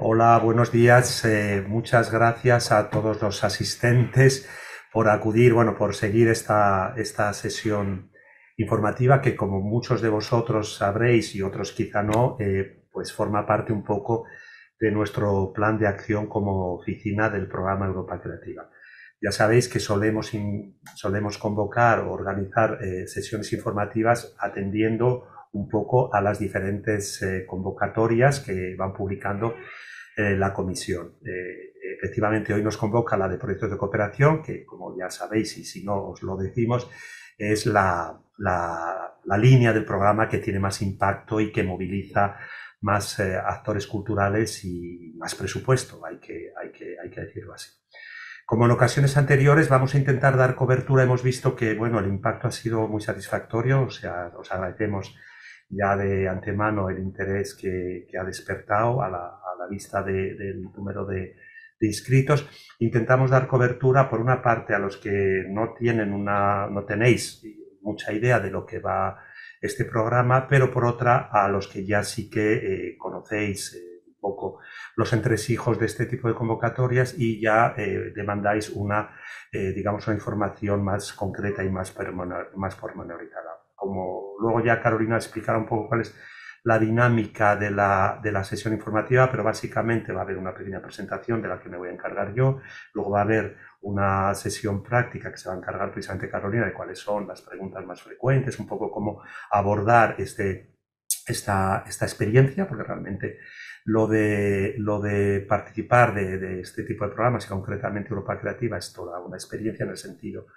Hola, buenos días. Eh, muchas gracias a todos los asistentes por acudir, bueno, por seguir esta, esta sesión informativa que como muchos de vosotros sabréis y otros quizá no, eh, pues forma parte un poco de nuestro plan de acción como oficina del programa Europa Creativa. Ya sabéis que solemos, solemos convocar o organizar eh, sesiones informativas atendiendo un poco a las diferentes convocatorias que van publicando eh, la comisión. Eh, eh, efectivamente, hoy nos convoca la de proyectos de cooperación, que como ya sabéis y si no os lo decimos, es la, la, línea del programa que tiene más impacto y que moviliza más actores culturales y más presupuesto, hay que, hay, que, hay que decirlo así. Como en ocasiones anteriores, vamos a intentar dar cobertura. Hemos visto que bueno, el impacto ha sido muy satisfactorio, o sea, os agradecemos ya de antemano el interés que, que ha despertado a la, la vista del número de, inscritos. Intentamos dar cobertura, por una parte, a los que no tienen una, no tenéis mucha idea de lo que va este programa, pero por otra, a los que ya sí que eh, conocéis eh, un poco los entresijos de este tipo de convocatorias y ya eh, demandáis una, digamos, una información más concreta y más, más pormenorizada. Como luego ya Carolina explicará un poco cuál la dinámica de la, sesión informativa, pero básicamente va a haber una pequeña presentación de la que me voy a encargar yo, luego va a haber una sesión práctica que se va a encargar precisamente Carolina de cuáles son las preguntas más frecuentes, un poco cómo abordar este, esta, esta experiencia, porque realmente lo de, lo de participar de, de este tipo de programas y concretamente Europa Creativa es toda una experiencia en el sentido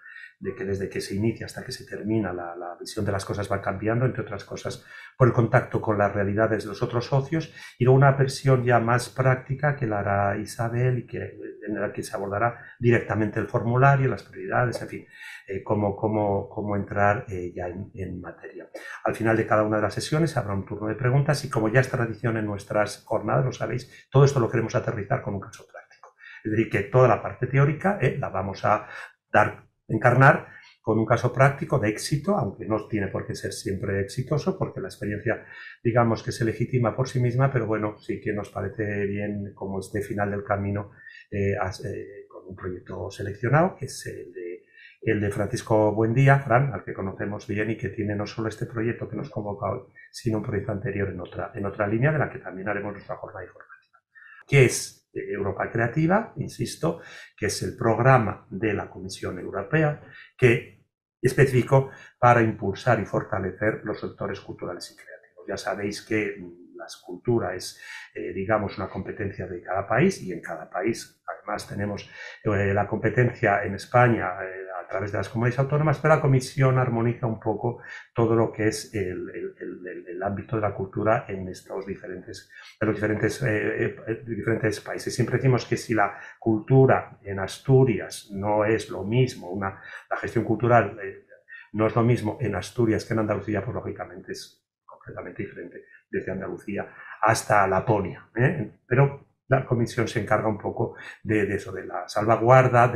de que desde que se inicia hasta que se termina la, visión de las cosas va cambiando, entre otras cosas por el contacto con las realidades de los otros socios, y luego una versión ya más práctica que la hará Isabel y que, en que se abordará directamente el formulario, las prioridades, en fin, eh, cómo, entrar eh, ya en, materia. Al final de cada una de las sesiones habrá un turno de preguntas y como ya es tradición en nuestras jornadas, lo sabéis, todo esto lo queremos aterrizar con un caso práctico. Es decir, que toda la parte teórica eh, la vamos a dar encarnar con un caso práctico de éxito, aunque no tiene por qué ser siempre exitoso, porque la experiencia, digamos que se legitima por sí misma, pero bueno, sí que nos parece bien como este final del camino eh, eh, con un proyecto seleccionado, que es el de, el de Francisco Buendía, Fran, al que conocemos bien y que tiene no solo este proyecto que nos convoca hoy, sino un proyecto anterior en otra, en otra línea de la que también haremos nuestra jornada informativa, que es Europa Creativa, insisto, que es el programa de la Comisión Europea que especificó para impulsar y fortalecer los sectores culturales y creativos. Ya sabéis que mm, la cultura es, eh, digamos, una competencia de cada país y en cada país, además, tenemos eh, la competencia en España eh, a través de las comunidades autónomas, pero la Comisión armoniza un poco todo lo que es el, ámbito de la cultura en estos diferentes, los diferentes, diferentes países. Siempre decimos que si la cultura en Asturias no es lo mismo, la gestión cultural no es lo mismo en Asturias que en Andalucía, pues lógicamente es completamente diferente desde Andalucía hasta Laponia. ¿eh? Pero la comisión se encarga un poco de, eso, de la salvaguarda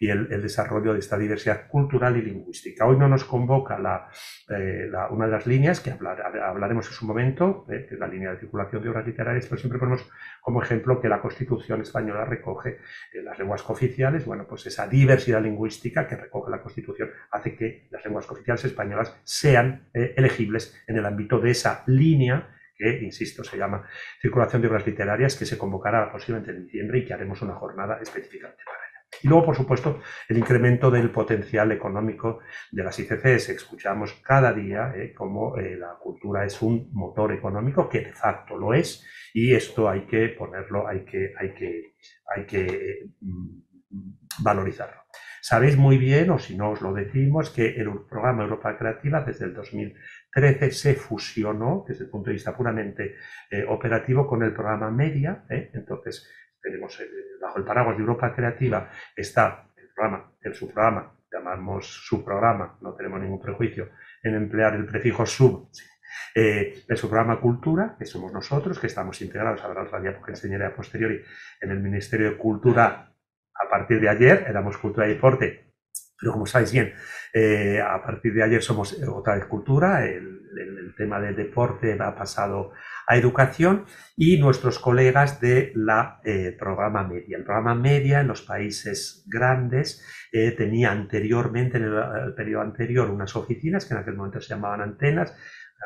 y el, desarrollo de esta diversidad cultural y lingüística. Hoy no nos convoca eh, una de las líneas que hablaremos en su momento, eh, la línea de circulación de obras literarias, pero siempre ponemos como ejemplo que la Constitución española recoge eh, las lenguas cooficiales. Bueno, pues esa diversidad lingüística que recoge la Constitución hace que las lenguas cooficiales españolas sean elegibles en el ámbito de esa línea que, insisto, se llama Circulación de Obras Literarias, que se convocará posiblemente en diciembre y que haremos una jornada específicamente para ella. Y luego, por supuesto, el incremento del potencial económico de las ICCs. Escuchamos cada día eh, cómo eh, la cultura es un motor económico, que de facto lo es, y esto hay que ponerlo, hay que, hay que, hay que eh, mm, valorizarlo. Sabéis muy bien, o si no os lo decimos, que el programa Europa Creativa desde el 2000 13 se fusionó desde el punto de vista puramente eh, operativo con el programa Media. ¿eh? Entonces, tenemos eh, bajo el paraguas de Europa Creativa está el programa, el subprograma, llamamos subprograma, no tenemos ningún prejuicio en emplear el prefijo sub. el subprograma Cultura, que somos nosotros, que estamos integrados, habrá otra día porque enseñaré a posteriori, en el Ministerio de Cultura a partir de ayer, éramos Cultura y Deporte, pero como sabéis bien, eh, a partir de ayer somos eh, otra vez cultura, el, tema del deporte ha pasado a educación y nuestros colegas de la eh, programa media. El programa media en los países grandes tenía anteriormente, en el periodo anterior, unas oficinas que en aquel momento se llamaban antenas,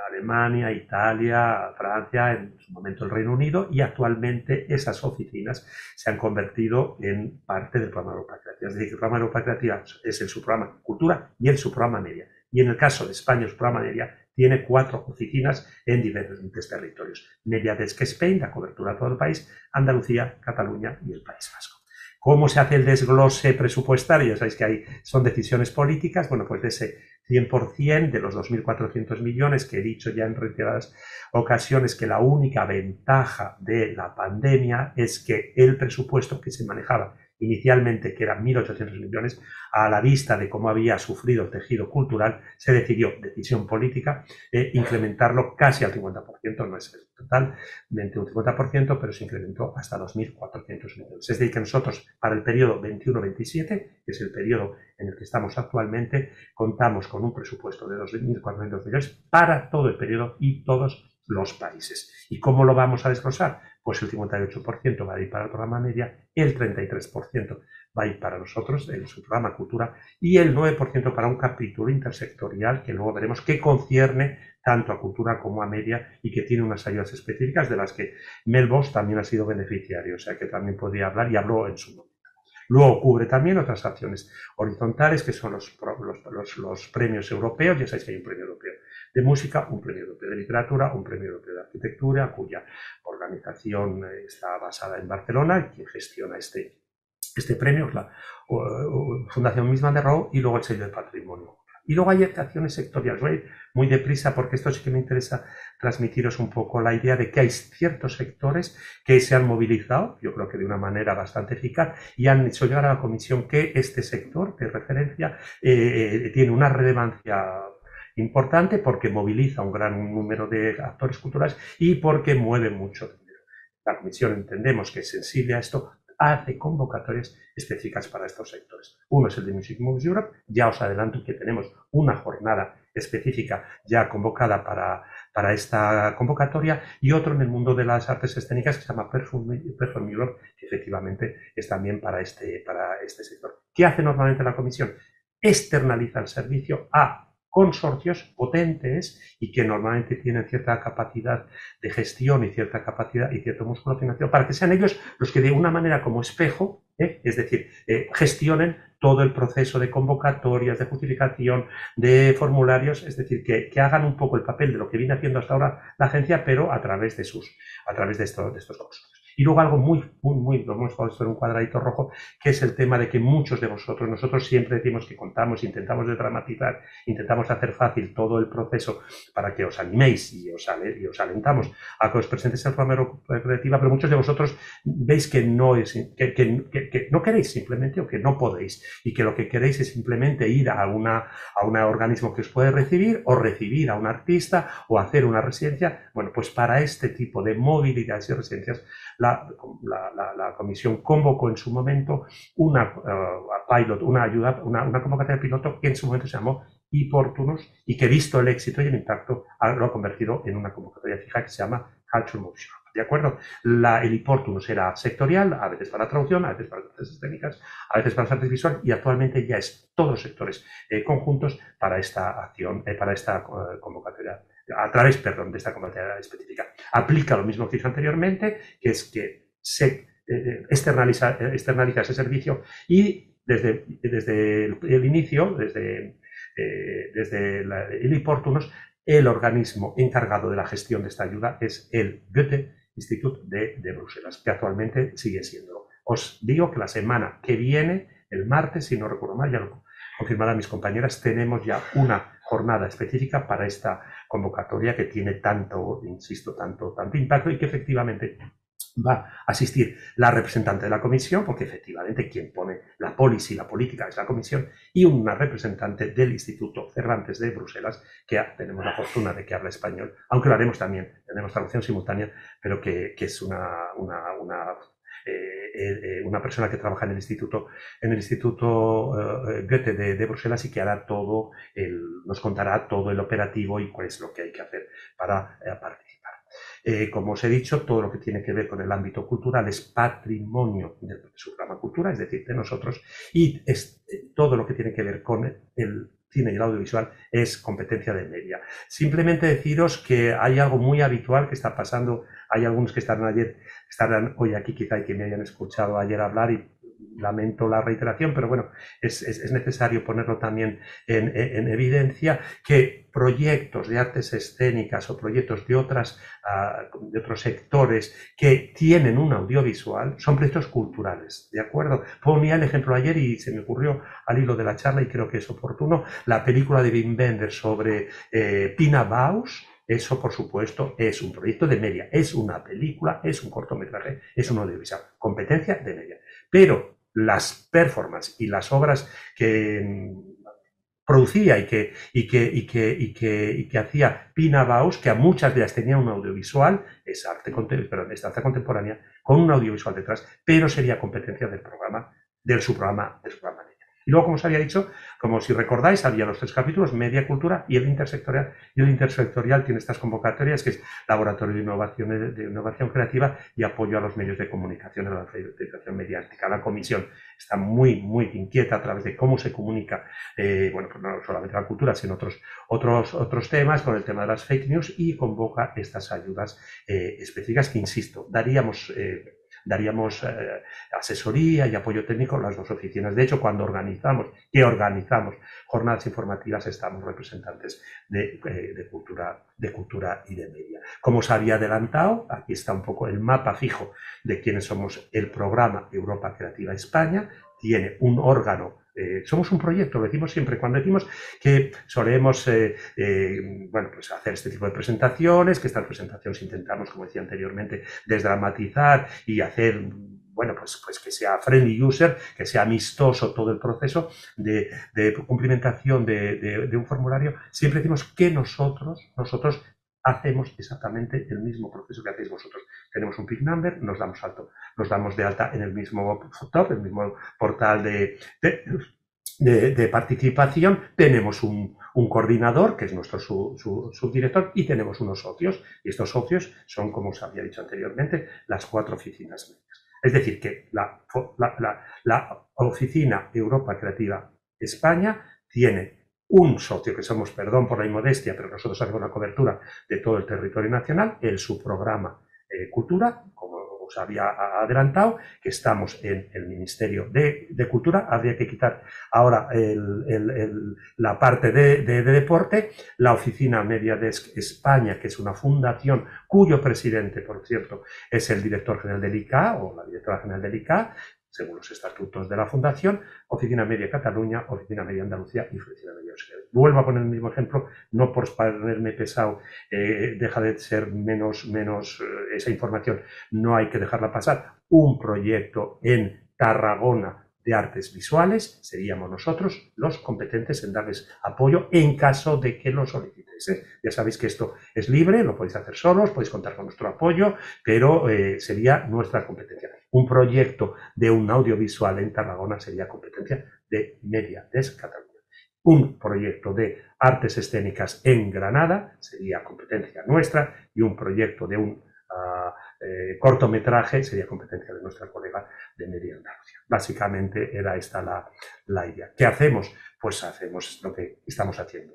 Alemania, Italia, Francia, en su momento el Reino Unido, y actualmente esas oficinas se han convertido en parte del programa Europa Creativa. Es decir, el programa Europa Creativa es en su programa Cultura y en su programa Media. Y en el caso de España, su programa Media tiene cuatro oficinas en diferentes territorios. Desk España, la cobertura a todo el país, Andalucía, Cataluña y el País Vasco. ¿Cómo se hace el desglose presupuestario? Ya sabéis que ahí son decisiones políticas. Bueno, pues de ese 100% de los 2.400 millones que he dicho ya en reiteradas ocasiones que la única ventaja de la pandemia es que el presupuesto que se manejaba inicialmente, que eran 1.800 millones, a la vista de cómo había sufrido el tejido cultural, se decidió, decisión política, eh, incrementarlo casi al 50%, no es el total, un 50%, pero se incrementó hasta 2.400 millones. Es decir, que nosotros para el periodo 21-27, que es el periodo en el que estamos actualmente, contamos con un presupuesto de 2.400 millones para todo el periodo y todos los países. ¿Y cómo lo vamos a desglosar? pues el 58% va a ir para el programa media, el 33% va a ir para nosotros, en su programa cultura, y el 9% para un capítulo intersectorial que luego veremos que concierne tanto a cultura como a media y que tiene unas ayudas específicas de las que Melbos también ha sido beneficiario, o sea que también podría hablar y habló en su nombre. Luego cubre también otras acciones horizontales, que son los, los, premios europeos, ya sabéis que hay un premio europeo de música, un premio europeo de literatura, un premio europeo de arquitectura, cuya organización eh, está basada en Barcelona, y quien gestiona este, este premio la Fundación Misma de Rau y luego el sello de patrimonio y luego hay acciones sectoriales. Voy muy deprisa porque esto sí que me interesa transmitiros un poco la idea de que hay ciertos sectores que se han movilizado, yo creo que de una manera bastante eficaz, y han hecho llegar a la Comisión que este sector de referencia eh, eh, tiene una relevancia importante porque moviliza un gran número de actores culturales y porque mueve mucho dinero. La Comisión entendemos que es sensible a esto, hace convocatorias específicas para estos sectores. Uno es el de Music Moves Europe, ya os adelanto que tenemos una jornada específica ya convocada para, para esta convocatoria y otro en el mundo de las artes escénicas que se llama Perform, Europe, que efectivamente es también para este, para este sector. ¿Qué hace normalmente la Comisión? Externaliza el servicio a consorcios potentes y que normalmente tienen cierta capacidad de gestión y cierta capacidad y cierto músculo financiero para que sean ellos los que de una manera como espejo, ¿eh? es decir, eh, gestionen todo el proceso de convocatorias, de justificación, de formularios, es decir, que, hagan un poco el papel de lo que viene haciendo hasta ahora la agencia, pero a través de sus, a través de, de estos consorcios. Y luego algo muy, muy, muy, lo hemos puesto en un cuadradito rojo, que es el tema de que muchos de vosotros, nosotros siempre decimos que contamos, intentamos dramatizar, intentamos hacer fácil todo el proceso para que os animéis y os, os alentamos a que os presentéis en forma creativa, pero muchos de vosotros veis que no es, que, no queréis simplemente o que no podéis y que lo que queréis es simplemente ir a una, a un organismo que os puede recibir o recibir a un artista o hacer una residencia. Bueno, pues para este tipo de movilidades y residencias, la, comisión convocó en su momento una eh, pilot, una ayuda, una, convocatoria de piloto que en su momento se llamó Iportunus y que visto el éxito y el impacto lo ha convertido en una convocatoria fija que se llama Culture Motion. ¿De acuerdo? La, el Iportunus era sectorial, a veces para traducción, a veces para artes técnicas, a veces para las artes visuales y actualmente ya es todos sectores eh, conjuntos para esta acción, eh, para esta convocatoria a través, perdón, de esta comunidad específica. Aplica lo mismo que hizo anteriormente, que es que se eh, eh, externaliza, eh, externaliza, ese servicio y desde, desde el, inicio, desde, desde el Importunus, el organismo encargado de la gestión de esta ayuda es el Goethe Institut de, de Bruselas, que actualmente sigue siendo. Os digo que la semana que viene, el martes, si no recuerdo mal, ya lo confirmarán mis compañeras, tenemos ya una jornada específica para esta convocatoria que tiene tanto, insisto, tanto, tanto impacto y que efectivamente va a asistir la representante de la comisión, porque efectivamente quien pone la policy, la política es la comisión, y una representante del Instituto Cervantes de Bruselas, que tenemos la fortuna de que habla español, aunque lo haremos también, tenemos traducción simultánea, pero que, es una eh, eh, eh, una persona que trabaja en el Instituto, en el instituto Goethe de, Bruselas y que hará todo, nos contará todo el operativo y cuál es lo que hay que hacer para participar. como os he dicho, todo lo que tiene que ver con el ámbito cultural es patrimonio del programa Cultura, es decir, de nosotros, y todo lo que tiene que ver con el cine y el audiovisual es competencia de media. Simplemente deciros que hay algo muy habitual que está pasando hay algunos que estarán ayer, estarán hoy aquí quizá y que me hayan escuchado ayer hablar y lamento la reiteración, pero bueno, es, necesario ponerlo también en, evidencia, que proyectos de artes escénicas o proyectos de, otras, ah, de otros sectores que tienen un audiovisual son proyectos culturales, ¿de acuerdo? Ponía el ejemplo ayer y se me ocurrió al hilo de la charla y creo que es oportuno, la película de Wim Bender sobre Pina eh, Bausch, eso, por supuesto, es un proyecto de media, es una película, es un cortometraje, es un audiovisual. Competencia de media. Pero las performances y las obras que mm, producía y que, y que, que, que, hacía Pina Baus, que a muchas de ellas tenía un audiovisual, es arte, contemporáneo, contemporánea, con un audiovisual detrás, pero sería competencia del programa, de su programa, de programa. Y luego, como os había dicho, como si recordáis, había los tres capítulos, media cultura y el intersectorial. Y el intersectorial tiene estas convocatorias, que es Laboratorio de Innovación, de Innovación Creativa y apoyo a los medios de comunicación, a la representación mediática. La comisión está muy, muy inquieta a través de cómo se comunica, eh, bueno, pues no solamente la cultura, sino otros, otros, otros temas, con el tema de las fake news y convoca estas ayudas eh, específicas que, insisto, daríamos... Eh, daríamos eh, asesoría y apoyo técnico en las dos oficinas. De hecho, cuando organizamos, que organizamos jornadas informativas, estamos representantes eh, de, cultura, de cultura y de media. Como os había adelantado, aquí está un poco el mapa fijo de quiénes somos el programa Europa Creativa España. Tiene un órgano eh, somos un proyecto, lo decimos siempre. Cuando decimos que solemos eh, eh, bueno, pues hacer este tipo de presentaciones, que estas presentaciones intentamos, como decía anteriormente, desdramatizar y hacer bueno, pues, pues que sea friendly user, que sea amistoso todo el proceso de, cumplimentación de, de, un formulario, siempre decimos que nosotros, nosotros hacemos exactamente el mismo proceso que hacéis vosotros. Tenemos un pick number, nos damos alto, nos damos de alta en el mismo el mismo portal de, de, participación, tenemos un, coordinador, que es nuestro subdirector, y tenemos unos socios, y estos socios son, como os había dicho anteriormente, las cuatro oficinas medias. Es decir, que la, la oficina Europa Creativa España tiene un socio, que somos, perdón por la inmodestia, pero nosotros hacemos una cobertura de todo el territorio nacional, el subprograma eh, Cultura, como os había adelantado, que estamos en el Ministerio de, Cultura, habría que quitar ahora la parte de, deporte, la Oficina Media España, que es una fundación cuyo presidente, por cierto, es el director general del ICA o la directora general del ICA, según los estatutos de la Fundación, Oficina Media Cataluña, Oficina Media Andalucía y Oficina Media Euskadi. Vuelvo a poner el mismo ejemplo, no por ponerme pesado, eh, deja de ser menos, menos eh, esa información, no hay que dejarla pasar. Un proyecto en Tarragona de artes visuales, seríamos nosotros los competentes en darles apoyo en caso de que lo solicitéis. Ya sabéis que esto es libre, lo podéis hacer solos, podéis contar con nuestro apoyo, pero eh, sería nuestra competencia. Un proyecto de un audiovisual en Tarragona sería competencia de media Cataluña. Un proyecto de artes escénicas en Granada sería competencia nuestra y un proyecto de un eh, cortometraje sería competencia de nuestra colega de Media Básicamente era esta la, idea. ¿Qué hacemos? Pues hacemos lo que estamos haciendo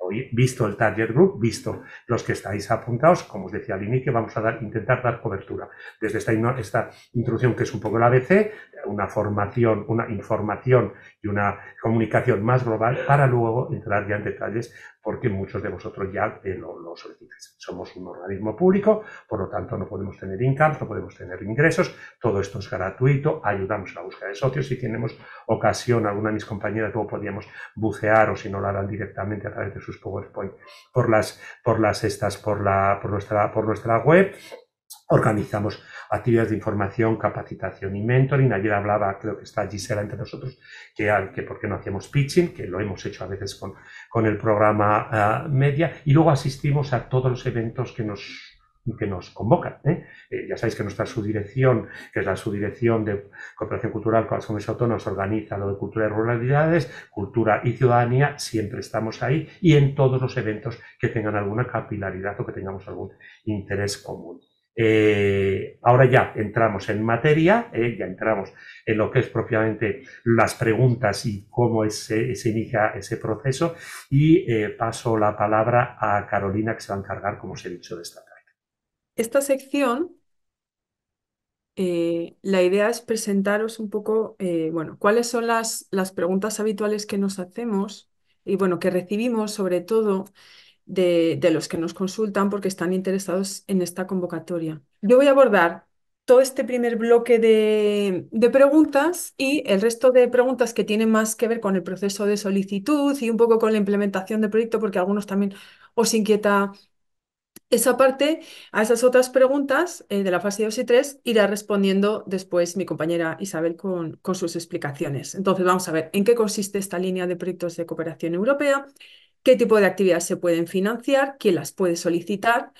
hoy, visto el target group, visto los que estáis apuntados, como os decía al inicio, vamos a dar, intentar dar cobertura. Desde esta, esta introducción que es un poco la ABC, una formación, una información y una comunicación más global para luego entrar ya en detalles porque muchos de vosotros ya eh, lo, solicitáis. Somos un organismo público, por lo tanto no podemos tener incaps, no podemos tener ingresos, todo esto es gratuito, ayudamos a la búsqueda de socios, si tenemos ocasión, alguna de mis compañeras luego podríamos bucear o si no lo harán directamente a través de sus PowerPoint por las, por las estas, por la, por nuestra, por nuestra web. Organizamos actividades de información, capacitación y mentoring. Ayer hablaba, creo que está Gisela entre nosotros, que, ah, que por qué no hacíamos pitching, que lo hemos hecho a veces con, el programa ah, media. Y luego asistimos a todos los eventos que nos que nos convocan. ¿eh? Eh, ya sabéis que nuestra subdirección, que es la subdirección de cooperación cultural con las comunidades autónomas, organiza lo de cultura y ruralidades, cultura y ciudadanía, siempre estamos ahí y en todos los eventos que tengan alguna capilaridad o que tengamos algún interés común. Eh, ahora ya entramos en materia, eh, ya entramos en lo que es propiamente las preguntas y cómo eh, se inicia ese proceso y paso la palabra a Carolina que se va a encargar, como os he dicho, de esta tarde. Esta sección la idea es presentaros un poco, bueno, cuáles son las, las, preguntas habituales que nos hacemos y, bueno, que recibimos sobre todo de, los que nos consultan porque están interesados en esta convocatoria. Yo voy a abordar todo este primer bloque de, preguntas y el resto de preguntas que tienen más que ver con el proceso de solicitud y un poco con la implementación del proyecto, porque a algunos también os inquieta esa parte. A esas otras preguntas eh, de la fase 2 y 3 irá respondiendo después mi compañera Isabel con, con sus explicaciones. Entonces, vamos a ver en qué consiste esta línea de proyectos de cooperación europea qué tipo de actividades se pueden financiar, quién las puede solicitar,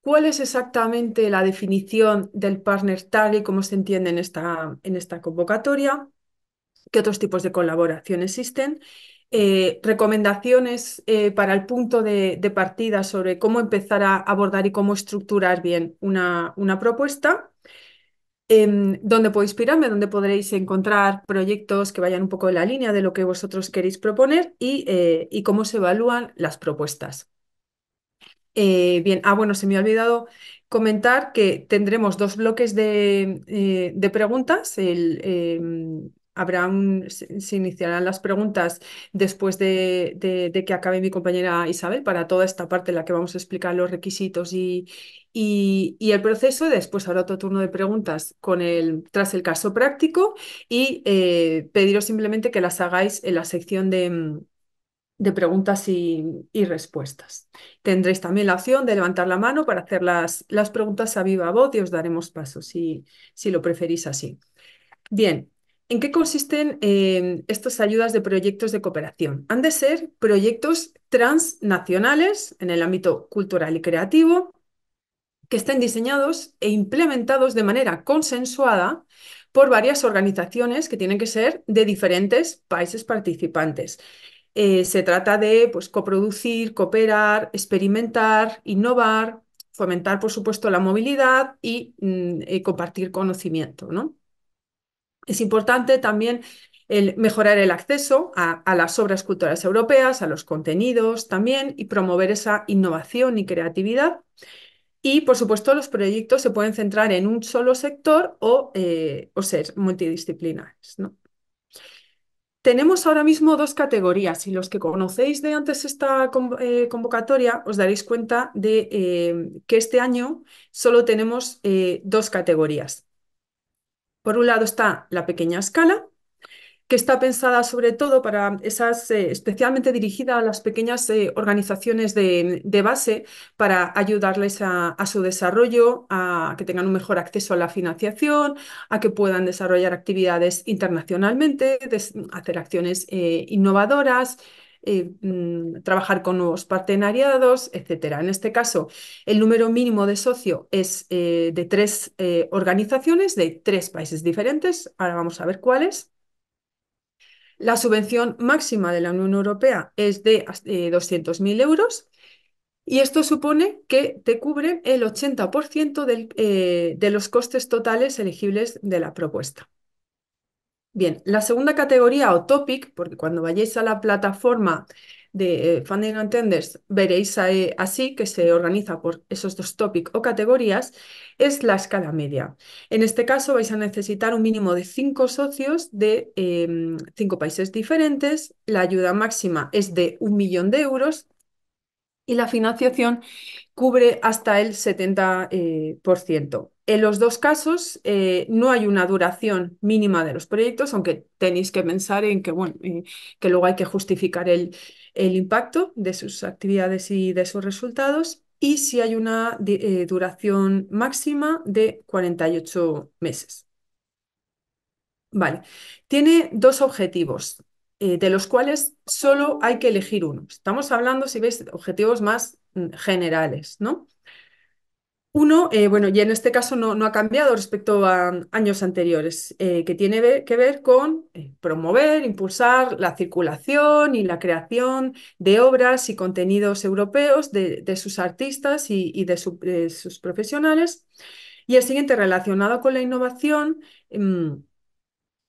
cuál es exactamente la definición del partner tal y cómo se entiende en esta, en esta convocatoria, qué otros tipos de colaboración existen. Eh, recomendaciones eh, para el punto de, partida sobre cómo empezar a abordar y cómo estructurar bien una, una propuesta. Em, dónde donde podéis inspirarme, dónde podréis encontrar proyectos que vayan un poco en la línea de lo que vosotros queréis proponer y, eh, cómo se evalúan las propuestas. Eh, bien, ah, bueno, se me ha olvidado comentar que tendremos dos bloques de, eh, de preguntas. El, em, habrá se, iniciarán las preguntas después de, que acabe mi compañera Isabel para toda esta parte en la que vamos a explicar los requisitos y, y, el proceso. Después habrá otro turno de preguntas con el, tras el caso práctico y eh, pediros simplemente que las hagáis en la sección de, preguntas y, respuestas. Tendréis también la opción de levantar la mano para hacer las, preguntas a viva voz y os daremos paso si lo preferís así. Bien, ¿En qué consisten em, estas ayudas de proyectos de cooperación? Han de ser proyectos transnacionales en el ámbito cultural y creativo que estén diseñados e implementados de manera consensuada por varias organizaciones que tienen que ser de diferentes países participantes. Eh, se trata de pues, coproducir, cooperar, experimentar, innovar, fomentar, por supuesto, la movilidad y mm, eh, compartir conocimiento. ¿no? Es importante también el mejorar el acceso a, las obras culturales europeas, a los contenidos también, y promover esa innovación y creatividad. Y, por supuesto, los proyectos se pueden centrar en un solo sector o, eh, ser multidisciplinares. Tenemos ahora mismo dos categorías y los que conocéis de antes esta eh, convocatoria os daréis cuenta de eh, que este año solo tenemos dos categorías. Por un lado está la pequeña escala, que está pensada sobre todo para esas, eh, especialmente dirigida a las pequeñas eh, organizaciones de, base para ayudarles a, su desarrollo, a que tengan un mejor acceso a la financiación, a que puedan desarrollar actividades internacionalmente, hacer acciones eh, innovadoras, eh, mm, trabajar con nuevos partenariados, etcétera. En este caso, el número mínimo de socio es eh, de tres eh, organizaciones de tres países diferentes. Ahora vamos a ver cuáles. La subvención máxima de la Unión Europea es de 200.000 euros y esto supone que te cubre el 80% de los costes totales elegibles de la propuesta. Bien, la segunda categoría o topic, porque cuando vayáis a la plataforma de eh, Funding and Tenders veréis así que se organiza por esos dos topics o categorías, es la escala media. En este caso vais a necesitar un mínimo de cinco socios de em, cinco países diferentes, la ayuda máxima es de un millón de euros y la financiación cubre hasta el 70%. Eh, en los dos casos eh, no hay una duración mínima de los proyectos, aunque tenéis que pensar en que, bueno, eh, que luego hay que justificar el, impacto de sus actividades y de sus resultados, y si hay una duración máxima de 48 meses. Vale, tiene dos objetivos. Eh, de los cuales solo hay que elegir uno. Estamos hablando, si veis, objetivos más mm, generales, ¿no? Uno, eh, bueno, y en este caso no, no, ha cambiado respecto a años anteriores, eh, que tiene que ver con promover, impulsar la circulación y la creación de obras y contenidos europeos de, sus artistas y, de, sus profesionales. Y el siguiente, relacionado con la innovación, em,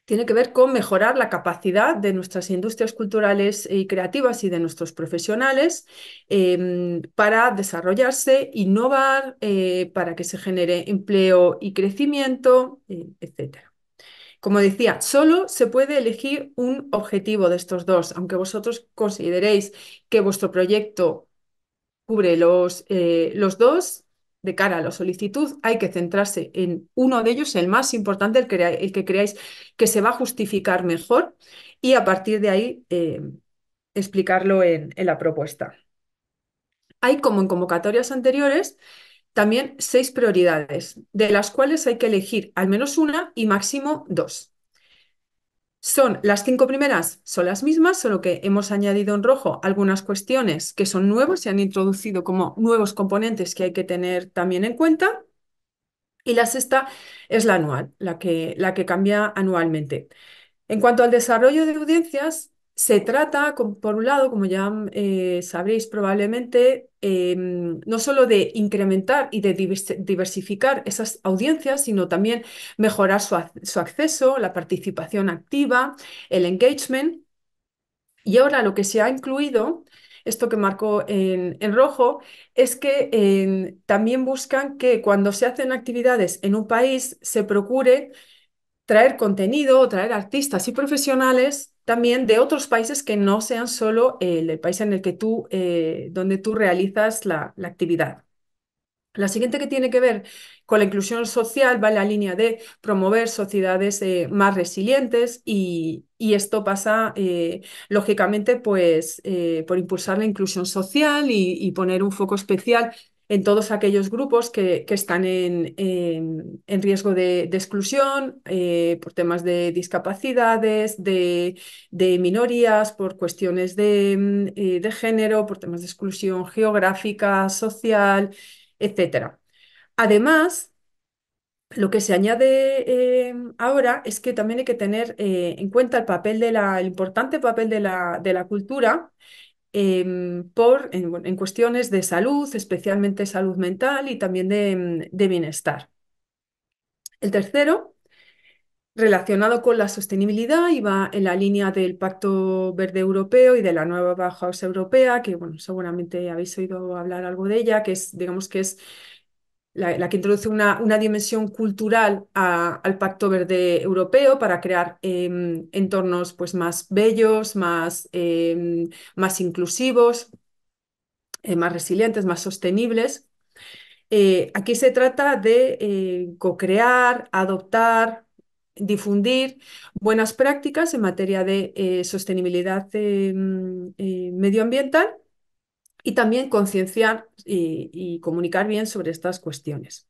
tiene que ver con mejorar la capacidad de nuestras industrias culturales y creativas y de nuestros profesionales em, para desarrollarse, innovar, eh, para que se genere empleo y crecimiento, eh, etc. Como decía, solo se puede elegir un objetivo de estos dos, aunque vosotros consideréis que vuestro proyecto cubre los, eh, los dos, de cara a la solicitud, hay que centrarse en uno de ellos, el más importante, el, que creáis que se va a justificar mejor y a partir de ahí eh, explicarlo en la propuesta. Hay, como en convocatorias anteriores, también seis prioridades, de las cuales hay que elegir al menos una y máximo dos. Son las cinco primeras, son las mismas, solo que hemos añadido en rojo algunas cuestiones que son nuevas, se han introducido como nuevos componentes que hay que tener también en cuenta. Y la sexta es la anual, la que, la que cambia anualmente. En cuanto al desarrollo de audiencias, se trata, por un lado, como ya mm, eh, sabréis probablemente, em, no solo de incrementar y de diversificar esas audiencias, sino también mejorar su, acceso, la participación activa, el engagement. Y ahora lo que se ha incluido esto que marcó en, rojo, es que em, también buscan que cuando se hacen actividades en un país se procure traer contenido, traer artistas y profesionales también de otros países que no sean solo el, país en el que tú, eh, donde tú realizas la, actividad. La siguiente que tiene que ver con la inclusión social va en la línea de promover sociedades eh, más resilientes y, esto pasa, eh, lógicamente, pues, por impulsar la inclusión social y poner un foco especial en todos aquellos grupos que, están en, riesgo de, exclusión eh, por temas de discapacidades, de, minorías, por cuestiones mm, eh, de, género, por temas de exclusión geográfica, social, etc. Además, lo que se añade em, ahora es que también hay que tener eh, en cuenta el papel de la, importante papel de la, de la cultura Em, por, en, cuestiones de salud, especialmente salud mental y también em, de, bienestar. El tercero, relacionado con la sostenibilidad y va en la línea del Pacto Verde Europeo y de la nueva Bauhaus Europea, que bueno, seguramente habéis oído hablar algo de ella, que es, digamos que es la, que introduce una, dimensión cultural al Pacto Verde Europeo para crear em, entornos pues, más bellos, más, em, más inclusivos, eh, más resilientes, más sostenibles. Eh, aquí se trata de eh, co-crear, adoptar, difundir buenas prácticas en materia de sostenibilidad em, medioambiental y también concienciar y, comunicar bien sobre estas cuestiones.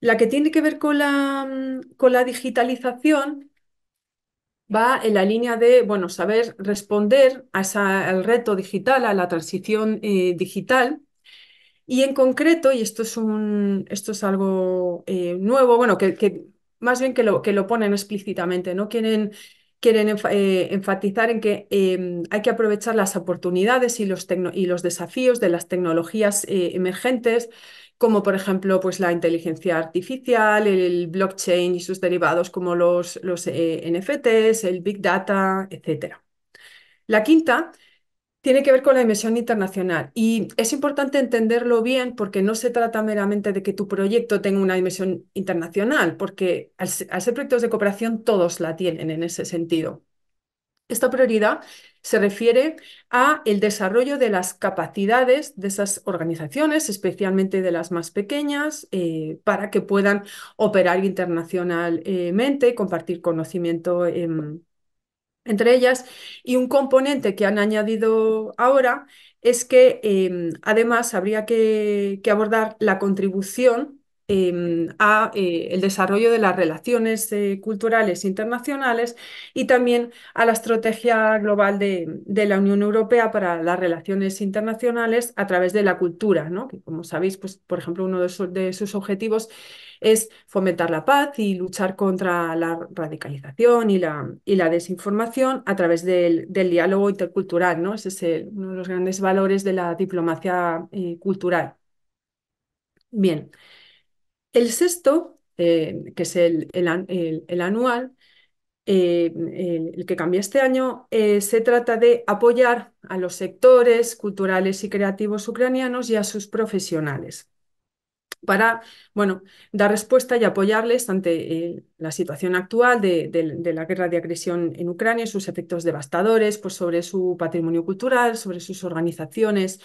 La que tiene que ver con la, mm, con la digitalización va en la línea de bueno, saber responder al reto digital, a la transición eh, digital. Y en concreto, y esto es, un, esto es algo eh, nuevo, bueno, que, que, más bien que lo, que lo ponen explícitamente, no quieren quieren eh, enfatizar en que em, hay que aprovechar las oportunidades y los, y los desafíos de las tecnologías eh, emergentes, como por ejemplo pues, la inteligencia artificial, el blockchain y sus derivados como los, los eh, NFTs, el big data, etc. La quinta tiene que ver con la dimensión internacional y es importante entenderlo bien porque no se trata meramente de que tu proyecto tenga una dimensión internacional, porque al, ser proyectos de cooperación todos la tienen en ese sentido. Esta prioridad se refiere a el desarrollo de las capacidades de esas organizaciones, especialmente de las más pequeñas, eh, para que puedan operar internacionalmente, compartir conocimiento. en entre ellas. Y un componente que han añadido ahora es que em, además habría que, que abordar la contribución Em, a eh, el desarrollo de las relaciones eh, culturales e internacionales y también a la estrategia global de, la Unión Europea para las relaciones internacionales a través de la cultura, que como sabéis, pues, por ejemplo, uno de, sus objetivos es fomentar la paz y luchar contra la radicalización y la, desinformación a través del, diálogo intercultural. ¿no? Ese es uno de los grandes valores de la diplomacia eh, cultural. Bien. El sexto, eh, que es el, anual, eh, el, que cambia este año, eh, se trata de apoyar a los sectores culturales y creativos ucranianos y a sus profesionales para bueno, dar respuesta y apoyarles ante la situación actual de, la guerra de agresión en Ucrania y sus efectos devastadores pues, sobre su patrimonio cultural, sobre sus organizaciones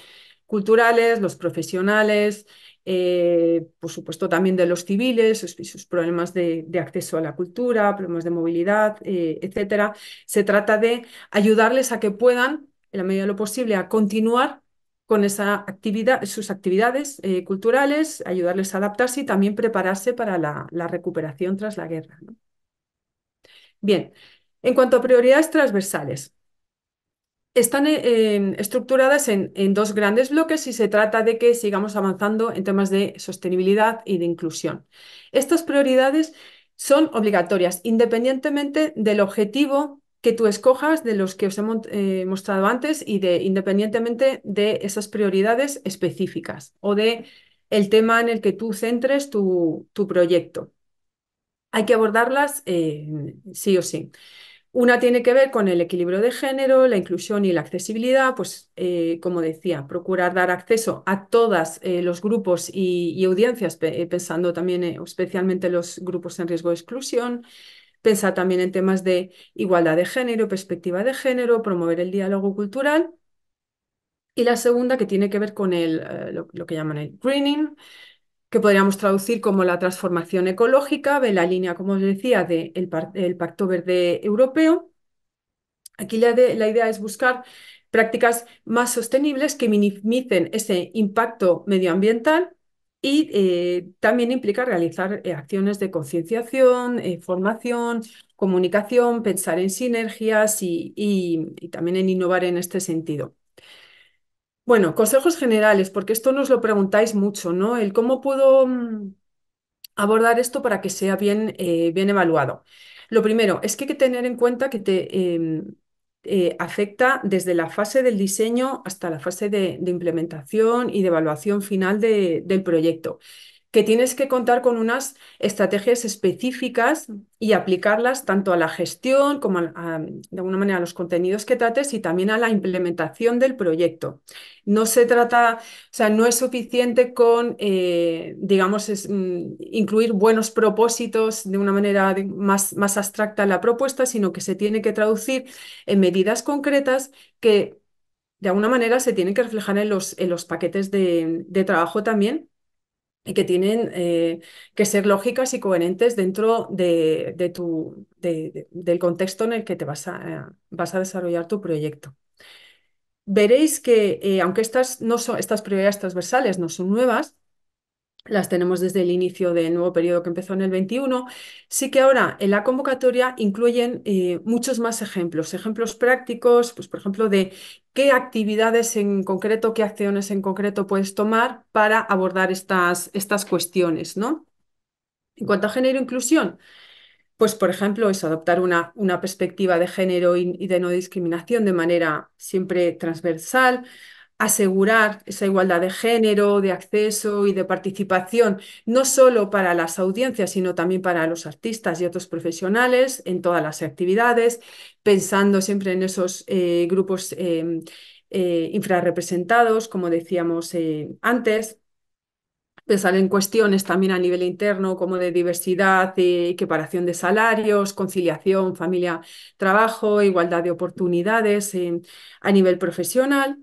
culturales, los profesionales eh, por supuesto también de los civiles sus, problemas de, acceso a la cultura, problemas de movilidad, etc. Eh, etcétera. Se trata de ayudarles a que puedan, en la medida de lo posible, a continuar con esa actividad, sus actividades eh, culturales, ayudarles a adaptarse y también prepararse para la, recuperación tras la guerra. Bien, en cuanto a prioridades transversales, están eh, em, estructuradas en, dos grandes bloques y se trata de que sigamos avanzando en temas de sostenibilidad y de inclusión. Estas prioridades son obligatorias, independientemente del objetivo que tú escojas, de los que os he eh, mostrado antes, y de independientemente de esas prioridades específicas o de el tema en el que tú centres tu, proyecto. Hay que abordarlas eh, sí o sí. Una tiene que ver con el equilibrio de género, la inclusión y la accesibilidad, pues eh, como decía, procurar dar acceso a todos eh, los grupos y, audiencias, eh, pensando también especialmente los grupos en riesgo de exclusión, pensar también en temas de igualdad de género, perspectiva de género, promover el diálogo cultural. Y la segunda que tiene que ver con lo, que llaman el greening, que podríamos traducir como la transformación ecológica, de la línea, como os decía, del de Pacto Verde Europeo. Aquí la, idea es buscar prácticas más sostenibles que minimicen ese impacto medioambiental y eh, también implica realizar eh, acciones de concienciación, eh, formación, comunicación, pensar en sinergias y también en innovar en este sentido. Bueno, consejos generales, porque esto nos lo preguntáis mucho, ¿no? El cómo puedo mm, abordar esto para que sea bien, eh, bien evaluado. Lo primero es que hay que tener en cuenta que te em, eh, afecta desde la fase del diseño hasta la fase de, implementación y de evaluación final del proyecto que tienes que contar con unas estrategias específicas y aplicarlas tanto a la gestión como de alguna manera a los contenidos que trates y también a la implementación del proyecto. No se trata, o sea, no es suficiente con, eh, digamos, mm, incluir buenos propósitos de una manera más, abstracta en la propuesta, sino que se tiene que traducir en medidas concretas que de alguna manera se tienen que reflejar en los, los paquetes de trabajo también y que tienen eh, que ser lógicas y coherentes dentro de, tu, del contexto en el que te vas a, vas a desarrollar tu proyecto. Veréis que, eh, aunque estas, no son, estas prioridades transversales no son nuevas, las tenemos desde el inicio del nuevo periodo que empezó en el 21. Sí que ahora en la convocatoria incluyen eh, muchos más ejemplos, ejemplos prácticos, pues por ejemplo de qué actividades en concreto, qué acciones en concreto puedes tomar para abordar estas, estas cuestiones, ¿no? En cuanto a género e inclusión, pues por ejemplo es adoptar una, una perspectiva de género y de no discriminación de manera siempre transversal, asegurar esa igualdad de género, de acceso y de participación, no solo para las audiencias, sino también para los artistas y otros profesionales en todas las actividades, pensando siempre en esos eh, grupos eh, eh, infrarrepresentados, como decíamos antes pensar en cuestiones también a nivel interno, como de diversidad y equiparación de salarios, conciliación, familia, trabajo, igualdad de oportunidades a nivel profesional.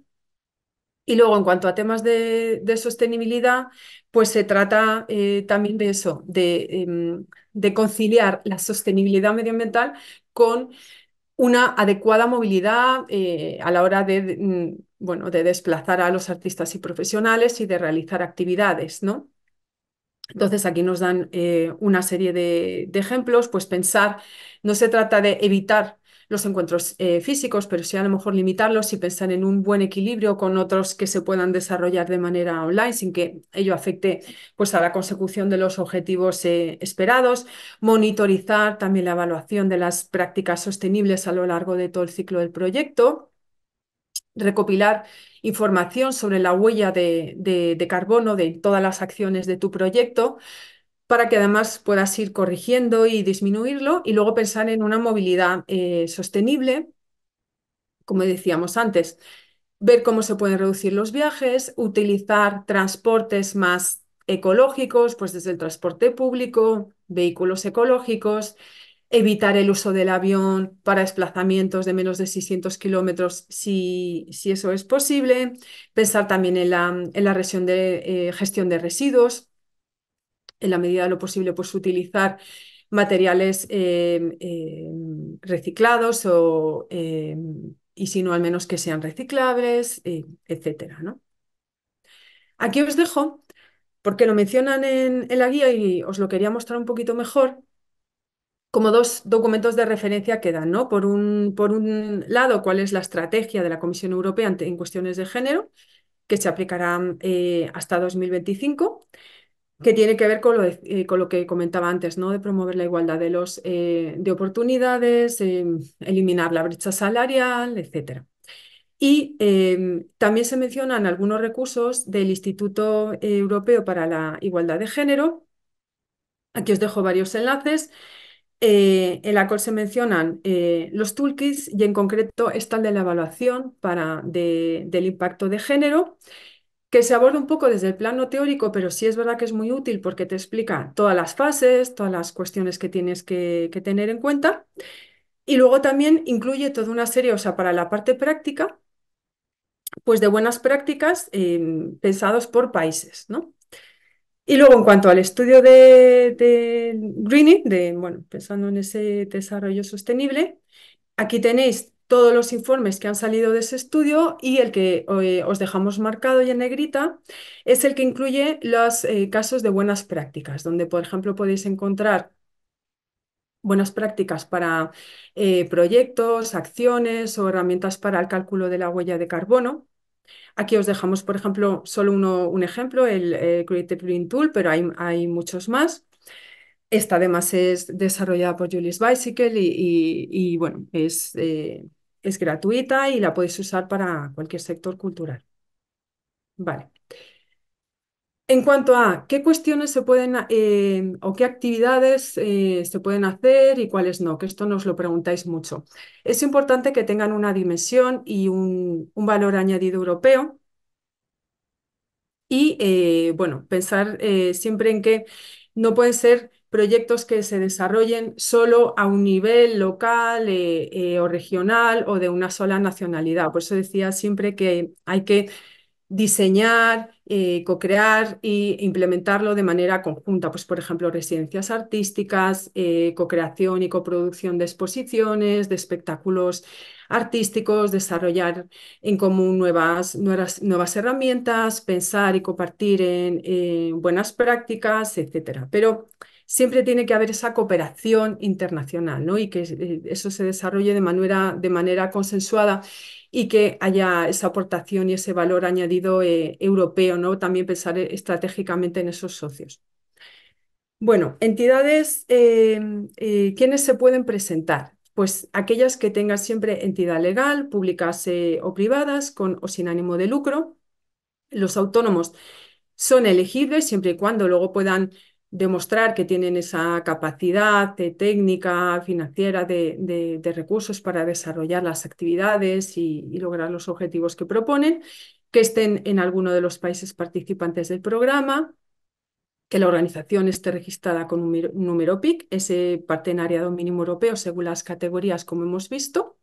Y luego, en cuanto a temas de, sostenibilidad, pues se trata eh, también de eso, em, de, conciliar la sostenibilidad medioambiental con una adecuada movilidad eh, a la hora de, mm, bueno, de desplazar a los artistas y profesionales y de realizar actividades, ¿no? Entonces aquí nos dan eh, una serie de, ejemplos, pues pensar, no se trata de evitar los encuentros eh, físicos, pero sí a lo mejor limitarlos y pensar en un buen equilibrio con otros que se puedan desarrollar de manera online sin que ello afecte pues, a la consecución de los objetivos eh, esperados, monitorizar también la evaluación de las prácticas sostenibles a lo largo de todo el ciclo del proyecto recopilar información sobre la huella de, carbono de todas las acciones de tu proyecto, para que además puedas ir corrigiendo y disminuirlo y luego pensar en una movilidad eh, sostenible, como decíamos antes, ver cómo se pueden reducir los viajes, utilizar transportes más ecológicos, pues desde el transporte público, vehículos ecológicos, evitar el uso del avión para desplazamientos de menos de 600 kilómetros si, si, eso es posible, pensar también en la, de, eh, gestión de residuos en la medida de lo posible, pues, utilizar materiales em, em, reciclados em, y si no, al menos que sean reciclables, eh, etcétera, ¿no? Aquí os dejo, porque lo mencionan en, la guía y os lo quería mostrar un poquito mejor, como dos documentos de referencia que dan, ¿no? Por un, por un lado, cuál es la estrategia de la Comisión Europea en cuestiones de género, que se aplicará eh, hasta 2025, que tiene que ver eh, con lo, que comentaba antes, ¿no? de promover la igualdad de, los, eh, de oportunidades, em, eliminar la brecha salarial, etc. Y em, también se mencionan algunos recursos del Instituto eh, Europeo para la Igualdad de Género. Aquí os dejo varios enlaces. en la cual se mencionan los toolkits y en concreto está el de la evaluación para, del impacto de género que se aborda un poco desde el plano teórico, pero sí es verdad que es muy útil porque te explica todas las fases, todas las cuestiones que tienes que, tener en cuenta. Y luego también incluye toda una serie, o sea, para la parte práctica, pues de buenas prácticas eh, pensados por países, ¿no? Y luego, en cuanto al estudio de, Greening, de, bueno, pensando en ese desarrollo sostenible, aquí tenéis todos los informes que han salido de ese estudio y el que eh, os dejamos marcado y en negrita es el que incluye los eh, casos de buenas prácticas, donde por ejemplo podéis encontrar buenas prácticas para eh, proyectos, acciones o herramientas para el cálculo de la huella de carbono. Aquí os dejamos, por ejemplo, solo uno, un ejemplo, el Creative Green Tool, pero hay, muchos más. Esta además es desarrollada por Julius Bicycle y bueno, es es gratuita y la podéis usar para cualquier sector cultural. Vale. En cuanto a qué cuestiones se pueden eh, o qué actividades eh, se pueden hacer y cuáles no, que esto nos lo preguntáis mucho. Es importante que tengan una dimensión y un, valor añadido europeo. Y eh, bueno, pensar siempre en que no pueden ser proyectos que se desarrollen solo a un nivel local eh, eh, o regional o de una sola nacionalidad. Por eso decía siempre que hay que diseñar, eh, co-crear e implementarlo de manera conjunta. Pues, por ejemplo, residencias artísticas, co-creación y coproducción de exposiciones, de espectáculos artísticos, desarrollar en común nuevas, nuevas, nuevas herramientas, pensar y compartir en buenas prácticas, etcétera. Pero siempre tiene que haber esa cooperación internacional, ¿no? Y que eh, eso se desarrolle de manera, de manera consensuada y que haya esa aportación y ese valor añadido eh, europeo, ¿no? También pensar eh, estratégicamente en esos socios. Bueno, entidades, ¿quiénes se pueden presentar? Pues aquellas que tengan siempre entidad legal, públicas o privadas, con o sin ánimo de lucro. Los autónomos son elegibles siempre y cuando luego puedan demostrar que tienen esa capacidad de técnica, financiera, de, recursos para desarrollar las actividades y, lograr los objetivos que proponen, que estén en alguno de los países participantes del programa, que la organización esté registrada con un número PIC, ese partenariado mínimo europeo según las categorías como hemos visto,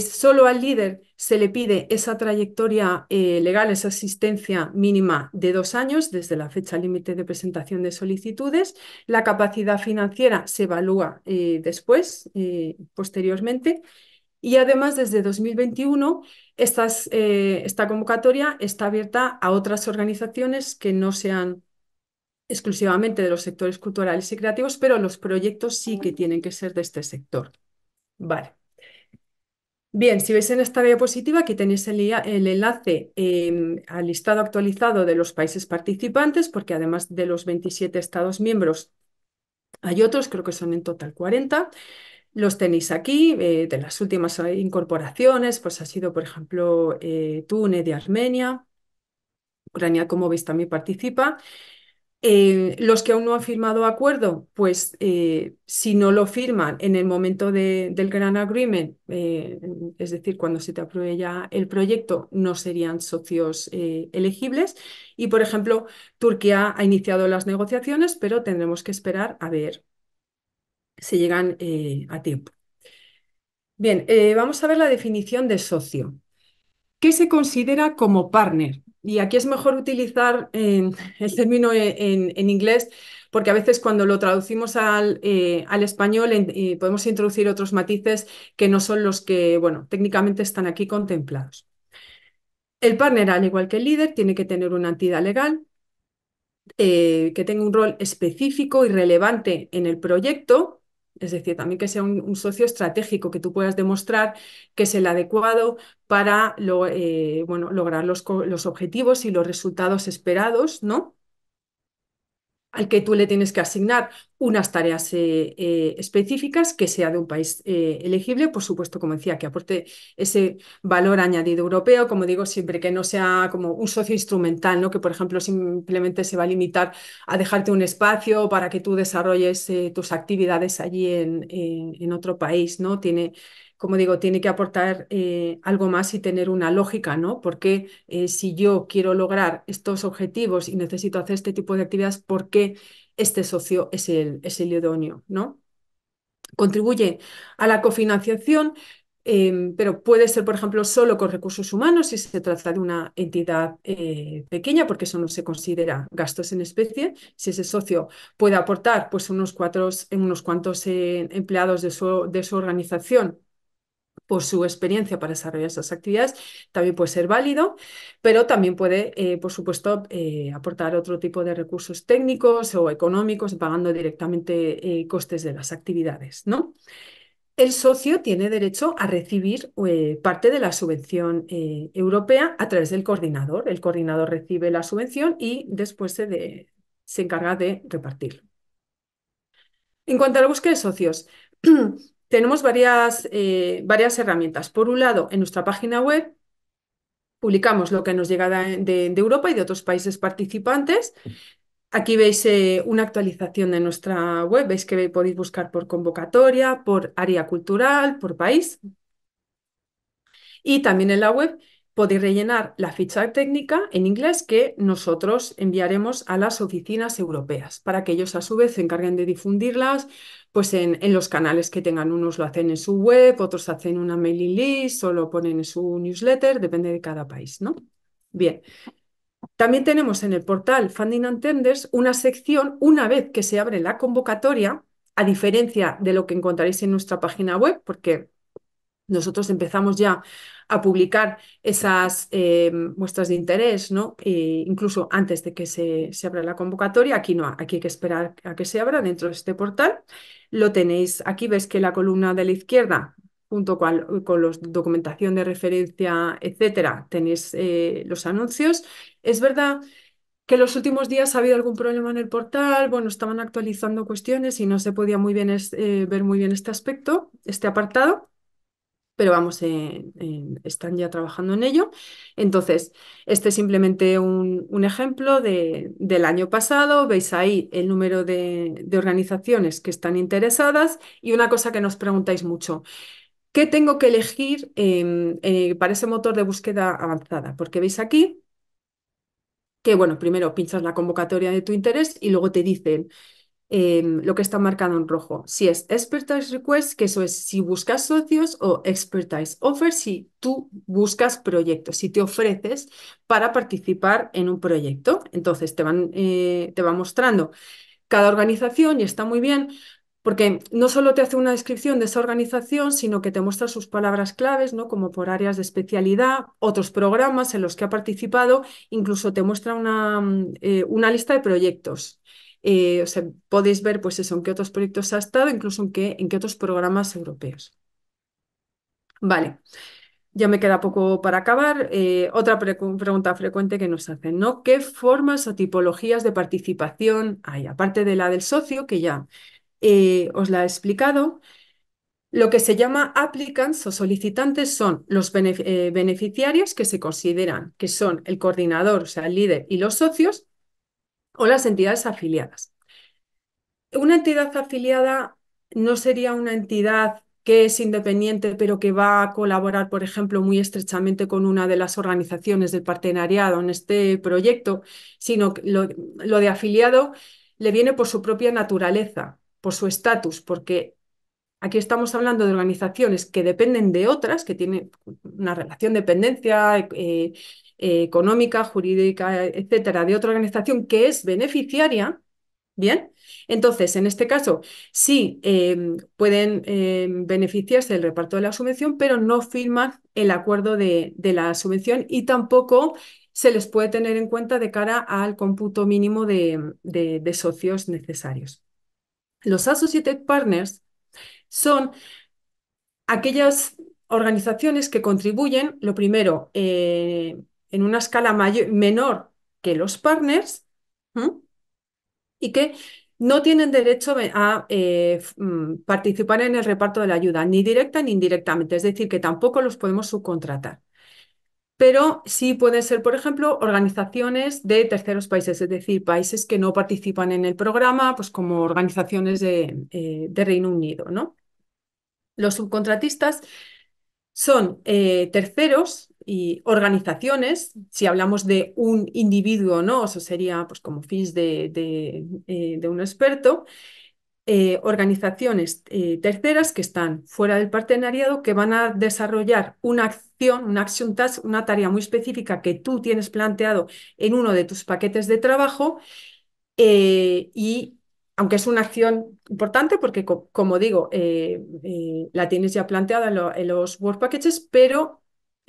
solo al líder se le pide esa trayectoria eh, legal, esa asistencia mínima de dos años desde la fecha límite de presentación de solicitudes. La capacidad financiera se evalúa eh, después, eh, posteriormente. Y además, desde 2021, esta convocatoria está abierta a otras organizaciones que no sean exclusivamente de los sectores culturales y creativos, pero los proyectos sí que tienen que ser de este sector. Vale. Bien, si veis en esta diapositiva, aquí tenéis el, enlace em, al listado actualizado de los países participantes, porque además de los 27 Estados miembros, hay otros, creo que son en total 40. Los tenéis aquí, eh, de las últimas incorporaciones, pues ha sido, por ejemplo, eh, Túnez de Armenia, Ucrania, como veis, también participa. Eh, los que aún no han firmado acuerdo, pues eh, si no lo firman en el momento del Grand Agreement, eh, es decir, cuando se te apruebe ya el proyecto, no serían socios elegibles. Y, por ejemplo, Turquía ha iniciado las negociaciones, pero tendremos que esperar a ver si llegan a tiempo. Bien, vamos a ver la definición de socio. ¿Qué se considera como partner? y aquí es mejor utilizar el término eh, en, inglés porque a veces cuando lo traducimos al, eh, español eh, podemos introducir otros matices que no son los que, bueno, técnicamente están aquí contemplados. El partner, al igual que el líder, tiene que tener una entidad legal que tenga un rol específico y relevante en el proyecto es decir, también que sea un, socio estratégico, que tú puedas demostrar que es el adecuado para eh, bueno, lograr los, los, objetivos y los resultados esperados, ¿no? al que tú le tienes que asignar unas tareas eh, eh, específicas, que sea de un país eh, elegible, por supuesto, como decía, que aporte ese valor añadido europeo, como digo, siempre que no sea como un socio instrumental, ¿no? que por ejemplo simplemente se va a limitar a dejarte un espacio para que tú desarrolles tus actividades allí en, en otro país, ¿no? Tiene como digo, tiene que aportar eh, algo más y tener una lógica, ¿no? Porque eh, si yo quiero lograr estos objetivos y necesito hacer este tipo de actividades, ¿por qué este socio es el, es el idóneo, ¿no? Contribuye a la cofinanciación, em, pero puede ser, por ejemplo, solo con recursos humanos si se trata de una entidad eh, pequeña, porque eso no se considera gastos en especie. Si ese socio puede aportar pues, unos, unos cuantos empleados de de su organización por su experiencia para desarrollar esas actividades, también puede ser válido, pero también puede, eh, por supuesto, eh, aportar otro tipo de recursos técnicos o económicos, pagando directamente eh, costes de las actividades, ¿no? El socio tiene derecho a recibir parte de la subvención europea a través del coordinador. El coordinador recibe la subvención y después se, se encarga de repartirlo. En cuanto a la búsqueda de socios, tenemos varias, eh, varias herramientas. Por un lado, en nuestra página web publicamos lo que nos llega de, Europa y de otros países participantes. Aquí veis eh, una actualización de nuestra web, veis que podéis buscar por convocatoria, por área cultural, por país. Y también en la web podéis rellenar la ficha técnica en inglés que nosotros enviaremos a las oficinas europeas para que ellos a su vez se encarguen de difundirlas pues en, los canales que tengan. Unos lo hacen en su web, otros hacen una mailing list o lo ponen en su newsletter, depende de cada país, ¿no? Bien. También tenemos en el portal Funding and Tenders una sección, una vez que se abre la convocatoria, a diferencia de lo que encontraréis en nuestra página web, porque nosotros empezamos ya a publicar esas eh, muestras de interés, ¿no? Eh, incluso antes de que se, se, abra la convocatoria, aquí no, aquí hay que esperar a que se abra dentro de este portal. Lo tenéis, aquí ves que la columna de la izquierda, junto con, con los documentación de referencia, etcétera, tenéis eh, los anuncios. Es verdad que los últimos días ha habido algún problema en el portal, bueno, estaban actualizando cuestiones y no se podía muy bien ver muy bien este aspecto, este apartado, pero vamos, eh, eh, están ya trabajando en ello. Entonces, este es simplemente un, ejemplo del año pasado. Veis ahí el número de, organizaciones que están interesadas y una cosa que nos preguntáis mucho. ¿Qué tengo que elegir em, eh, para ese motor de búsqueda avanzada? Porque veis aquí que, bueno, primero pinchas la convocatoria de tu interés y luego te dicen, Em, lo que está marcado en rojo. Si es expertise request, que eso es si buscas socios, o expertise offer, si tú buscas proyectos, si te ofreces para participar en un proyecto. Entonces te, van, eh, te va mostrando cada organización y está muy bien. Porque no solo te hace una descripción de esa organización, sino que te muestra sus palabras claves, ¿no? como por áreas de especialidad, otros programas en los que ha participado, incluso te muestra una, mm, eh, una lista de proyectos eh, podéis ver pues eso, en qué otros proyectos ha estado, incluso en qué, en otros programas europeos. Vale, ya me queda poco para acabar. Eh, otra pregunta frecuente que nos hacen, ¿no? ¿Qué formas o tipologías de participación hay? Aparte de la del socio, que ya eh, os la he explicado, lo que se llama applicants o solicitantes son los beneficiarios que se consideran que son el coordinador, o sea, el líder y los socios, o las entidades afiliadas. Una entidad afiliada no sería una entidad que es independiente, pero que va a colaborar, por ejemplo, muy estrechamente con una de las organizaciones del partenariado en este proyecto, sino que lo, de afiliado le viene por su propia naturaleza, por su estatus, porque aquí estamos hablando de organizaciones que dependen de otras, que tienen una relación de dependencia, eh, eh, económica, jurídica, etcétera, de otra organización que es beneficiaria, Bien, entonces, en este caso, sí em, pueden em, beneficiarse del reparto de la subvención, pero no firman el acuerdo de, la subvención y tampoco se les puede tener en cuenta de cara al cómputo mínimo de, socios necesarios. Los Associated Partners son aquellas organizaciones que contribuyen, lo primero, eh, en una escala mayor, menor que los partners y que no tienen derecho a eh, mm, participar en el reparto de la ayuda, ni directa ni indirectamente, es decir, que tampoco los podemos subcontratar. Pero sí pueden ser, por ejemplo, organizaciones de terceros países, es decir, países que no participan en el programa, pues como organizaciones de, eh, Reino Unido, ¿no? Los subcontratistas son eh, terceros y organizaciones, si hablamos de un individuo, ¿no? Eso sería pues, como fins eh, de, un experto. Eh, organizaciones eh, terceras que están fuera del partenariado que van a desarrollar una acción, una action task, una tarea muy específica que tú tienes planteado en uno de tus paquetes de trabajo y aunque es una acción importante porque como digo, la tienes ya planteada en, en los work packages, pero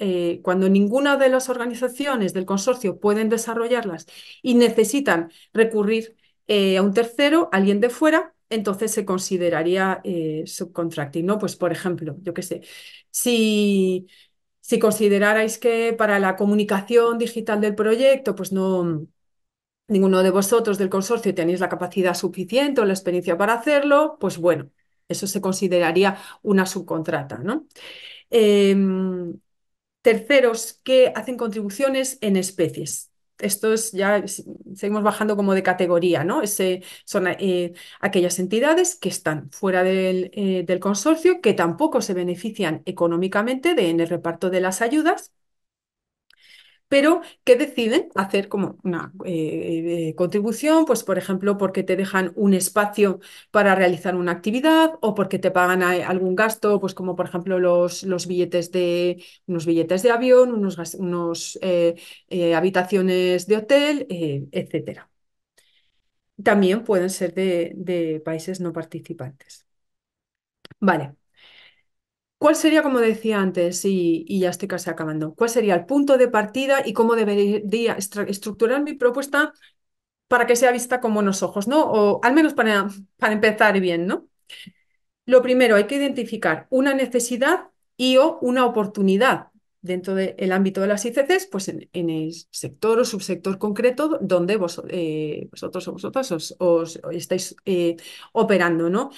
eh, cuando ninguna de las organizaciones del consorcio pueden desarrollarlas y necesitan recurrir eh, a un tercero, alguien de fuera, entonces se consideraría eh, subcontracting, ¿no? Pues, por ejemplo, yo qué sé, si, si considerarais que para la comunicación digital del proyecto, pues no, ninguno de vosotros del consorcio tenéis la capacidad suficiente o la experiencia para hacerlo, pues bueno, eso se consideraría una subcontrata, ¿no? Em, terceros que hacen contribuciones en especies. Esto es ya, seguimos bajando como de categoría, ¿no? son eh, aquellas entidades que están fuera del, eh, del, consorcio, que tampoco se benefician económicamente de, en el reparto de las ayudas pero que deciden hacer como una eh, eh, contribución, pues por ejemplo, porque te dejan un espacio para realizar una actividad o porque te pagan eh, algún gasto, pues como por ejemplo los, billetes de unos billetes de avión, unos, habitaciones de hotel, etcétera. También pueden ser de países no participantes. Vale. ¿Cuál sería, como decía antes, y, ya estoy casi acabando, cuál sería el punto de partida y cómo debería estructurar mi propuesta para que sea vista con buenos ojos, ¿no? O al menos para, empezar bien, ¿no? Lo primero, hay que identificar una necesidad y o una oportunidad dentro del ámbito de las ICCs, pues en, el sector o subsector concreto donde eh, vosotros o vosotras os, estáis eh, operando, ¿no?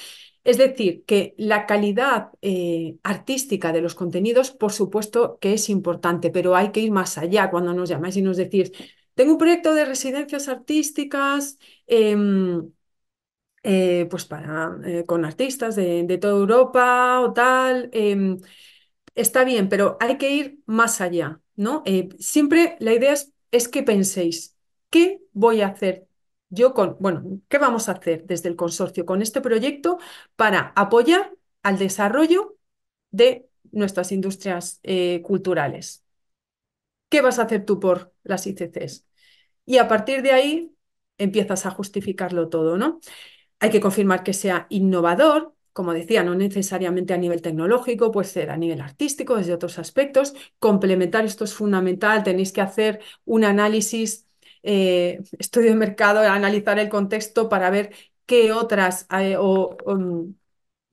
Es decir, que la calidad eh, artística de los contenidos, por supuesto que es importante, pero hay que ir más allá cuando nos llamáis y nos decís, tengo un proyecto de residencias artísticas. Em, eh, pues para, eh, con artistas de, toda Europa o tal. Em, está bien, pero hay que ir más allá, ¿no? siempre la idea es que penséis, ¿qué voy a hacer yo con, bueno, ¿qué vamos a hacer desde el consorcio con este proyecto para apoyar al desarrollo de nuestras industrias eh, culturales? ¿Qué vas a hacer tú por las ICCs? Y a partir de ahí empiezas a justificarlo todo, ¿no? Hay que confirmar que sea innovador, como decía, no necesariamente a nivel tecnológico, puede ser a nivel artístico, desde otros aspectos. Complementar, esto es fundamental, tenéis que hacer un análisis eh, estudio de mercado, analizar el contexto para ver qué otras eh, o um,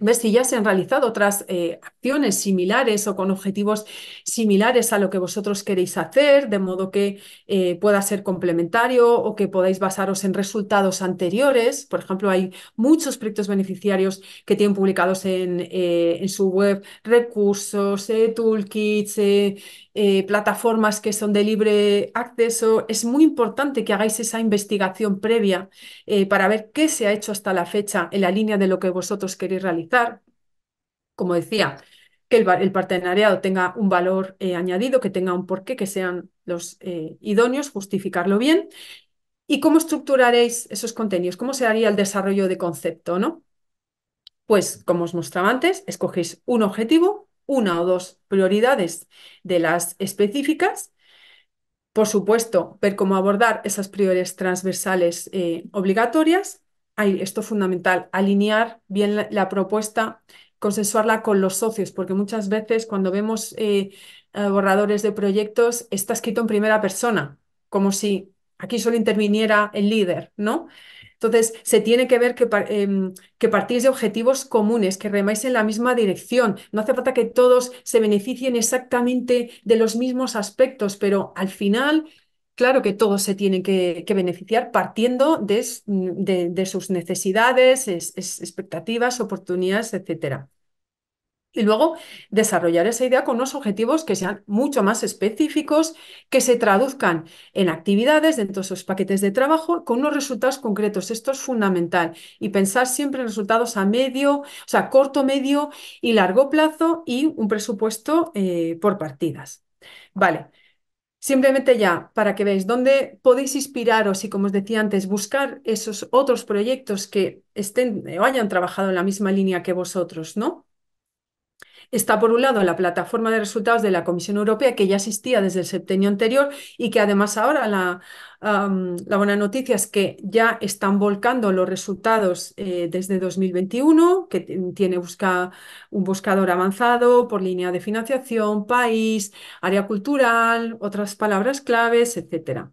ver si ya se han realizado otras eh, acciones similares o con objetivos similares a lo que vosotros queréis hacer, de modo que eh, pueda ser complementario o que podáis basaros en resultados anteriores. Por ejemplo, hay muchos proyectos beneficiarios que tienen publicados en eh, su web recursos, toolkits, plataformas que son de libre acceso. Es muy importante que hagáis esa investigación previa para ver qué se ha hecho hasta la fecha en la línea de lo que vosotros queréis realizar como decía, que el, partenariado tenga un valor eh, añadido, que tenga un porqué, que sean los eh, idóneos, justificarlo bien. ¿Y cómo estructuraréis esos contenidos? ¿Cómo se haría el desarrollo de concepto? ¿no? Pues, como os mostraba antes, escogéis un objetivo, una o dos prioridades de las específicas. Por supuesto, ver cómo abordar esas prioridades transversales eh, obligatorias esto es fundamental, alinear bien la, propuesta, consensuarla con los socios, porque muchas veces cuando vemos eh, eh, borradores de proyectos está escrito en primera persona, como si aquí solo interviniera el líder, ¿no? Entonces, se tiene que ver que, em, que partís de objetivos comunes, que remáis en la misma dirección. No hace falta que todos se beneficien exactamente de los mismos aspectos, pero al final claro que todos se tienen que, beneficiar partiendo mm, de, sus necesidades, expectativas, oportunidades, etc. Y luego desarrollar esa idea con unos objetivos que sean mucho más específicos, que se traduzcan en actividades dentro de esos paquetes de trabajo con unos resultados concretos. Esto es fundamental. Y pensar siempre en resultados a medio, o sea, corto, medio y largo plazo y un presupuesto eh, por partidas. Vale, Simplemente ya, para que veáis dónde podéis inspiraros y, como os decía antes, buscar esos otros proyectos que estén o hayan trabajado en la misma línea que vosotros, ¿no? Está, por un lado, la plataforma de resultados de la Comisión Europea, que ya existía desde el septenio anterior y que además ahora la, buena noticia es que ya están volcando los resultados eh, desde 2021, que tiene busca, un buscador avanzado por línea de financiación, país, área cultural, otras palabras claves, etcétera.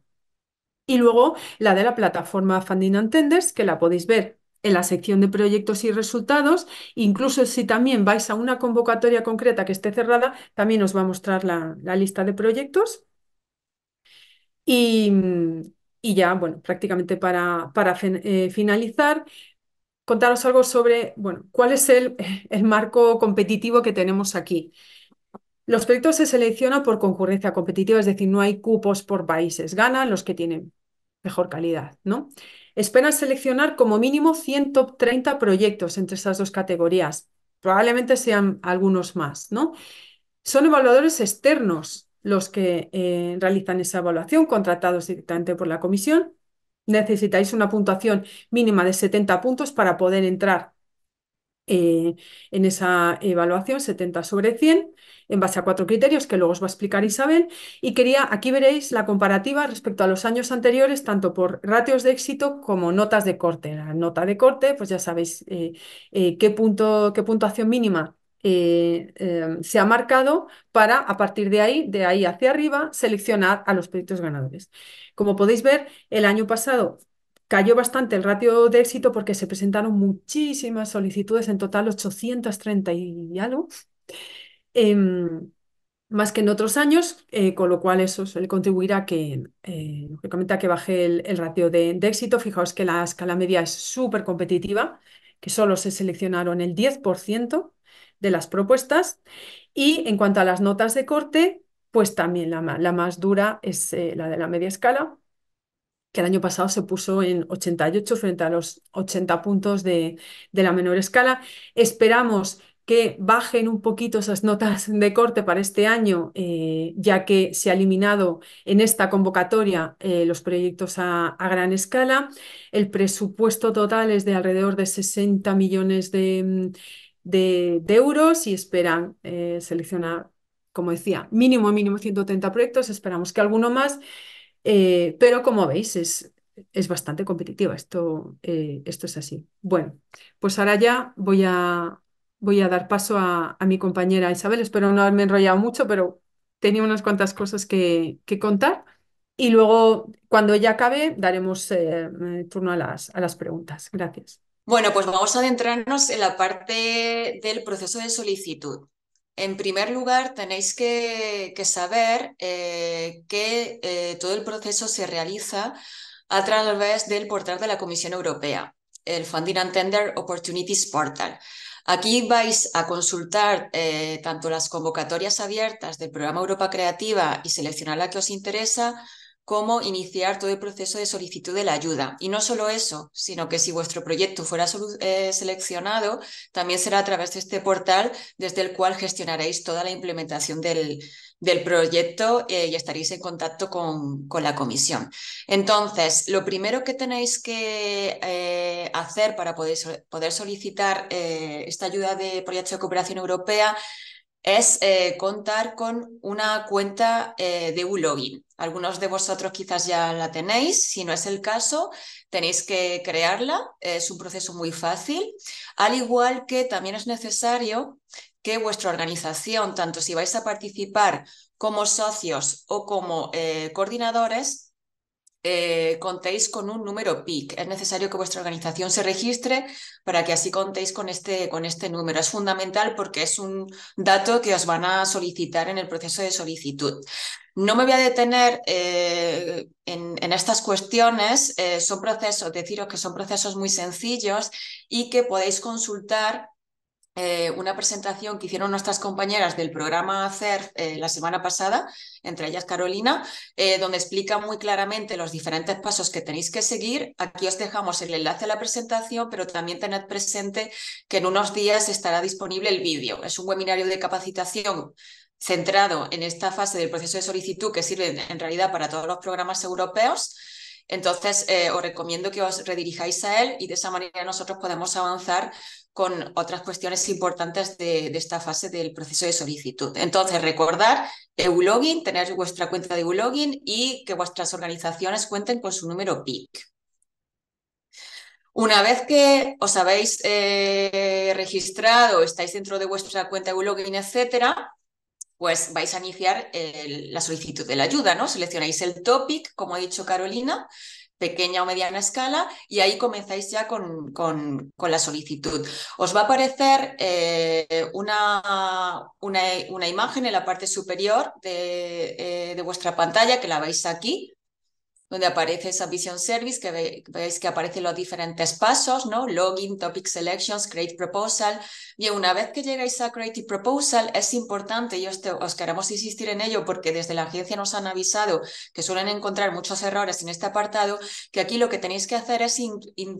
Y luego la de la plataforma Funding and Tenders, que la podéis ver en la sección de proyectos y resultados. Incluso si también vais a una convocatoria concreta que esté cerrada, también os va a mostrar la, lista de proyectos. Y, ya, bueno, prácticamente para, para eh, finalizar, contaros algo sobre, bueno, cuál es el, el marco competitivo que tenemos aquí. Los proyectos se seleccionan por concurrencia competitiva, es decir, no hay cupos por países. Ganan los que tienen mejor calidad, ¿no? Esperan seleccionar como mínimo 130 proyectos entre esas dos categorías. Probablemente sean algunos más, ¿no? Son evaluadores externos los que eh, realizan esa evaluación, contratados directamente por la comisión. Necesitáis una puntuación mínima de 70 puntos para poder entrar eh, en esa evaluación 70 sobre 100 en base a cuatro criterios que luego os va a explicar Isabel. Y quería, aquí veréis la comparativa respecto a los años anteriores, tanto por ratios de éxito como notas de corte. La nota de corte, pues ya sabéis eh, eh, qué, punto, qué puntuación mínima se ha marcado para, a partir de ahí, de ahí hacia arriba, seleccionar a los proyectos ganadores. Como podéis ver, el año pasado Cayó bastante el ratio de éxito porque se presentaron muchísimas solicitudes, en total 830 y algo, em, más que en otros años, eh, con lo cual eso suele contribuir a que, eh, que baje el, ratio de, éxito. Fijaos que la escala media es súper competitiva, que solo se seleccionaron el 10% de las propuestas. Y en cuanto a las notas de corte, pues también la más dura es eh, la de la media escala, que el año pasado se puso en 88 frente a los 80 puntos de, la menor escala. Esperamos que bajen un poquito esas notas de corte para este año, eh, ya que se ha eliminado en esta convocatoria eh, los proyectos a, gran escala. El presupuesto total es de alrededor de 60 millones de, euros y esperan eh, seleccionar, como decía, mínimo, mínimo 130 proyectos. Esperamos que alguno más. Eh, pero como veis, es, bastante competitiva. Esto, eh, esto es así. Bueno, pues ahora ya voy a, voy a dar paso a, mi compañera Isabel. Espero no haberme enrollado mucho, pero tenía unas cuantas cosas que, que contar. Y luego, cuando ella acabe, daremos eh, turno a las, a las preguntas. Gracias. Bueno, pues vamos a adentrarnos en la parte del proceso de solicitud. En primer lugar, tenéis que, saber eh, que eh, todo el proceso se realiza a través del portal de la Comisión Europea, el Funding and Tender Opportunities Portal. Aquí vais a consultar eh, tanto las convocatorias abiertas del programa Europa Creativa y seleccionar la que os interesa, cómo iniciar todo el proceso de solicitud de la ayuda. Y no solo eso, sino que si vuestro proyecto fuera eh, seleccionado, también será a través de este portal desde el cual gestionaréis toda la implementación del, del proyecto eh, y estaréis en contacto con, la comisión. Entonces, lo primero que tenéis que eh, hacer para poder, poder solicitar esta ayuda de Proyecto de Cooperación Europea es eh, contar con una cuenta eh, de uLogin. login Algunos de vosotros quizás ya la tenéis, si no es el caso, tenéis que crearla, es un proceso muy fácil, al igual que también es necesario que vuestra organización, tanto si vais a participar como socios o como eh, coordinadores, eh, contéis con un número PIC. Es necesario que vuestra organización se registre para que así contéis con este, con este número. Es fundamental porque es un dato que os van a solicitar en el proceso de solicitud. No me voy a detener eh, en, estas cuestiones, eh, son procesos, deciros que son procesos muy sencillos y que podéis consultar eh, una presentación que hicieron nuestras compañeras del programa CERF eh, la semana pasada, entre ellas Carolina, eh, donde explica muy claramente los diferentes pasos que tenéis que seguir. Aquí os dejamos el enlace a la presentación, pero también tened presente que en unos días estará disponible el vídeo. Es un webinario de capacitación centrado en esta fase del proceso de solicitud que sirve en realidad para todos los programas europeos. Entonces, os recomiendo que os redirijáis a él y de esa manera nosotros podemos avanzar con otras cuestiones importantes de, esta fase del proceso de solicitud. Entonces, recordar eu tener vuestra cuenta de Ulogin y que vuestras organizaciones cuenten con su número PIC. Una vez que os habéis eh, registrado, estáis dentro de vuestra cuenta de login etcétera, pues vais a iniciar la solicitud de la ayuda, ¿no? Seleccionáis el topic, como ha dicho Carolina, pequeña o mediana escala y ahí comenzáis ya con, la solicitud. Os va a aparecer eh, una, imagen en la parte superior de, eh, de vuestra pantalla que la veis aquí donde aparece esa Vision Service, que veis que aparecen los diferentes pasos, ¿no? Login, Topic Selections, Create Proposal. Bien, una vez que llegáis a Create Proposal, es importante, y os, queremos insistir en ello porque desde la agencia nos han avisado que suelen encontrar muchos errores en este apartado, que aquí lo que tenéis que hacer es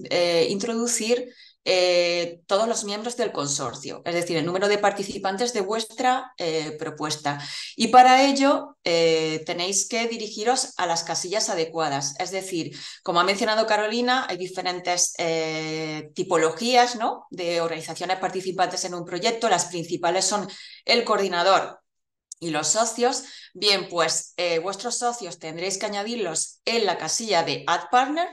eh, introducir eh, todos los miembros del consorcio, es decir, el número de participantes de vuestra eh, propuesta. Y para ello eh, tenéis que dirigiros a las casillas adecuadas, es decir, como ha mencionado Carolina, hay diferentes tipologías ¿no? de organizaciones participantes en un proyecto, las principales son el coordinador, y los socios, bien, pues vuestros socios tendréis que añadirlos en la casilla de Ad Partner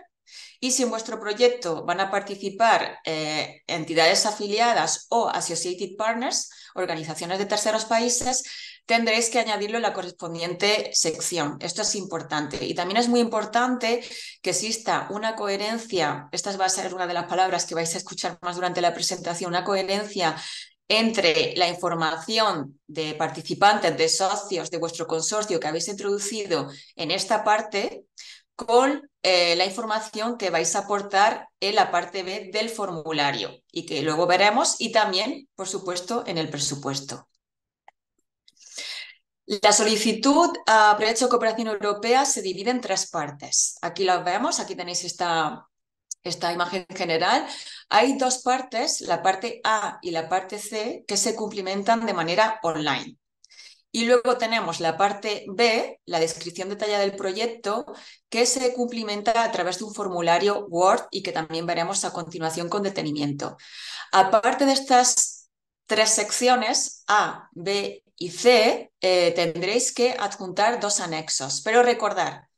y si en vuestro proyecto van a participar eh, entidades afiliadas o associated partners, organizaciones de terceros países, tendréis que añadirlo en la correspondiente sección. Esto es importante. Y también es muy importante que exista una coherencia, esta va a ser una de las palabras que vais a escuchar más durante la presentación, una coherencia entre la información de participantes, de socios de vuestro consorcio que habéis introducido en esta parte con eh, la información que vais a aportar en la parte B del formulario y que luego veremos y también, por supuesto, en el presupuesto. La solicitud a Proyecto de Cooperación Europea se divide en tres partes. Aquí la vemos, aquí tenéis esta, esta imagen general. Hay dos partes, la parte A y la parte C, que se cumplimentan de manera online. Y luego tenemos la parte B, la descripción detallada del proyecto, que se cumplimenta a través de un formulario Word y que también veremos a continuación con detenimiento. Aparte de estas tres secciones, A, B y C, eh, tendréis que adjuntar dos anexos. Pero recordar,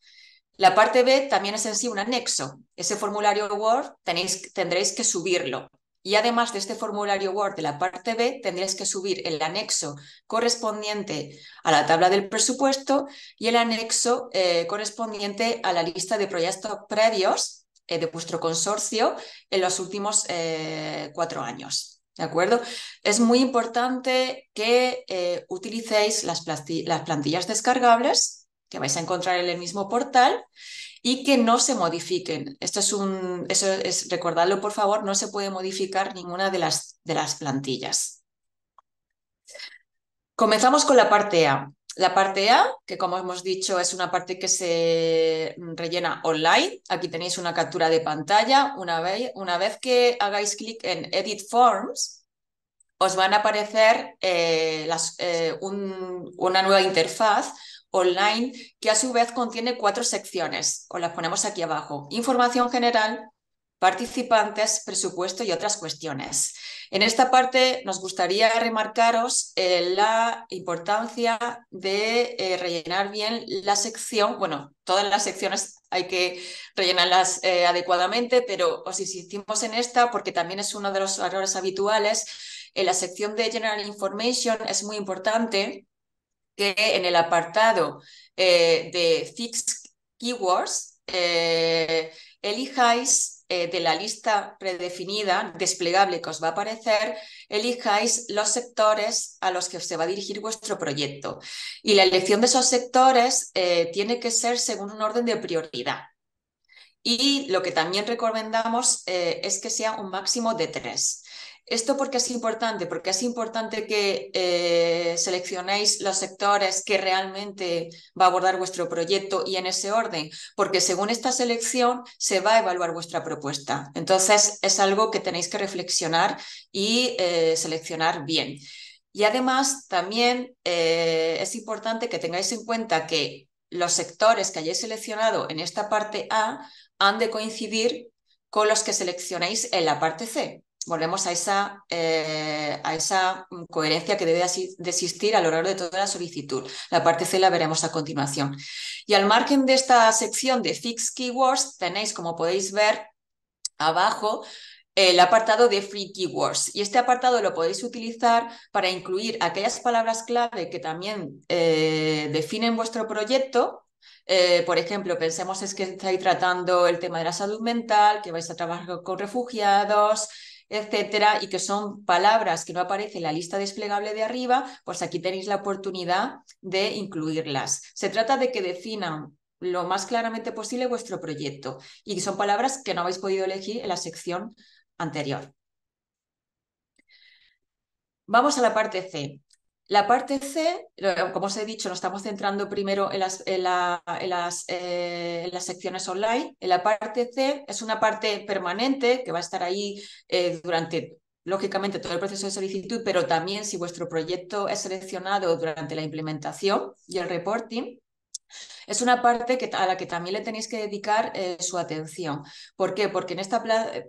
la parte B también es en sí un anexo. Ese formulario Word tenéis, tendréis que subirlo. Y además de este formulario Word de la parte B, tendréis que subir el anexo correspondiente a la tabla del presupuesto y el anexo eh, correspondiente a la lista de proyectos previos eh, de vuestro consorcio en los últimos eh, cuatro años. ¿De acuerdo? Es muy importante que utilicéis las plantillas descargables que vais a encontrar en el mismo portal y que no se modifiquen. Esto es un, eso es, recordarlo por favor, no se puede modificar ninguna de las, de las plantillas. Comenzamos con la parte A. La parte A, que como hemos dicho es una parte que se rellena online. Aquí tenéis una captura de pantalla. Una vez, una vez que hagáis clic en Edit Forms, os van a aparecer eh, eh, una nueva interfaz online, que a su vez contiene cuatro secciones. Os las ponemos aquí abajo. Información general, participantes, presupuesto y otras cuestiones. En esta parte nos gustaría remarcaros eh, la importancia de eh, rellenar bien la sección. Bueno, todas las secciones hay que rellenarlas eh, adecuadamente, pero os insistimos en esta porque también es uno de los errores habituales. En la sección de General Information es muy importante que en el apartado eh, de Fixed Keywords eh, elijáis eh, de la lista predefinida, desplegable que os va a aparecer, elijáis los sectores a los que se va a dirigir vuestro proyecto. Y la elección de esos sectores tiene que ser según un orden de prioridad. Y lo que también recomendamos es que sea un máximo de tres. ¿Esto por qué es importante? Porque es importante que eh, seleccionéis los sectores que realmente va a abordar vuestro proyecto y en ese orden, porque según esta selección se va a evaluar vuestra propuesta. Entonces, es algo que tenéis que reflexionar y eh, seleccionar bien. Y además, también eh, es importante que tengáis en cuenta que los sectores que hayáis seleccionado en esta parte A han de coincidir con los que seleccionéis en la parte C volvemos a esa, eh, a esa coherencia que debe desistir existir a lo largo de toda la solicitud. La parte C la veremos a continuación. Y al margen de esta sección de Fixed Keywords tenéis, como podéis ver abajo, el apartado de Free Keywords. Y este apartado lo podéis utilizar para incluir aquellas palabras clave que también eh, definen vuestro proyecto eh, por ejemplo, pensemos es que estáis tratando el tema de la salud mental, que vais a trabajar con refugiados, etcétera, y que son palabras que no aparecen en la lista desplegable de arriba, pues aquí tenéis la oportunidad de incluirlas. Se trata de que definan lo más claramente posible vuestro proyecto y que son palabras que no habéis podido elegir en la sección anterior. Vamos a la parte C. La parte C, como os he dicho, nos estamos centrando primero eh, en las, secciones online. En la parte C es una parte permanente que va a estar ahí eh, durante, lógicamente, todo el proceso de solicitud, pero también si vuestro proyecto es seleccionado durante la implementación y el reporting. Es una parte que, a la que también le tenéis que dedicar eh, su atención. ¿Por qué? Porque en esta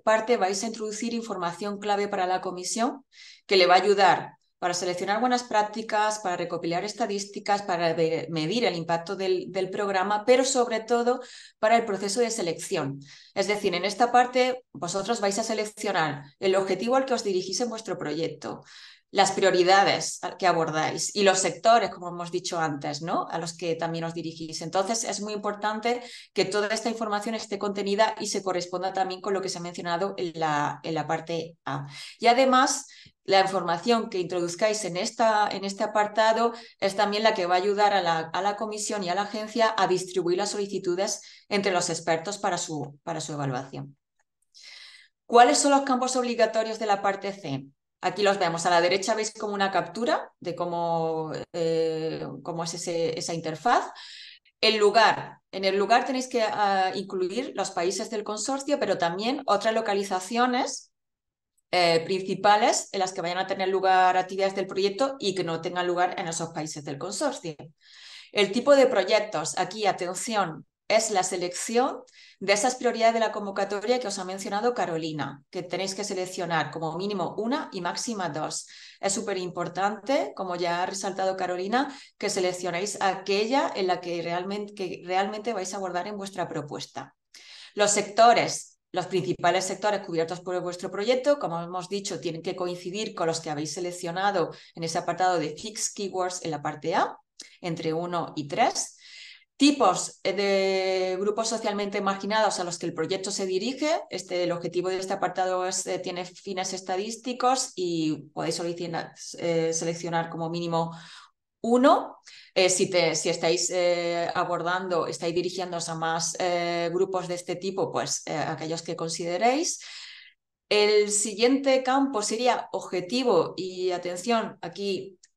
parte vais a introducir información clave para la comisión que le va a ayudar para seleccionar buenas prácticas, para recopilar estadísticas, para medir el impacto del, programa, pero sobre todo para el proceso de selección. Es decir, en esta parte vosotros vais a seleccionar el objetivo al que os dirigís en vuestro proyecto, las prioridades que abordáis y los sectores, como hemos dicho antes, ¿no? a los que también os dirigís. Entonces, es muy importante que toda esta información esté contenida y se corresponda también con lo que se ha mencionado en la, en la parte A. Y además, la información que introduzcáis en, esta, en este apartado es también la que va a ayudar a la, comisión y a la agencia a distribuir las solicitudes entre los expertos para su, para su evaluación. ¿Cuáles son los campos obligatorios de la parte C? Aquí los vemos. A la derecha veis como una captura de cómo, eh, cómo es esa interfaz. El lugar. En el lugar tenéis que ah, incluir los países del consorcio, pero también otras localizaciones eh, principales en las que vayan a tener lugar actividades del proyecto y que no tengan lugar en esos países del consorcio. El tipo de proyectos, aquí atención, es la selección de esas prioridades de la convocatoria que os ha mencionado Carolina, que tenéis que seleccionar como mínimo una y máxima dos. Es súper importante, como ya ha resaltado Carolina, que seleccionéis aquella en la que realmente, que realmente vais a abordar en vuestra propuesta. Los sectores, los principales sectores cubiertos por vuestro proyecto, como hemos dicho, tienen que coincidir con los que habéis seleccionado en ese apartado de Fixed Keywords en la parte A, entre 1 y 3. Tipos eh, de grupos socialmente marginados a los que el proyecto se dirige. Este, el objetivo de este apartado eh, tiene fines estadísticos y podéis eh, seleccionar como mínimo uno, eh, si, estáis eh, abordando, estáis dirigiéndoos a más eh, grupos de este tipo, pues aquellos que consideréis. El siguiente campo sería objetivo y atención, aquí os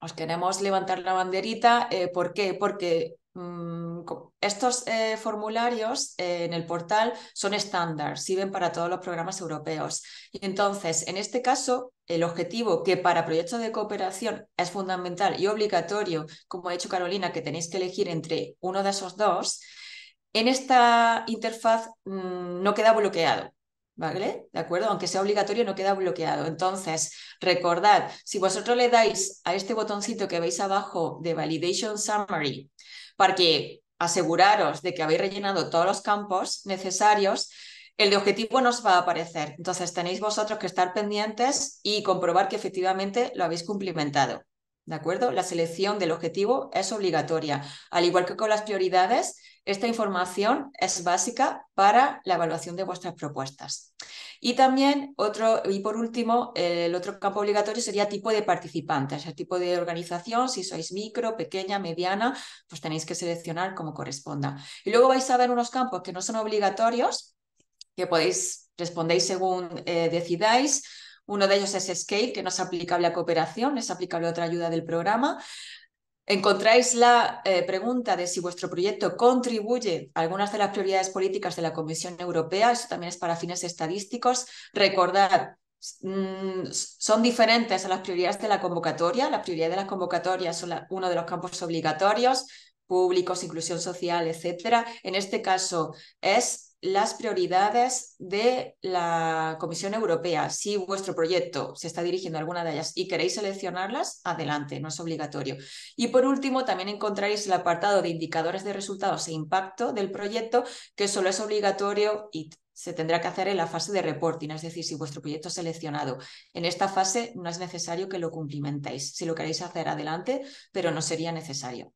pues, queremos levantar la banderita. ¿Por qué? Porque mm, estos formularios en el portal son estándar, sirven para todos los programas europeos. Y entonces, en este caso, el objetivo que para proyectos de cooperación es fundamental y obligatorio, como ha dicho Carolina, que tenéis que elegir entre uno de esos dos, en esta interfaz mm, no queda bloqueado. ¿Vale? ¿De acuerdo? Aunque sea obligatorio, no queda bloqueado. Entonces, recordad, si vosotros le dais a este botoncito que veis abajo de Validation Summary, para que aseguraros de que habéis rellenado todos los campos necesarios, el de objetivo nos va a aparecer. Entonces tenéis vosotros que estar pendientes y comprobar que efectivamente lo habéis cumplimentado. ¿De acuerdo? La selección del objetivo es obligatoria. Al igual que con las prioridades, esta información es básica para la evaluación de vuestras propuestas. Y también otro, y por último, el otro campo obligatorio sería tipo de participantes, el tipo de organización, si sois micro, pequeña, mediana, pues tenéis que seleccionar como corresponda. Y luego vais a ver unos campos que no son obligatorios, que podéis, respondéis según eh, decidáis. Uno de ellos es Scale, que no es aplicable a cooperación, es aplicable a otra ayuda del programa. Encontráis la eh, pregunta de si vuestro proyecto contribuye a algunas de las prioridades políticas de la Comisión Europea, eso también es para fines estadísticos. Recordad, mm, son diferentes a las prioridades de la convocatoria. la prioridad de las convocatorias son uno de los campos obligatorios, públicos, inclusión social, etc. En este caso es las prioridades de la Comisión Europea. Si vuestro proyecto se está dirigiendo a alguna de ellas y queréis seleccionarlas, adelante, no es obligatorio. Y por último, también encontraréis el apartado de indicadores de resultados e impacto del proyecto, que solo es obligatorio y se tendrá que hacer en la fase de reporting, es decir, si vuestro proyecto es seleccionado. En esta fase no es necesario que lo cumplimentéis. Si lo queréis hacer, adelante, pero no sería necesario.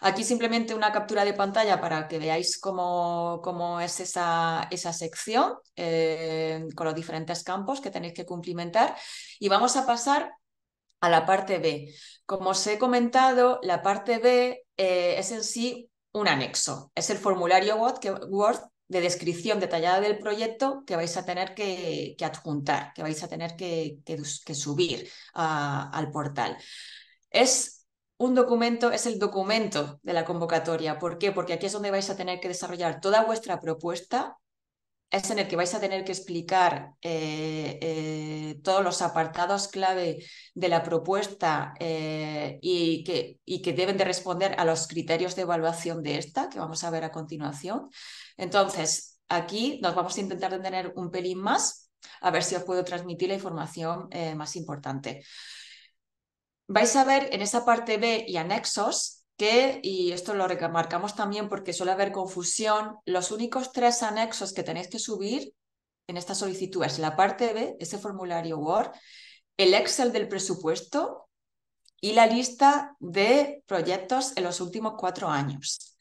Aquí simplemente una captura de pantalla para que veáis cómo, cómo es esa, esa sección eh, con los diferentes campos que tenéis que cumplimentar. Y vamos a pasar a la parte B. Como os he comentado, la parte B eh, es en sí un anexo. Es el formulario Word, de descripción detallada del proyecto que vais a tener que, adjuntar, que vais a tener que, subir al portal. Es un documento es el documento de la convocatoria. ¿Por qué? Porque aquí es donde vais a tener que desarrollar toda vuestra propuesta, es en el que vais a tener que explicar eh, eh, todos los apartados clave de la propuesta eh, y, que, y que deben de responder a los criterios de evaluación de esta, que vamos a ver a continuación. Entonces, aquí nos vamos a intentar detener un pelín más, a ver si os puedo transmitir la información más importante vais a ver en esa parte B y anexos que, y esto lo remarcamos también porque suele haber confusión, los únicos tres anexos que tenéis que subir en esta solicitud es la parte B, ese formulario Word, el Excel del presupuesto y la lista de proyectos en los últimos cuatro años.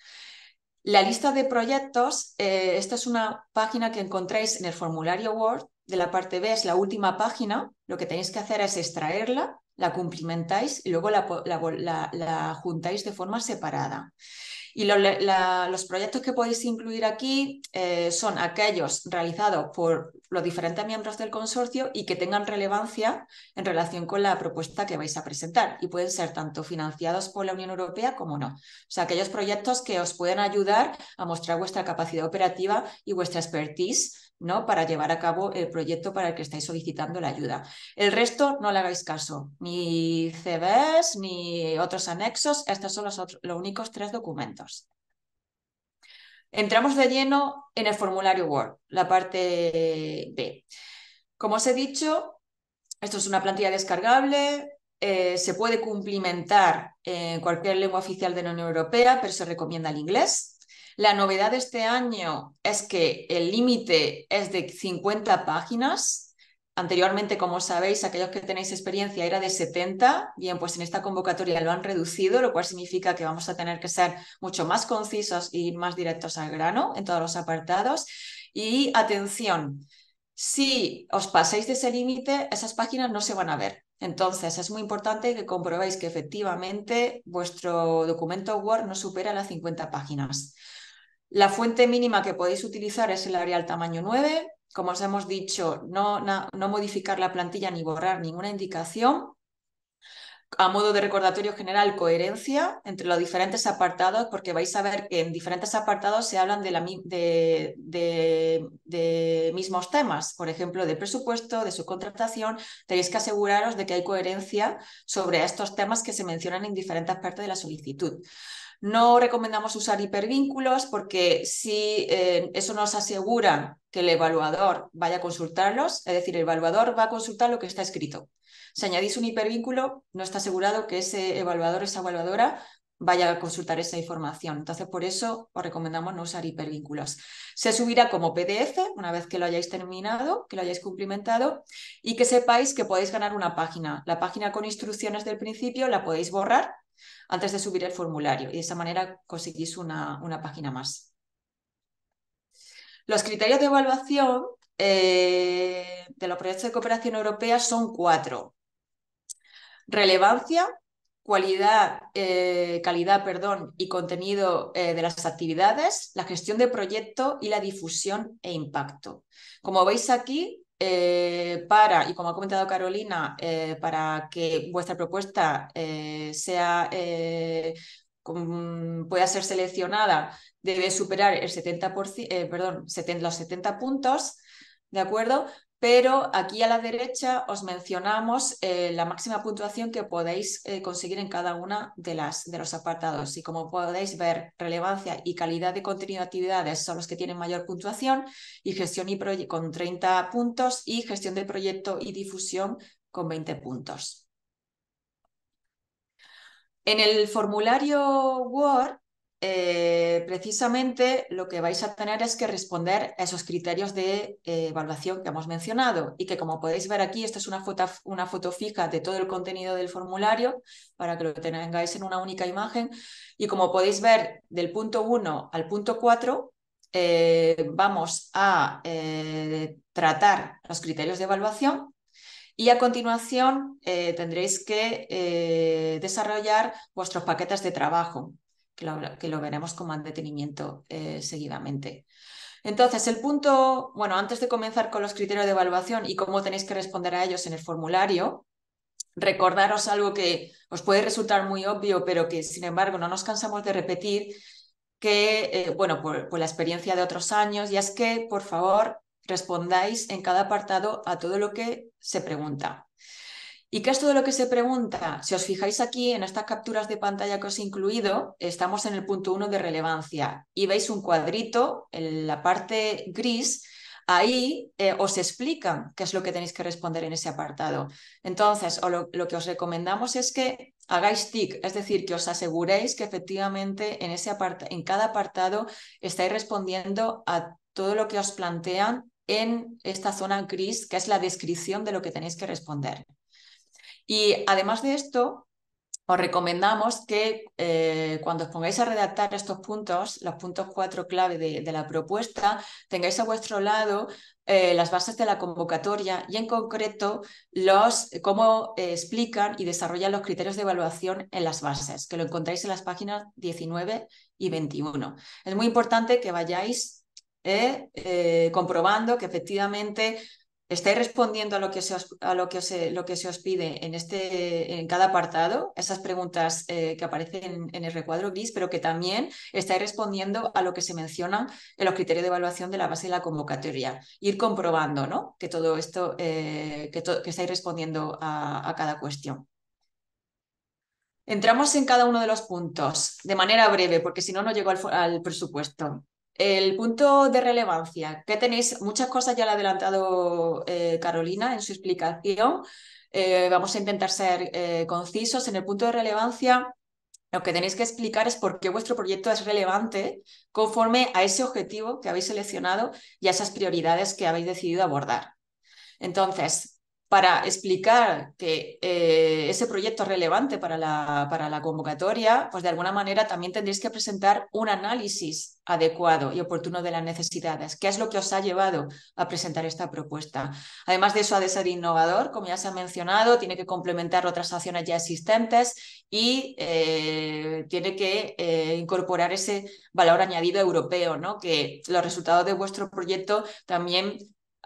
La lista de proyectos, eh, esta es una página que encontráis en el formulario Word de la parte B es la última página, lo que tenéis que hacer es extraerla, la cumplimentáis y luego la, juntáis de forma separada. Y los proyectos que podéis incluir aquí eh, son aquellos realizados por los diferentes miembros del consorcio y que tengan relevancia en relación con la propuesta que vais a presentar. Y pueden ser tanto financiados por la Unión Europea como no. O sea, aquellos proyectos que os pueden ayudar a mostrar vuestra capacidad operativa y vuestra expertise ¿no? para llevar a cabo el proyecto para el que estáis solicitando la ayuda. El resto no le hagáis caso, ni CVs, ni otros anexos, estos son los, únicos tres documentos. Entramos de lleno en el formulario Word, la parte B. Como os he dicho, esto es una plantilla descargable, eh, se puede cumplimentar en cualquier lengua oficial de la Unión Europea, pero se recomienda el inglés. La novedad de este año es que el límite es de 50 páginas. Anteriormente, como sabéis, aquellos que tenéis experiencia era de 70. Bien, pues en esta convocatoria lo han reducido, lo cual significa que vamos a tener que ser mucho más concisos y e más directos al grano en todos los apartados. Y atención, si os pasáis de ese límite, esas páginas no se van a ver. Entonces, es muy importante que comprobéis que efectivamente vuestro documento Word no supera las 50 páginas. La fuente mínima que podéis utilizar es el área al tamaño 9. Como os hemos dicho, no, modificar la plantilla ni borrar ninguna indicación. A modo de recordatorio general, coherencia entre los diferentes apartados, porque vais a ver que en diferentes apartados se hablan de, mismos temas, por ejemplo, de presupuesto, de su contratación. Tenéis que aseguraros de que hay coherencia sobre estos temas que se mencionan en diferentes partes de la solicitud. No recomendamos usar hipervínculos porque si eh, eso nos asegura que el evaluador vaya a consultarlos, es decir, el evaluador va a consultar lo que está escrito. Si añadís un hipervínculo, no está asegurado que ese evaluador, esa evaluadora vaya a consultar esa información. Entonces, por eso os recomendamos no usar hipervínculos. Se subirá como PDF una vez que lo hayáis terminado, que lo hayáis cumplimentado y que sepáis que podéis ganar una página. La página con instrucciones del principio la podéis borrar antes de subir el formulario y de esa manera conseguís una, página más. Los criterios de evaluación eh, de los proyectos de cooperación europea son cuatro. Relevancia, eh, calidad perdón, y contenido eh, de las actividades, la gestión de proyecto y la difusión e impacto. Como veis aquí, eh, para, y como ha comentado Carolina, eh, para que vuestra propuesta eh, sea, pueda ser seleccionada, debe superar el 70%, perdón, los 70 puntos, ¿de acuerdo? pero aquí a la derecha os mencionamos eh, la máxima puntuación que podéis eh, conseguir en cada una de, las, de los apartados. Y como podéis ver, relevancia y calidad de contenido de actividades son los que tienen mayor puntuación y gestión y con 30 puntos y gestión de proyecto y difusión con 20 puntos. En el formulario Word eh, precisamente lo que vais a tener es que responder a esos criterios de eh, evaluación que hemos mencionado y que como podéis ver aquí, esta es una foto, una foto fija de todo el contenido del formulario para que lo tengáis en una única imagen y como podéis ver del punto 1 al punto 4 eh, vamos a tratar los criterios de evaluación y a continuación tendréis que desarrollar vuestros paquetes de trabajo que lo, veremos con más detenimiento eh, seguidamente. Entonces, el punto, bueno, antes de comenzar con los criterios de evaluación y cómo tenéis que responder a ellos en el formulario, recordaros algo que os puede resultar muy obvio, pero que sin embargo no nos cansamos de repetir, que, eh, bueno, por, por, la experiencia de otros años, y es que, por favor, respondáis en cada apartado a todo lo que se pregunta. ¿Y qué es todo lo que se pregunta? Si os fijáis aquí en estas capturas de pantalla que os he incluido, estamos en el punto 1 de relevancia y veis un cuadrito en la parte gris. Ahí eh, os explican qué es lo que tenéis que responder en ese apartado. Entonces, lo, que os recomendamos es que hagáis tick, es decir, que os aseguréis que efectivamente en, ese en cada apartado estáis respondiendo a todo lo que os plantean en esta zona gris, que es la descripción de lo que tenéis que responder. Y además de esto, os recomendamos que eh, cuando os pongáis a redactar estos puntos, los puntos cuatro clave de, la propuesta, tengáis a vuestro lado eh, las bases de la convocatoria y en concreto los, cómo eh, explican y desarrollan los criterios de evaluación en las bases, que lo encontráis en las páginas 19 y 21. Es muy importante que vayáis comprobando que efectivamente ¿Estáis respondiendo a lo que se os, a lo que lo que se os pide en, este, en cada apartado? Esas preguntas eh, que aparecen en el recuadro gris, pero que también estáis respondiendo a lo que se mencionan en los criterios de evaluación de la base de la convocatoria. Ir comprobando ¿no? que todo esto, eh, que, estáis respondiendo a, cada cuestión. Entramos en cada uno de los puntos de manera breve, porque si no, no llego al, al presupuesto. El punto de relevancia, ¿qué tenéis, muchas cosas ya lo ha adelantado eh, Carolina en su explicación. Eh, vamos a intentar ser eh, concisos. En el punto de relevancia, lo que tenéis que explicar es por qué vuestro proyecto es relevante conforme a ese objetivo que habéis seleccionado y a esas prioridades que habéis decidido abordar. Entonces, para explicar que eh, ese proyecto es relevante para la, para la convocatoria, pues de alguna manera también tendréis que presentar un análisis adecuado y oportuno de las necesidades. ¿Qué es lo que os ha llevado a presentar esta propuesta? Además de eso, ha de ser innovador, como ya se ha mencionado, tiene que complementar otras acciones ya existentes y eh, tiene que eh, incorporar ese valor añadido europeo, ¿no? que los resultados de vuestro proyecto también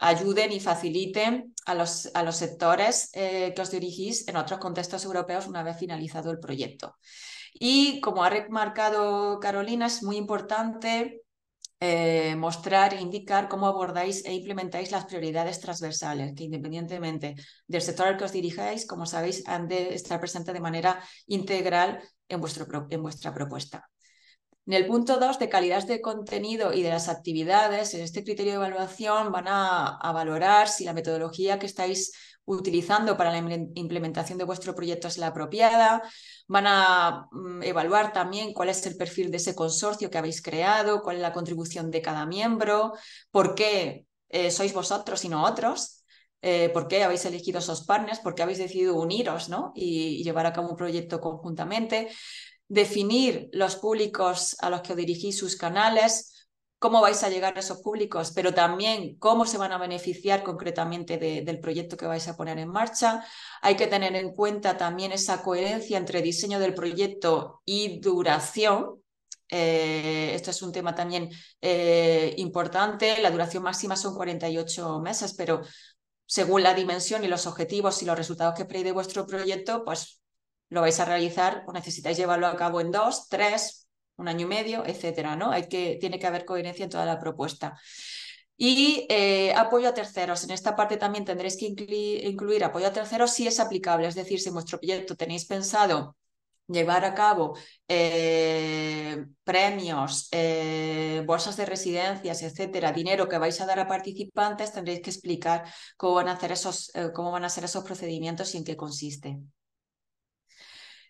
ayuden y faciliten a los, a los sectores eh, que os dirigís en otros contextos europeos una vez finalizado el proyecto. Y como ha remarcado Carolina, es muy importante eh, mostrar e indicar cómo abordáis e implementáis las prioridades transversales, que independientemente del sector al que os dirigáis, como sabéis, han de estar presentes de manera integral en, vuestro, en vuestra propuesta. En el punto 2 de calidad de contenido y de las actividades, en este criterio de evaluación van a, valorar si la metodología que estáis utilizando para la implementación de vuestro proyecto es la apropiada. Van a mm, evaluar también cuál es el perfil de ese consorcio que habéis creado, cuál es la contribución de cada miembro, por qué eh, sois vosotros y no otros. Eh, por qué habéis elegido esos partners, por qué habéis decidido uniros ¿no? y llevar a cabo un proyecto conjuntamente definir los públicos a los que dirigís sus canales, cómo vais a llegar a esos públicos, pero también cómo se van a beneficiar concretamente del proyecto que vais a poner en marcha. Hay que tener en cuenta también esa coherencia entre diseño del proyecto y duración, eh, esto es un tema también eh, importante. La duración máxima son 48 meses, pero según la dimensión y los objetivos y los resultados que esperéis de vuestro proyecto, pues lo vais a realizar o necesitáis llevarlo a cabo en dos, tres, un año y medio, etcétera, ¿no? Hay que, tiene que haber coherencia en toda la propuesta. Y eh, apoyo a terceros. En esta parte también tendréis que incluir, apoyo a terceros si es aplicable. Es decir, si en vuestro proyecto tenéis pensado llevar a cabo eh, premios, eh, bolsas de residencias, etcétera, dinero que vais a dar a participantes, tendréis que explicar cómo van a, hacer esos, cómo van a ser esos procedimientos y en qué consiste.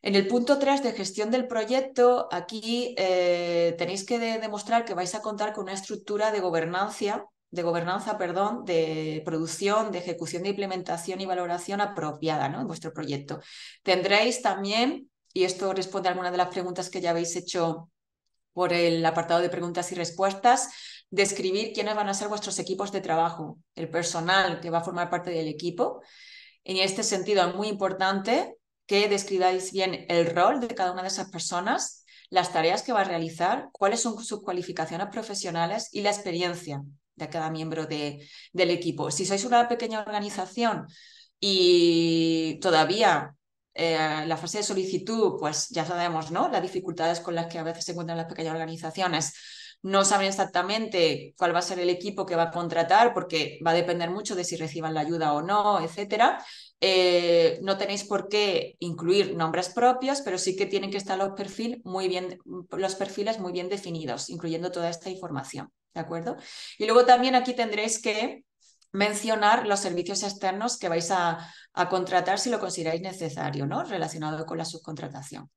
En el punto 3 de gestión del proyecto, aquí eh, tenéis que demostrar que vais a contar con una estructura de gobernanza, de gobernanza, perdón, de producción, de ejecución, de implementación y valoración apropiada ¿no? en vuestro proyecto. Tendréis también, y esto responde a alguna de las preguntas que ya habéis hecho por el apartado de preguntas y respuestas, describir quiénes van a ser vuestros equipos de trabajo, el personal que va a formar parte del equipo. En este sentido, es muy importante que describáis bien el rol de cada una de esas personas, las tareas que va a realizar, cuáles son sus cualificaciones profesionales y la experiencia de cada miembro de, del equipo. Si sois una pequeña organización y todavía eh, la fase de solicitud, pues ya sabemos, ¿no? Las dificultades con las que a veces se encuentran las pequeñas organizaciones. No saben exactamente cuál va a ser el equipo que va a contratar porque va a depender mucho de si reciban la ayuda o no, etcétera. Eh, no tenéis por qué incluir nombres propios, pero sí que tienen que estar los, muy bien, los perfiles muy bien definidos, incluyendo toda esta información. ¿De acuerdo? Y luego también aquí tendréis que mencionar los servicios externos que vais a, a contratar si lo consideráis necesario, ¿no? Relacionado con la subcontratación.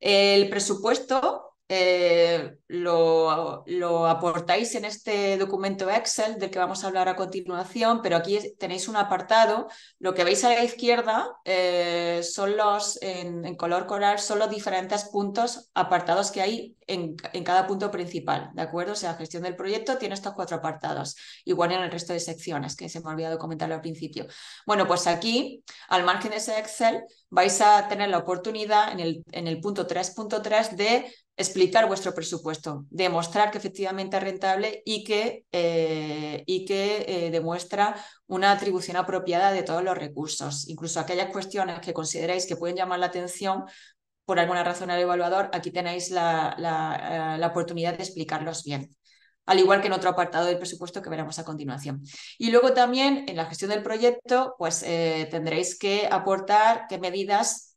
El presupuesto eh, lo, aportáis en este documento Excel del que vamos a hablar a continuación, pero aquí tenéis un apartado. Lo que veis a la izquierda eh, son los, en, color coral, son los diferentes puntos apartados que hay en, cada punto principal, ¿de acuerdo? O sea, la gestión del proyecto tiene estos cuatro apartados, igual en el resto de secciones, que se me ha olvidado comentarlo al principio. Bueno, pues aquí, al margen de ese Excel, vais a tener la oportunidad en el, en el punto 3.3 de explicar vuestro presupuesto, demostrar que efectivamente es rentable y que, eh, y que eh, demuestra una atribución apropiada de todos los recursos. Incluso aquellas cuestiones que consideráis que pueden llamar la atención por alguna razón al evaluador, aquí tenéis la, eh, oportunidad de explicarlos bien al igual que en otro apartado del presupuesto que veremos a continuación. Y luego también en la gestión del proyecto, pues tendréis que aportar qué medidas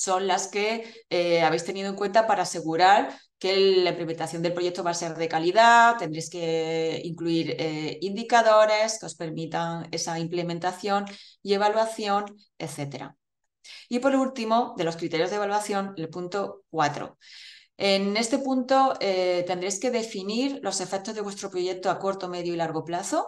son las que eh, habéis tenido en cuenta para asegurar que la implementación del proyecto va a ser de calidad, tendréis que incluir eh, indicadores que os permitan esa implementación y evaluación, etc. Y por último, de los criterios de evaluación, el punto 4. En este punto eh, tendréis que definir los efectos de vuestro proyecto a corto, medio y largo plazo,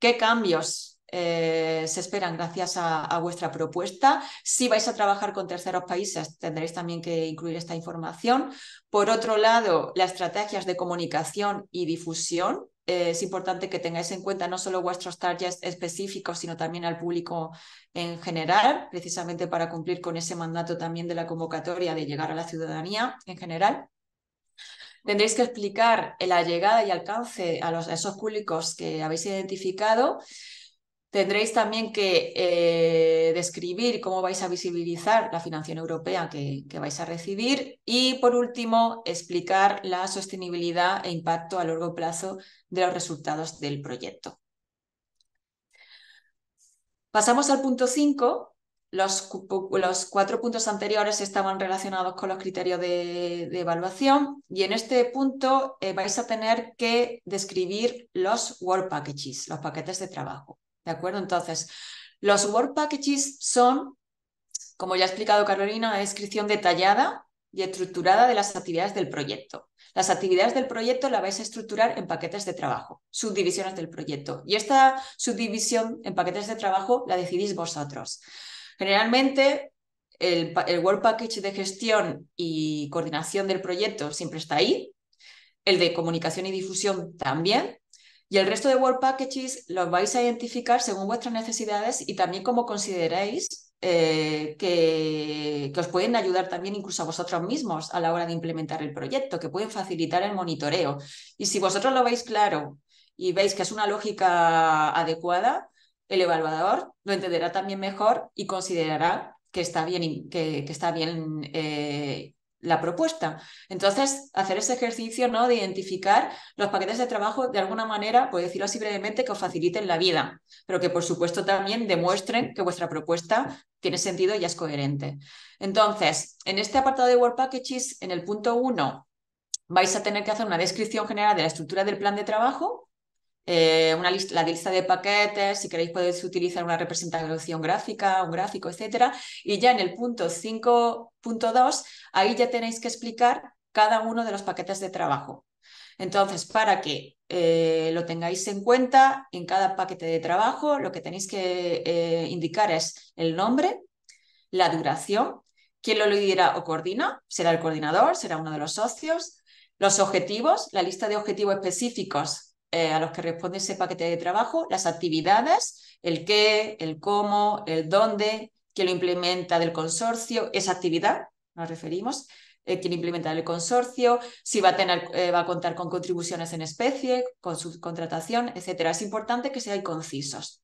qué cambios eh, se esperan gracias a, vuestra propuesta. Si vais a trabajar con terceros países, tendréis también que incluir esta información. Por otro lado, las estrategias de comunicación y difusión. Eh, es importante que tengáis en cuenta no solo vuestros targets específicos, sino también al público en general, precisamente para cumplir con ese mandato también de la convocatoria de llegar a la ciudadanía en general. Tendréis que explicar la llegada y alcance a esos públicos que habéis identificado. Tendréis también que eh, describir cómo vais a visibilizar la financiación europea que, vais a recibir y, por último, explicar la sostenibilidad e impacto a largo plazo de los resultados del proyecto. Pasamos al punto 5. Los, cuatro puntos anteriores estaban relacionados con los criterios de, evaluación y en este punto eh, vais a tener que describir los work packages, los paquetes de trabajo. ¿De acuerdo? Entonces, los Work Packages son, como ya ha explicado Carolina, una descripción detallada y estructurada de las actividades del proyecto. Las actividades del proyecto la vais a estructurar en paquetes de trabajo, subdivisiones del proyecto. Y esta subdivisión en paquetes de trabajo la decidís vosotros. Generalmente, el, el Work Package de gestión y coordinación del proyecto siempre está ahí. El de comunicación y difusión también. Y el resto de Work Packages los vais a identificar según vuestras necesidades y también como consideráis eh, que, os pueden ayudar también incluso a vosotros mismos a la hora de implementar el proyecto, que pueden facilitar el monitoreo. Y si vosotros lo veis claro y veis que es una lógica adecuada, el evaluador lo entenderá también mejor y considerará que está bien, que, está bien eh, la propuesta. Entonces, hacer ese ejercicio ¿no? de identificar los paquetes de trabajo de alguna manera, por decirlo así brevemente, que os faciliten la vida, pero que por supuesto también demuestren que vuestra propuesta tiene sentido y es coherente. Entonces, en este apartado de Work Packages, en el punto 1, vais a tener que hacer una descripción general de la estructura del plan de trabajo, eh, una lista, la lista de paquetes, si queréis podéis utilizar una representación gráfica, un gráfico, etc. Y ya en el punto 5.2, ahí ya tenéis que explicar cada uno de los paquetes de trabajo. Entonces, para que eh, lo tengáis en cuenta en cada paquete de trabajo, lo que tenéis que eh, indicar es el nombre, la duración, quién lo lidera o coordina, será el coordinador, será uno de los socios, los objetivos, la lista de objetivos específicos eh, a los que responde ese paquete de trabajo, las actividades, el qué, el cómo, el dónde, quién lo implementa del consorcio, esa actividad, nos referimos, eh, quién implementa el consorcio, si va a, tener, eh, va a contar con contribuciones en especie, con subcontratación, etc. Es importante que sean concisos.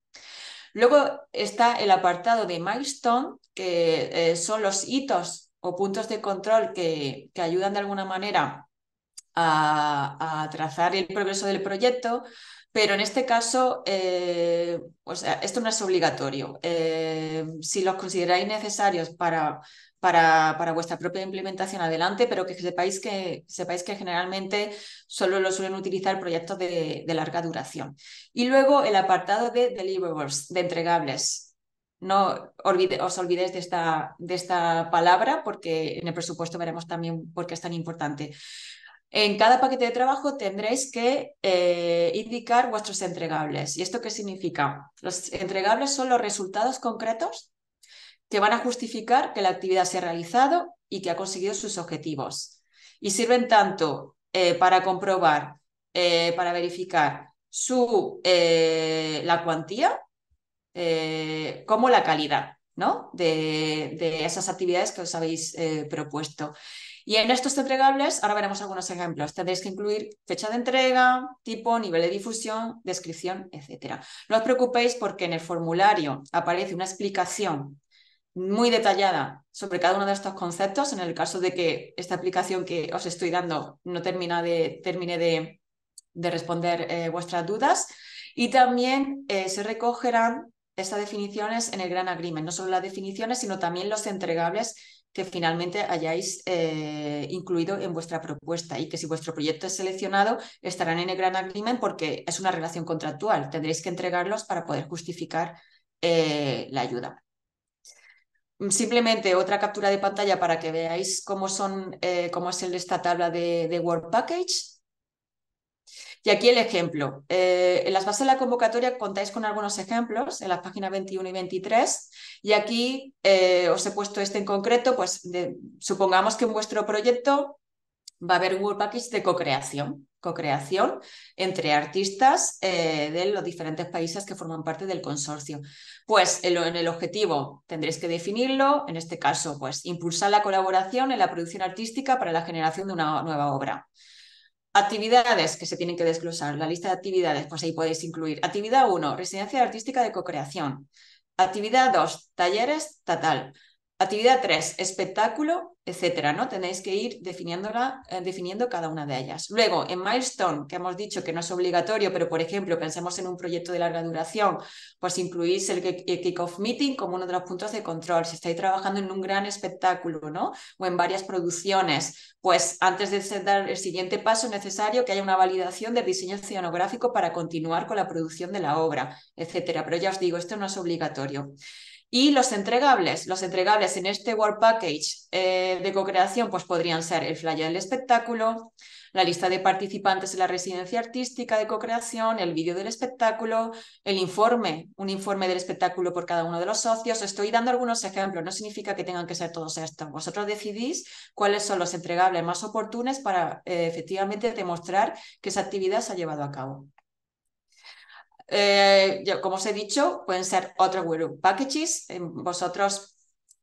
Luego está el apartado de milestone, que son los hitos o puntos de control que, que ayudan de alguna manera a, trazar el progreso del proyecto, pero en este caso, eh, esto no es obligatorio. Eh, si los consideráis necesarios para, para, para, vuestra propia implementación, adelante, pero que sepáis que, sepáis que generalmente solo lo suelen utilizar proyectos de, larga duración. Y luego el apartado de deliverables, de entregables. No os olvidéis de esta, de esta palabra porque en el presupuesto veremos también por qué es tan importante. En cada paquete de trabajo tendréis que eh, indicar vuestros entregables. ¿Y esto qué significa? Los entregables son los resultados concretos que van a justificar que la actividad se ha realizado y que ha conseguido sus objetivos. Y sirven tanto eh, para comprobar, eh, para verificar su, la cuantía como la calidad ¿no? de, esas actividades que os habéis propuesto. Y en estos entregables, ahora veremos algunos ejemplos, tendréis que incluir fecha de entrega, tipo, nivel de difusión, descripción, etc. No os preocupéis porque en el formulario aparece una explicación muy detallada sobre cada uno de estos conceptos en el caso de que esta aplicación que os estoy dando no termina de, termine de, responder eh, vuestras dudas. Y también eh, se recogerán estas definiciones en el Gran Agreement, no solo las definiciones, sino también los entregables que finalmente hayáis eh, incluido en vuestra propuesta y que si vuestro proyecto es seleccionado estarán en el Gran Agreement porque es una relación contractual. Tendréis que entregarlos para poder justificar eh, la ayuda. Simplemente otra captura de pantalla para que veáis cómo, son, eh, cómo es esta tabla de, de Work Package. Y aquí el ejemplo. Eh, en las bases de la convocatoria contáis con algunos ejemplos en las páginas 21 y 23. Y aquí eh, os he puesto este en concreto, pues supongamos que en vuestro proyecto va a haber un package de co-creación, entre artistas eh, de los diferentes países que forman parte del consorcio. Pues en, en, el objetivo tendréis que definirlo, en este caso, pues impulsar la colaboración en la producción artística para la generación de una nueva obra. Actividades que se tienen que desglosar, la lista de actividades, pues ahí podéis incluir. Actividad 1, residencia artística de co-creación. Actividad 2, talleres, tatal. Actividad 3, espectáculo etcétera, ¿no? Tenéis que ir eh, definiendo cada una de ellas. Luego, en milestone, que hemos dicho que no es obligatorio, pero por ejemplo, pensemos en un proyecto de larga duración, pues incluís el, kick kickoff meeting como uno de los puntos de control. Si estáis trabajando en un gran espectáculo, ¿no? O en varias producciones, pues antes de dar el siguiente paso es necesario que haya una validación del diseño escenográfico para continuar con la producción de la obra, etcétera. Pero ya os digo, esto no es obligatorio. Y los entregables, los entregables en este Work Package eh, de co-creación pues podrían ser el flyer del espectáculo, la lista de participantes en la residencia artística de co-creación, el vídeo del espectáculo, el informe, un informe del espectáculo por cada uno de los socios. Estoy dando algunos ejemplos, no significa que tengan que ser todos estos. Vosotros decidís cuáles son los entregables más oportunos para eh, efectivamente demostrar que esa actividad se ha llevado a cabo. Eh, como os he dicho, pueden ser otros Webroot Packages. vosotros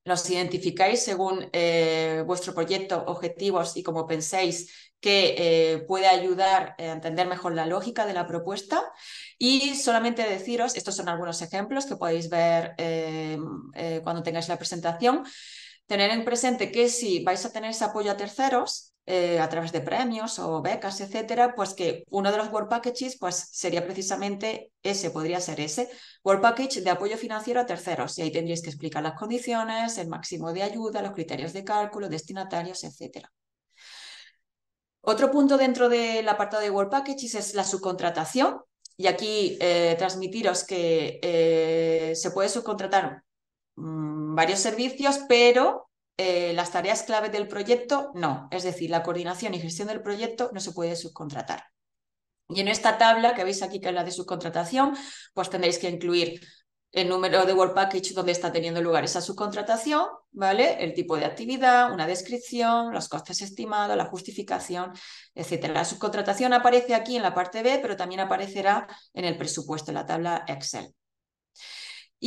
los identificáis según eh, vuestro proyecto, objetivos y como penséis que eh, puede ayudar a entender mejor la lógica de la propuesta. Y solamente deciros, estos son algunos ejemplos que podéis ver cuando tengáis la presentación, tener en presente que si vais a tener ese apoyo a terceros, eh, a través de premios o becas, etcétera, pues que uno de los Work Packages pues, sería precisamente ese, podría ser ese, Work Package de apoyo financiero a terceros. Y ahí tendríais que explicar las condiciones, el máximo de ayuda, los criterios de cálculo, destinatarios, etcétera. Otro punto dentro del apartado de Work Packages es la subcontratación. Y aquí eh, transmitiros que eh, se puede subcontratar mm, varios servicios, pero eh, las tareas clave del proyecto, no. Es decir, la coordinación y gestión del proyecto no se puede subcontratar. Y en esta tabla que veis aquí, que es la de subcontratación, pues tendréis que incluir el número de Work Package donde está teniendo lugar esa subcontratación, ¿vale? El tipo de actividad, una descripción, los costes estimados, la justificación, etc. La subcontratación aparece aquí en la parte B, pero también aparecerá en el presupuesto, en la tabla Excel.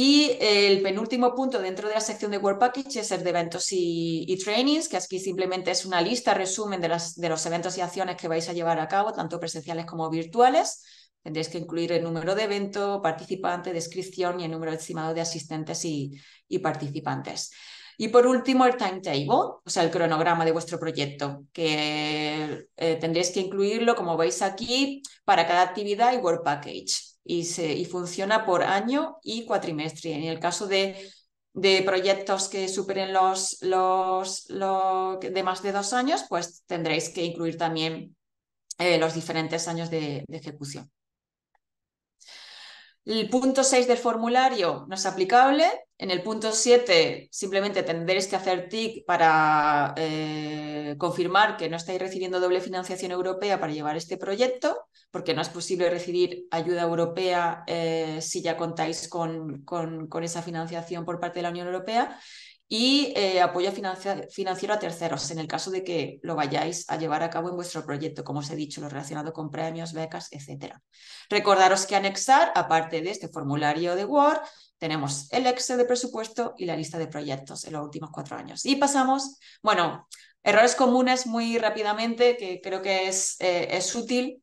Y el penúltimo punto dentro de la sección de Work Package es el de eventos y, trainings, que aquí simplemente es una lista, resumen de, las, de los eventos y acciones que vais a llevar a cabo, tanto presenciales como virtuales. Tendréis que incluir el número de evento, participante, descripción y el número estimado de asistentes y, participantes. Y por último, el timetable, o sea, el cronograma de vuestro proyecto, que eh, tendréis que incluirlo, como veis aquí, para cada actividad y work package y, funciona por año y cuatrimestre. En el caso de, proyectos que superen los, los, los, de más de dos años, pues tendréis que incluir también eh, los diferentes años de ejecución. El punto 6 del formulario no es aplicable, en el punto 7, simplemente tendréis que hacer TIC para eh, confirmar que no estáis recibiendo doble financiación europea para llevar este proyecto, porque no es posible recibir ayuda europea eh, si ya contáis con, con, esa financiación por parte de la Unión Europea, y eh, apoyo financiero a terceros en el caso de que lo vayáis a llevar a cabo en vuestro proyecto, como os he dicho, lo relacionado con premios, becas, etc. Recordaros que anexar, aparte de este formulario de Word, tenemos el Excel de presupuesto y la lista de proyectos en los últimos cuatro años. Y pasamos, bueno, errores comunes muy rápidamente, que creo que es, eh, es útil.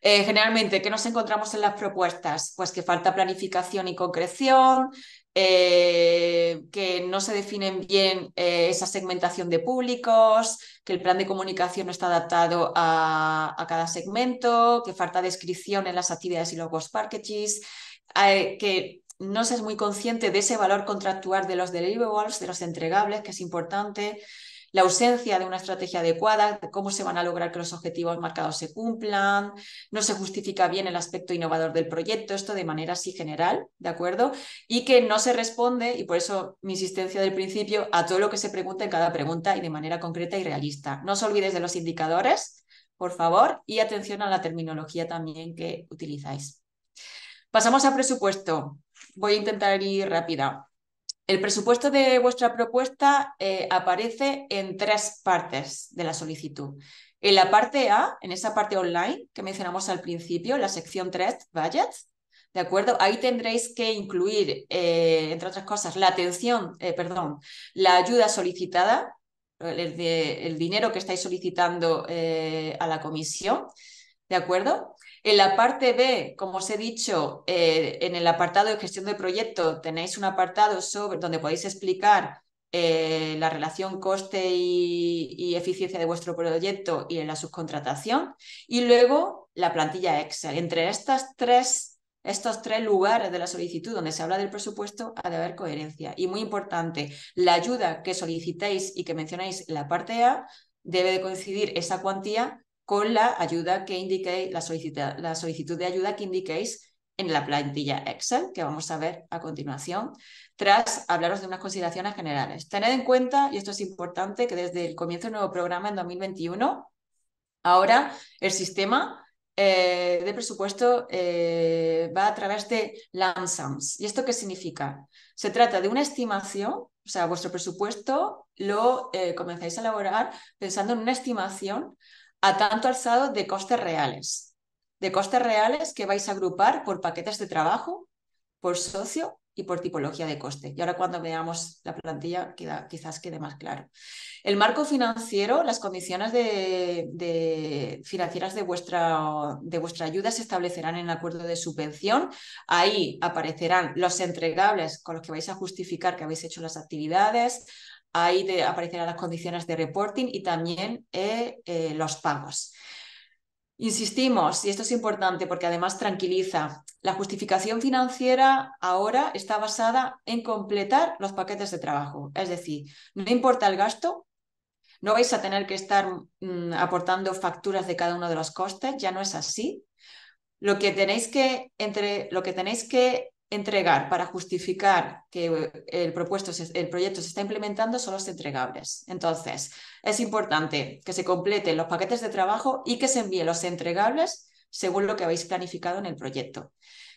Eh, generalmente, ¿qué nos encontramos en las propuestas? Pues que falta planificación y concreción, eh, que no se definen bien esa segmentación de públicos, que el plan de comunicación no está adaptado a, cada segmento, que falta descripción en las actividades y los post packages, que no se es muy consciente de ese valor contractual de los deliverables, de los entregables, que es importante, la ausencia de una estrategia adecuada, de cómo se van a lograr que los objetivos marcados se cumplan, no se justifica bien el aspecto innovador del proyecto, esto de manera así general, ¿de acuerdo? Y que no se responde, y por eso mi insistencia del principio, a todo lo que se pregunta en cada pregunta y de manera concreta y realista. No os olvides de los indicadores, por favor, y atención a la terminología también que utilizáis. Pasamos a presupuesto voy a intentar ir rápida. El presupuesto de vuestra propuesta eh, aparece en tres partes de la solicitud. En la parte A, en esa parte online que mencionamos al principio, la sección 3, budget, ¿de acuerdo? Ahí tendréis que incluir, eh, entre otras cosas, la atención, eh, perdón, la ayuda solicitada, el dinero que estáis solicitando a la comisión, ¿de acuerdo? En la parte B, como os he dicho, eh, en el apartado de gestión de proyecto tenéis un apartado sobre, donde podéis explicar eh, la relación coste y, eficiencia de vuestro proyecto y en la subcontratación. Y luego la plantilla Excel. Entre estas tres, estos tres lugares de la solicitud donde se habla del presupuesto ha de haber coherencia. Y muy importante, la ayuda que solicitéis y que mencionáis en la parte A debe de coincidir esa cuantía con la ayuda que indique la solicitud, de ayuda que indiquéis en la plantilla Excel, que vamos a ver a continuación, tras hablaros de unas consideraciones generales. Tened en cuenta, y esto es importante, que desde el comienzo del nuevo programa en 2021, ahora el sistema eh, de presupuesto eh, va a través de Lansams. ¿Y esto qué significa? Se trata de una estimación, o sea, vuestro presupuesto lo eh, comenzáis a elaborar pensando en una estimación a tanto alzado de costes reales. De costes reales que vais a agrupar por paquetes de trabajo, por socio y por tipología de coste. Y ahora cuando veamos la plantilla quizás quede más claro. El marco financiero, las condiciones de, financieras de vuestra, de vuestra ayuda se establecerán en el acuerdo de subvención. Ahí aparecerán los entregables con los que vais a justificar que habéis hecho las actividades, Ahí aparecerán las condiciones de reporting y también eh, eh, los pagos. Insistimos, y esto es importante porque además tranquiliza, la justificación financiera ahora está basada en completar los paquetes de trabajo. Es decir, no importa el gasto, no vais a tener que estar mm, aportando facturas de cada uno de los costes, ya no es así. Lo que tenéis que, entre, lo que, tenéis que entregar para justificar que eh, el, propuesto el proyecto se está implementando son los entregables. Entonces, es importante que se completen los paquetes de trabajo y que se envíen los entregables según lo que habéis planificado en el proyecto.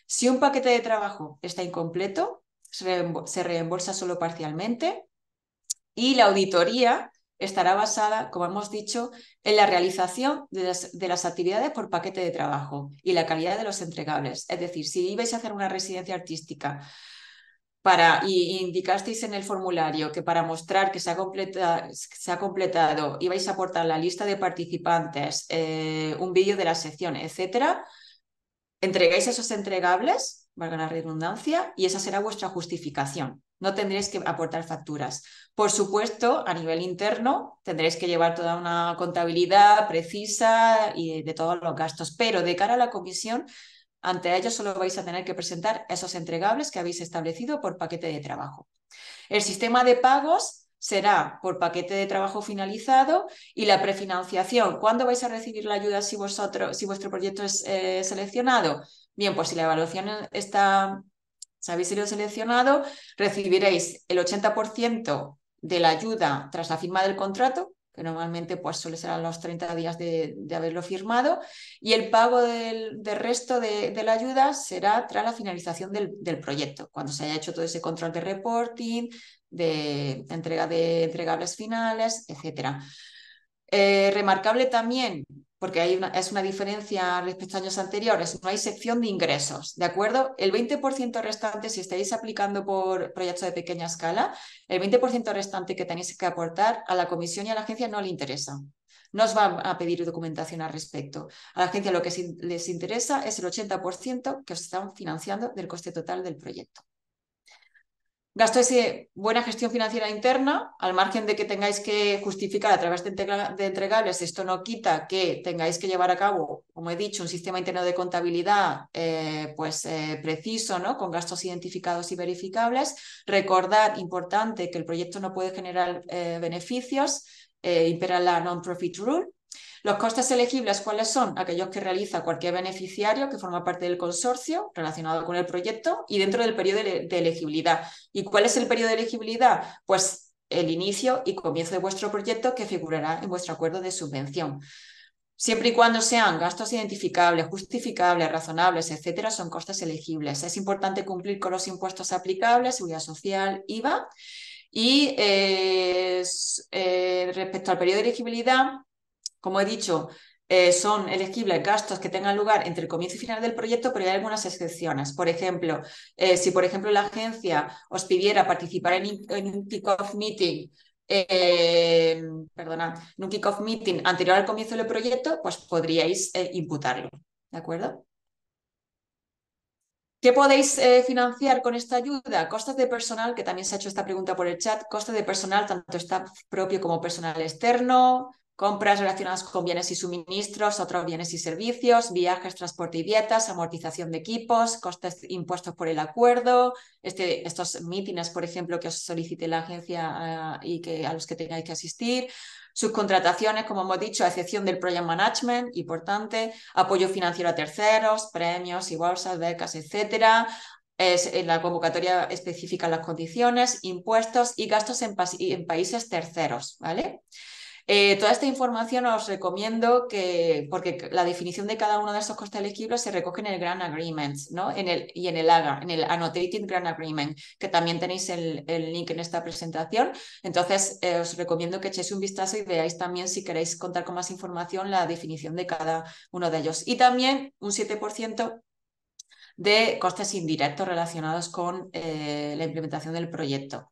Si un paquete de trabajo está incompleto, se reembolsa solo parcialmente y la auditoría estará basada, como hemos dicho, en la realización de las, actividades por paquete de trabajo y la calidad de los entregables. Es decir, si ibais a hacer una residencia artística para, y, indicasteis en el formulario que para mostrar que se ha, se ha completado ibais a aportar la lista de participantes, eh, un vídeo de la sección, etcétera, entregáis esos entregables, valga la redundancia, y esa será vuestra justificación no tendréis que aportar facturas. Por supuesto, a nivel interno tendréis que llevar toda una contabilidad precisa y de todos los gastos, pero de cara a la comisión, ante ellos solo vais a tener que presentar esos entregables que habéis establecido por paquete de trabajo. El sistema de pagos será por paquete de trabajo finalizado y la prefinanciación. ¿Cuándo vais a recibir la ayuda si, vosotros, si vuestro proyecto es eh, seleccionado? Bien, pues si la evaluación está si habéis sido seleccionado, recibiréis el 80% de la ayuda tras la firma del contrato, que normalmente pues, suele ser a los 30 días de, haberlo firmado, y el pago del, resto de, la ayuda será tras la finalización del, proyecto, cuando se haya hecho todo ese control de reporting, de entrega de entregables finales, etc. Eh, remarcable también porque hay es una diferencia respecto a años anteriores, no hay sección de ingresos, ¿de acuerdo? El 20% restante, si estáis aplicando por proyectos de pequeña escala, el 20% restante que tenéis que aportar a la comisión y a la agencia no le interesa. No os van a pedir documentación al respecto. A la agencia lo que les interesa es el 80% que os están financiando del coste total del proyecto. Gasto es buena gestión financiera interna, al margen de que tengáis que justificar a través de, entregables, esto no quita que tengáis que llevar a cabo, como he dicho, un sistema interno de contabilidad eh, pues, eh, preciso, ¿no? con gastos identificados y verificables. Recordar, importante, que el proyecto no puede generar eh, beneficios, impera la non-profit rule, los costes elegibles, ¿cuáles son? Aquellos que realiza cualquier beneficiario que forma parte del consorcio relacionado con el proyecto y dentro del periodo de elegibilidad. ¿Y cuál es el periodo de elegibilidad? Pues el inicio y comienzo de vuestro proyecto que figurará en vuestro acuerdo de subvención. Siempre y cuando sean gastos identificables, justificables, razonables, etcétera, son costes elegibles. Es importante cumplir con los impuestos aplicables, seguridad social, IVA. Y eh, eh, respecto al periodo de elegibilidad, como he dicho, eh, son elegibles gastos que tengan lugar entre el comienzo y final del proyecto, pero hay algunas excepciones. Por ejemplo, eh, si por ejemplo la agencia os pidiera participar en, un kick-off meeting, eh, perdona, un meeting anterior al comienzo del proyecto, pues podríais imputarlo. ¿De acuerdo? ¿Qué podéis financiar con esta ayuda? Costes de personal, que también se ha hecho esta pregunta por el chat, costes de personal, tanto staff propio como personal externo, compras relacionadas con bienes y suministros, otros bienes y servicios, viajes, transporte y dietas, amortización de equipos, costes impuestos por el acuerdo, este, estos mítines, por ejemplo, que os solicite la agencia eh, y que, a los que tengáis que asistir, subcontrataciones, como hemos dicho, a excepción del project management, importante, apoyo financiero a terceros, premios y bolsas, becas, etcétera, en la convocatoria específica las condiciones, impuestos y gastos en, en países terceros, ¿vale? Eh, toda esta información os recomiendo que, porque la definición de cada uno de estos costes elegibles se recoge en el Grand Agreement ¿no? y en el AGA, en el Annotated Grand Agreement, que también tenéis el, link en esta presentación. Entonces, eh, os recomiendo que echéis un vistazo y veáis también, si queréis contar con más información, la definición de cada uno de ellos. Y también un 7% de costes indirectos relacionados con eh, la implementación del proyecto.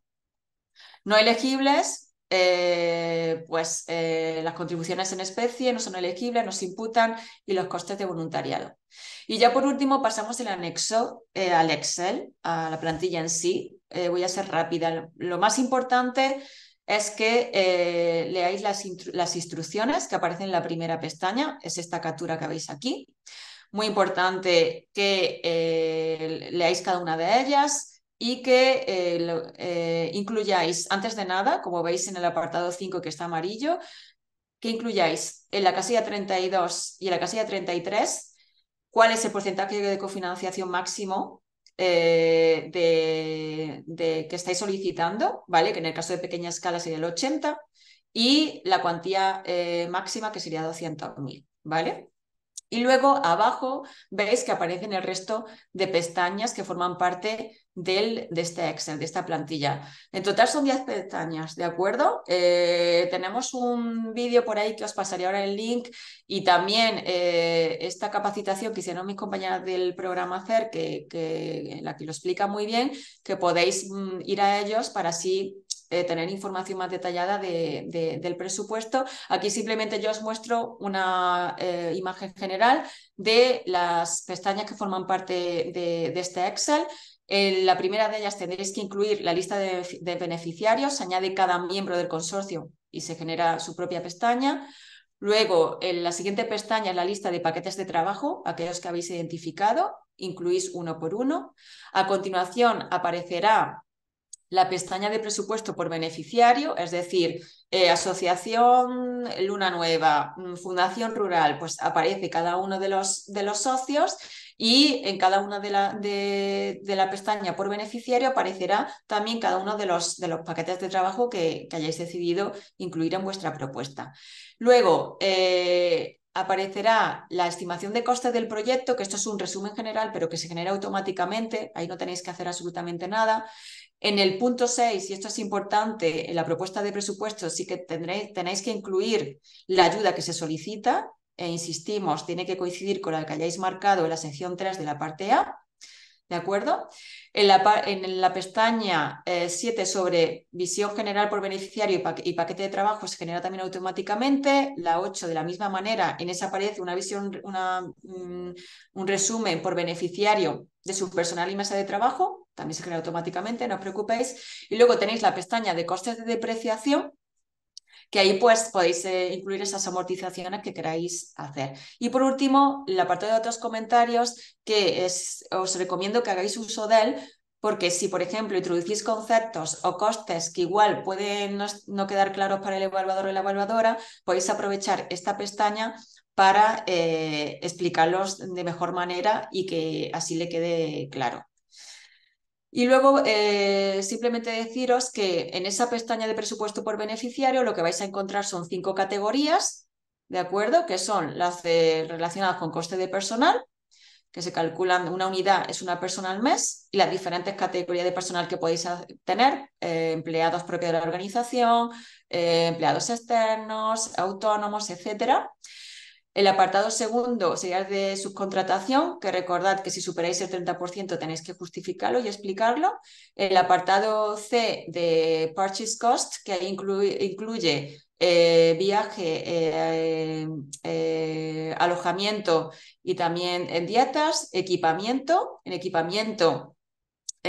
No elegibles, eh, pues eh, las contribuciones en especie no son elegibles, no se imputan y los costes de voluntariado. Y ya por último pasamos el anexo eh, al Excel, a la plantilla en sí. voy a ser rápida. Lo más importante es que leáis las, las instrucciones que aparecen en la primera pestaña, es esta captura que veis aquí. Muy importante que leáis cada una de ellas y que eh, eh, incluyáis, antes de nada, como veis en el apartado 5 que está amarillo, que incluyáis en la casilla 32 y en la casilla 33 cuál es el porcentaje de cofinanciación máximo eh, de, que estáis solicitando, ¿vale? Que en el caso de pequeña escala sería el 80 y la cuantía máxima que sería 200.000, ¿vale? Y luego abajo veis que aparecen el resto de pestañas que forman parte del, de este Excel, de esta plantilla. En total son 10 pestañas, ¿de acuerdo? Eh, tenemos un vídeo por ahí que os pasaré ahora el link y también eh, esta capacitación que hicieron mis compañeras del programa CER, que, la que lo explica muy bien, que podéis mm, ir a ellos para así eh, tener información más detallada del presupuesto. Aquí simplemente yo os muestro una imagen general de las pestañas que forman parte de, de, este Excel en eh, la primera de ellas tendréis que incluir la lista de, beneficiarios, se añade cada miembro del consorcio y se genera su propia pestaña. Luego, en la siguiente pestaña es la lista de paquetes de trabajo, aquellos que habéis identificado, incluís uno por uno. A continuación aparecerá la pestaña de presupuesto por beneficiario, es decir, eh, Asociación Luna Nueva, mm, Fundación Rural, pues aparece cada uno de los socios y en cada una de la, de, la pestaña por beneficiario aparecerá también cada uno de los, de los paquetes de trabajo que, hayáis decidido incluir en vuestra propuesta. Luego, eh, aparecerá la estimación de coste del proyecto, que esto es un resumen general, pero que se genera automáticamente, ahí no tenéis que hacer absolutamente nada. En el punto 6, y esto es importante, en la propuesta de presupuesto sí que tendréis, tenéis que incluir la ayuda que se solicita, e insistimos, tiene que coincidir con la que hayáis marcado en la sección 3 de la parte A, ¿de acuerdo? En la, pestaña 7 eh, sobre visión general por beneficiario y, paquete de trabajo se genera también automáticamente, la 8 de la misma manera, en esa pared una visión, una, mm, un resumen por beneficiario de su personal y mesa de trabajo, también se genera automáticamente, no os preocupéis, y luego tenéis la pestaña de costes de depreciación, que ahí pues podéis eh, incluir esas amortizaciones que queráis hacer. Y por último, la parte de otros comentarios, que os recomiendo que hagáis uso de él, porque si, por ejemplo, introducís conceptos o costes que igual pueden no, quedar claros para el evaluador o la evaluadora, podéis aprovechar esta pestaña para eh, explicarlos de mejor manera y que así le quede claro. Y luego eh, simplemente deciros que en esa pestaña de presupuesto por beneficiario lo que vais a encontrar son cinco categorías, ¿de acuerdo? Que son las relacionadas con coste de personal, que se calculan, una unidad es una persona al mes, y las diferentes categorías de personal que podéis tener, eh, empleados propios de la organización, eh, empleados externos, autónomos, etcétera. El apartado segundo sería el de subcontratación, que recordad que si superáis el 30% tenéis que justificarlo y explicarlo. El apartado C de Purchase Cost, que incluye, incluye eh, viaje, eh, eh, alojamiento y también en dietas, equipamiento. En equipamiento,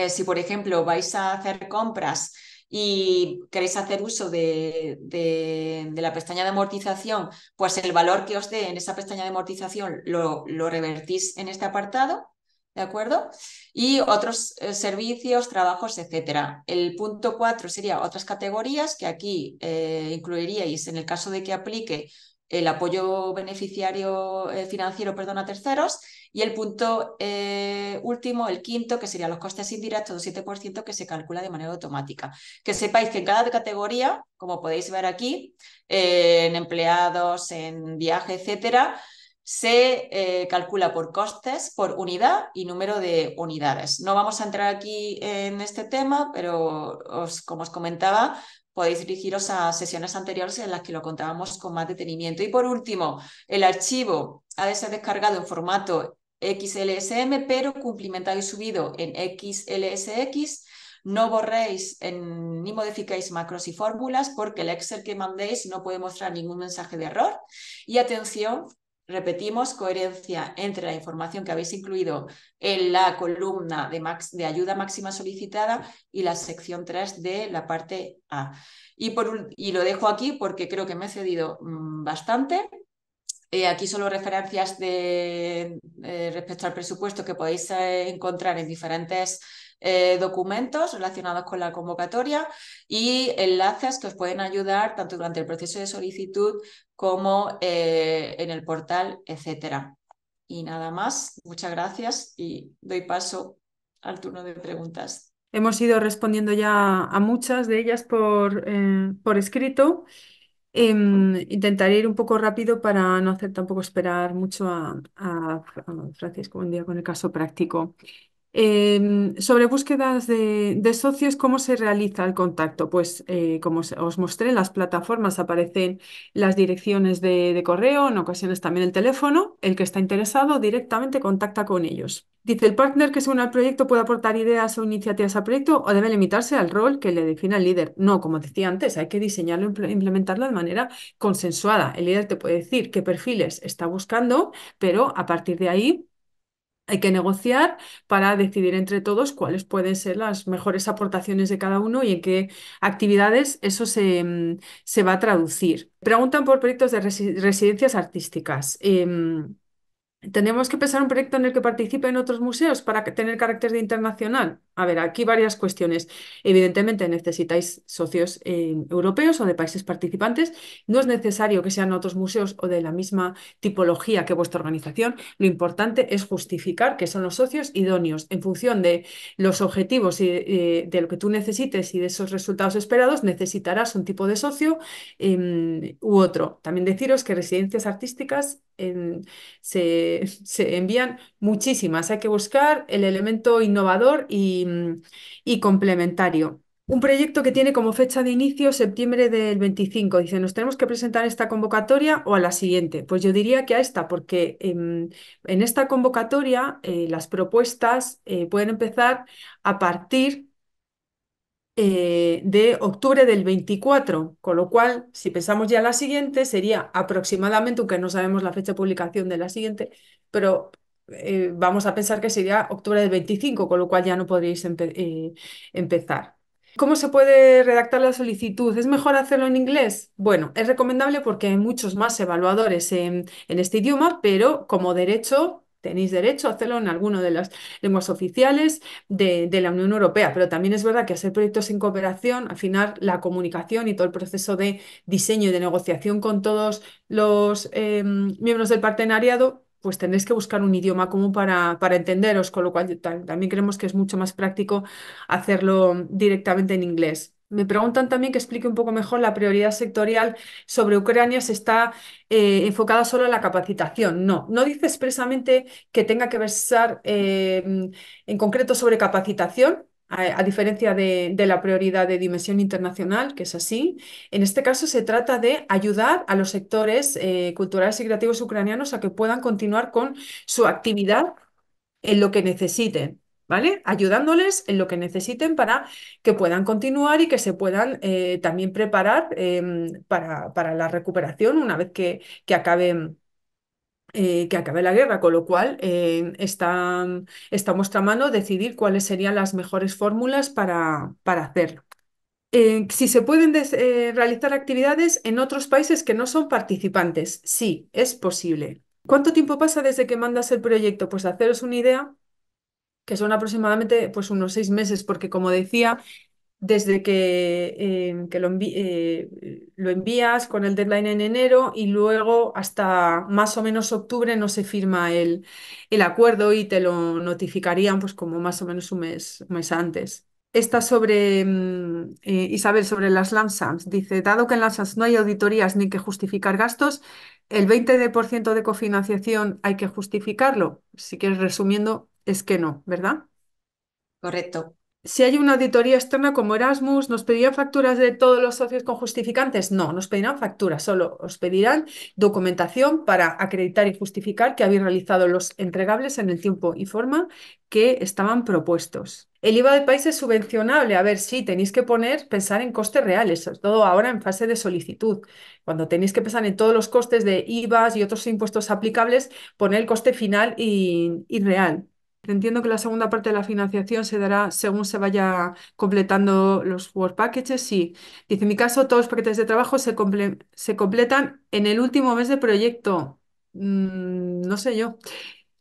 si por ejemplo vais a hacer compras y queréis hacer uso de, la pestaña de amortización, pues el valor que os dé en esa pestaña de amortización lo, revertís en este apartado, ¿de acuerdo? Y otros eh, servicios, trabajos, etcétera. El punto 4 sería otras categorías que aquí eh, incluiríais en el caso de que aplique el apoyo beneficiario eh, financiero a terceros y el punto eh, último, el quinto, que serían los costes indirectos del 7% que se calcula de manera automática. Que sepáis que en cada categoría, como podéis ver aquí, eh, en empleados, en viaje, etcétera, se eh, calcula por costes, por unidad y número de unidades. No vamos a entrar aquí en este tema, pero os, como os comentaba, podéis dirigiros a sesiones anteriores en las que lo contábamos con más detenimiento. Y por último, el archivo ha de ser descargado en formato XLSM, pero cumplimentado y subido en XLSX. No borréis ni modificáis macros y fórmulas porque el Excel que mandéis no puede mostrar ningún mensaje de error. Y atención, repetimos, coherencia entre la información que habéis incluido en la columna de, ayuda máxima solicitada y la sección 3 de la parte A. Y, por, y lo dejo aquí porque creo que me he cedido mm, bastante. Eh, aquí solo referencias eh, respecto al presupuesto que podéis eh, encontrar en diferentes documentos relacionados con la convocatoria y enlaces que os pueden ayudar tanto durante el proceso de solicitud como en el portal, etc. Y nada más, muchas gracias y doy paso al turno de preguntas. Hemos ido respondiendo ya a muchas de ellas por, por escrito. Em, intentaré ir un poco rápido para no hacer tampoco esperar mucho a, a Francisco un día con el caso práctico. Em, sobre búsquedas de, socios, ¿cómo se realiza el contacto? Pues eh, como os mostré, en las plataformas aparecen las direcciones de, correo, en ocasiones también el teléfono. El que está interesado directamente contacta con ellos. Dice, el partner que se une al proyecto puede aportar ideas o iniciativas al proyecto o debe limitarse al rol que le define el líder. No, como decía antes, hay que diseñarlo e implementarlo de manera consensuada. El líder te puede decir qué perfiles está buscando, pero a partir de ahí hay que negociar para decidir entre todos cuáles pueden ser las mejores aportaciones de cada uno y en qué actividades eso se, mm, va a traducir. Preguntan por proyectos de residencias artísticas. Em, ¿Tenemos que pensar un proyecto en el que participen otros museos para tener carácter de internacional? A ver, aquí varias cuestiones. Evidentemente necesitáis socios eh, europeos o de países participantes. No es necesario que sean otros museos o de la misma tipología que vuestra organización. Lo importante es justificar que son los socios idóneos. En función de los objetivos y eh, de lo que tú necesites y de esos resultados esperados, necesitarás un tipo de socio em, u otro. También deciros que residencias artísticas em, se, se envían muchísimas. Hay que buscar el elemento innovador y, complementario. Un proyecto que tiene como fecha de inicio septiembre del 25. Dice, nos tenemos que presentar esta convocatoria o a la siguiente. Pues yo diría que a esta, porque em, en esta convocatoria eh, las propuestas eh, pueden empezar a partir eh, de octubre del 24, con lo cual, si pensamos ya a la siguiente, sería aproximadamente, aunque no sabemos la fecha de publicación de la siguiente, pero eh, vamos a pensar que sería octubre del 25, con lo cual ya no podríais eh, empezar. ¿Cómo se puede redactar la solicitud? ¿Es mejor hacerlo en inglés? Bueno, es recomendable porque hay muchos más evaluadores en, este idioma, pero como derecho tenéis derecho a hacerlo en alguna de las lenguas oficiales de, la Unión Europea, pero también es verdad que hacer proyectos en cooperación, al final la comunicación y todo el proceso de diseño y de negociación con todos los em, miembros del partenariado pues tendréis que buscar un idioma común para, para entenderos, con lo cual también creemos que es mucho más práctico hacerlo directamente en inglés. Me preguntan también que explique un poco mejor la prioridad sectorial sobre Ucrania. si está eh, enfocada solo en la capacitación? No, no dice expresamente que tenga que versar eh, en concreto sobre capacitación, a, diferencia de, la prioridad de dimensión internacional, que es así, en este caso se trata de ayudar a los sectores eh, culturales y creativos ucranianos a que puedan continuar con su actividad en lo que necesiten. ¿Vale? Ayudándoles en lo que necesiten para que puedan continuar y que se puedan eh, también preparar em, para, para, la recuperación una vez que, que acaben eh, que acabe la guerra, con lo cual eh, está, a mano decidir cuáles serían las mejores fórmulas para, para hacerlo. Eh, si se pueden eh, realizar actividades en otros países que no son participantes, sí, es posible. ¿Cuánto tiempo pasa desde que mandas el proyecto? Pues haceros una idea, que son aproximadamente pues, unos seis meses, porque como decía, desde que, em, eh, lo, envías con el deadline en enero y luego hasta más o menos octubre no se firma el, acuerdo y te lo notificarían pues como más o menos un mes, mes antes. Esta sobre, em, eh, Isabel, sobre las LAMSAMs, dice, dado que en LAMSAMs no hay auditorías ni que justificar gastos, el 20% de cofinanciación hay que justificarlo. Si quieres, resumiendo, es que no, ¿verdad? Correcto si hay una auditoría externa como Erasmus, ¿nos pedirán facturas de todos los socios con justificantes? No, nos pedirán facturas, solo os pedirán documentación para acreditar y justificar que habéis realizado los entregables en el tiempo y forma que estaban propuestos. El IVA del país es subvencionable. A ver, sí, tenéis que poner, pensar en costes reales, sobre todo ahora en fase de solicitud. Cuando tenéis que pensar en todos los costes de IVAs y otros impuestos aplicables, poner el coste final y, y real. Entiendo que la segunda parte de la financiación se dará según se vaya completando los work packages. Sí. Dice, en mi caso, todos los paquetes de trabajo se, se completan en el último mes de proyecto. Mm, no sé yo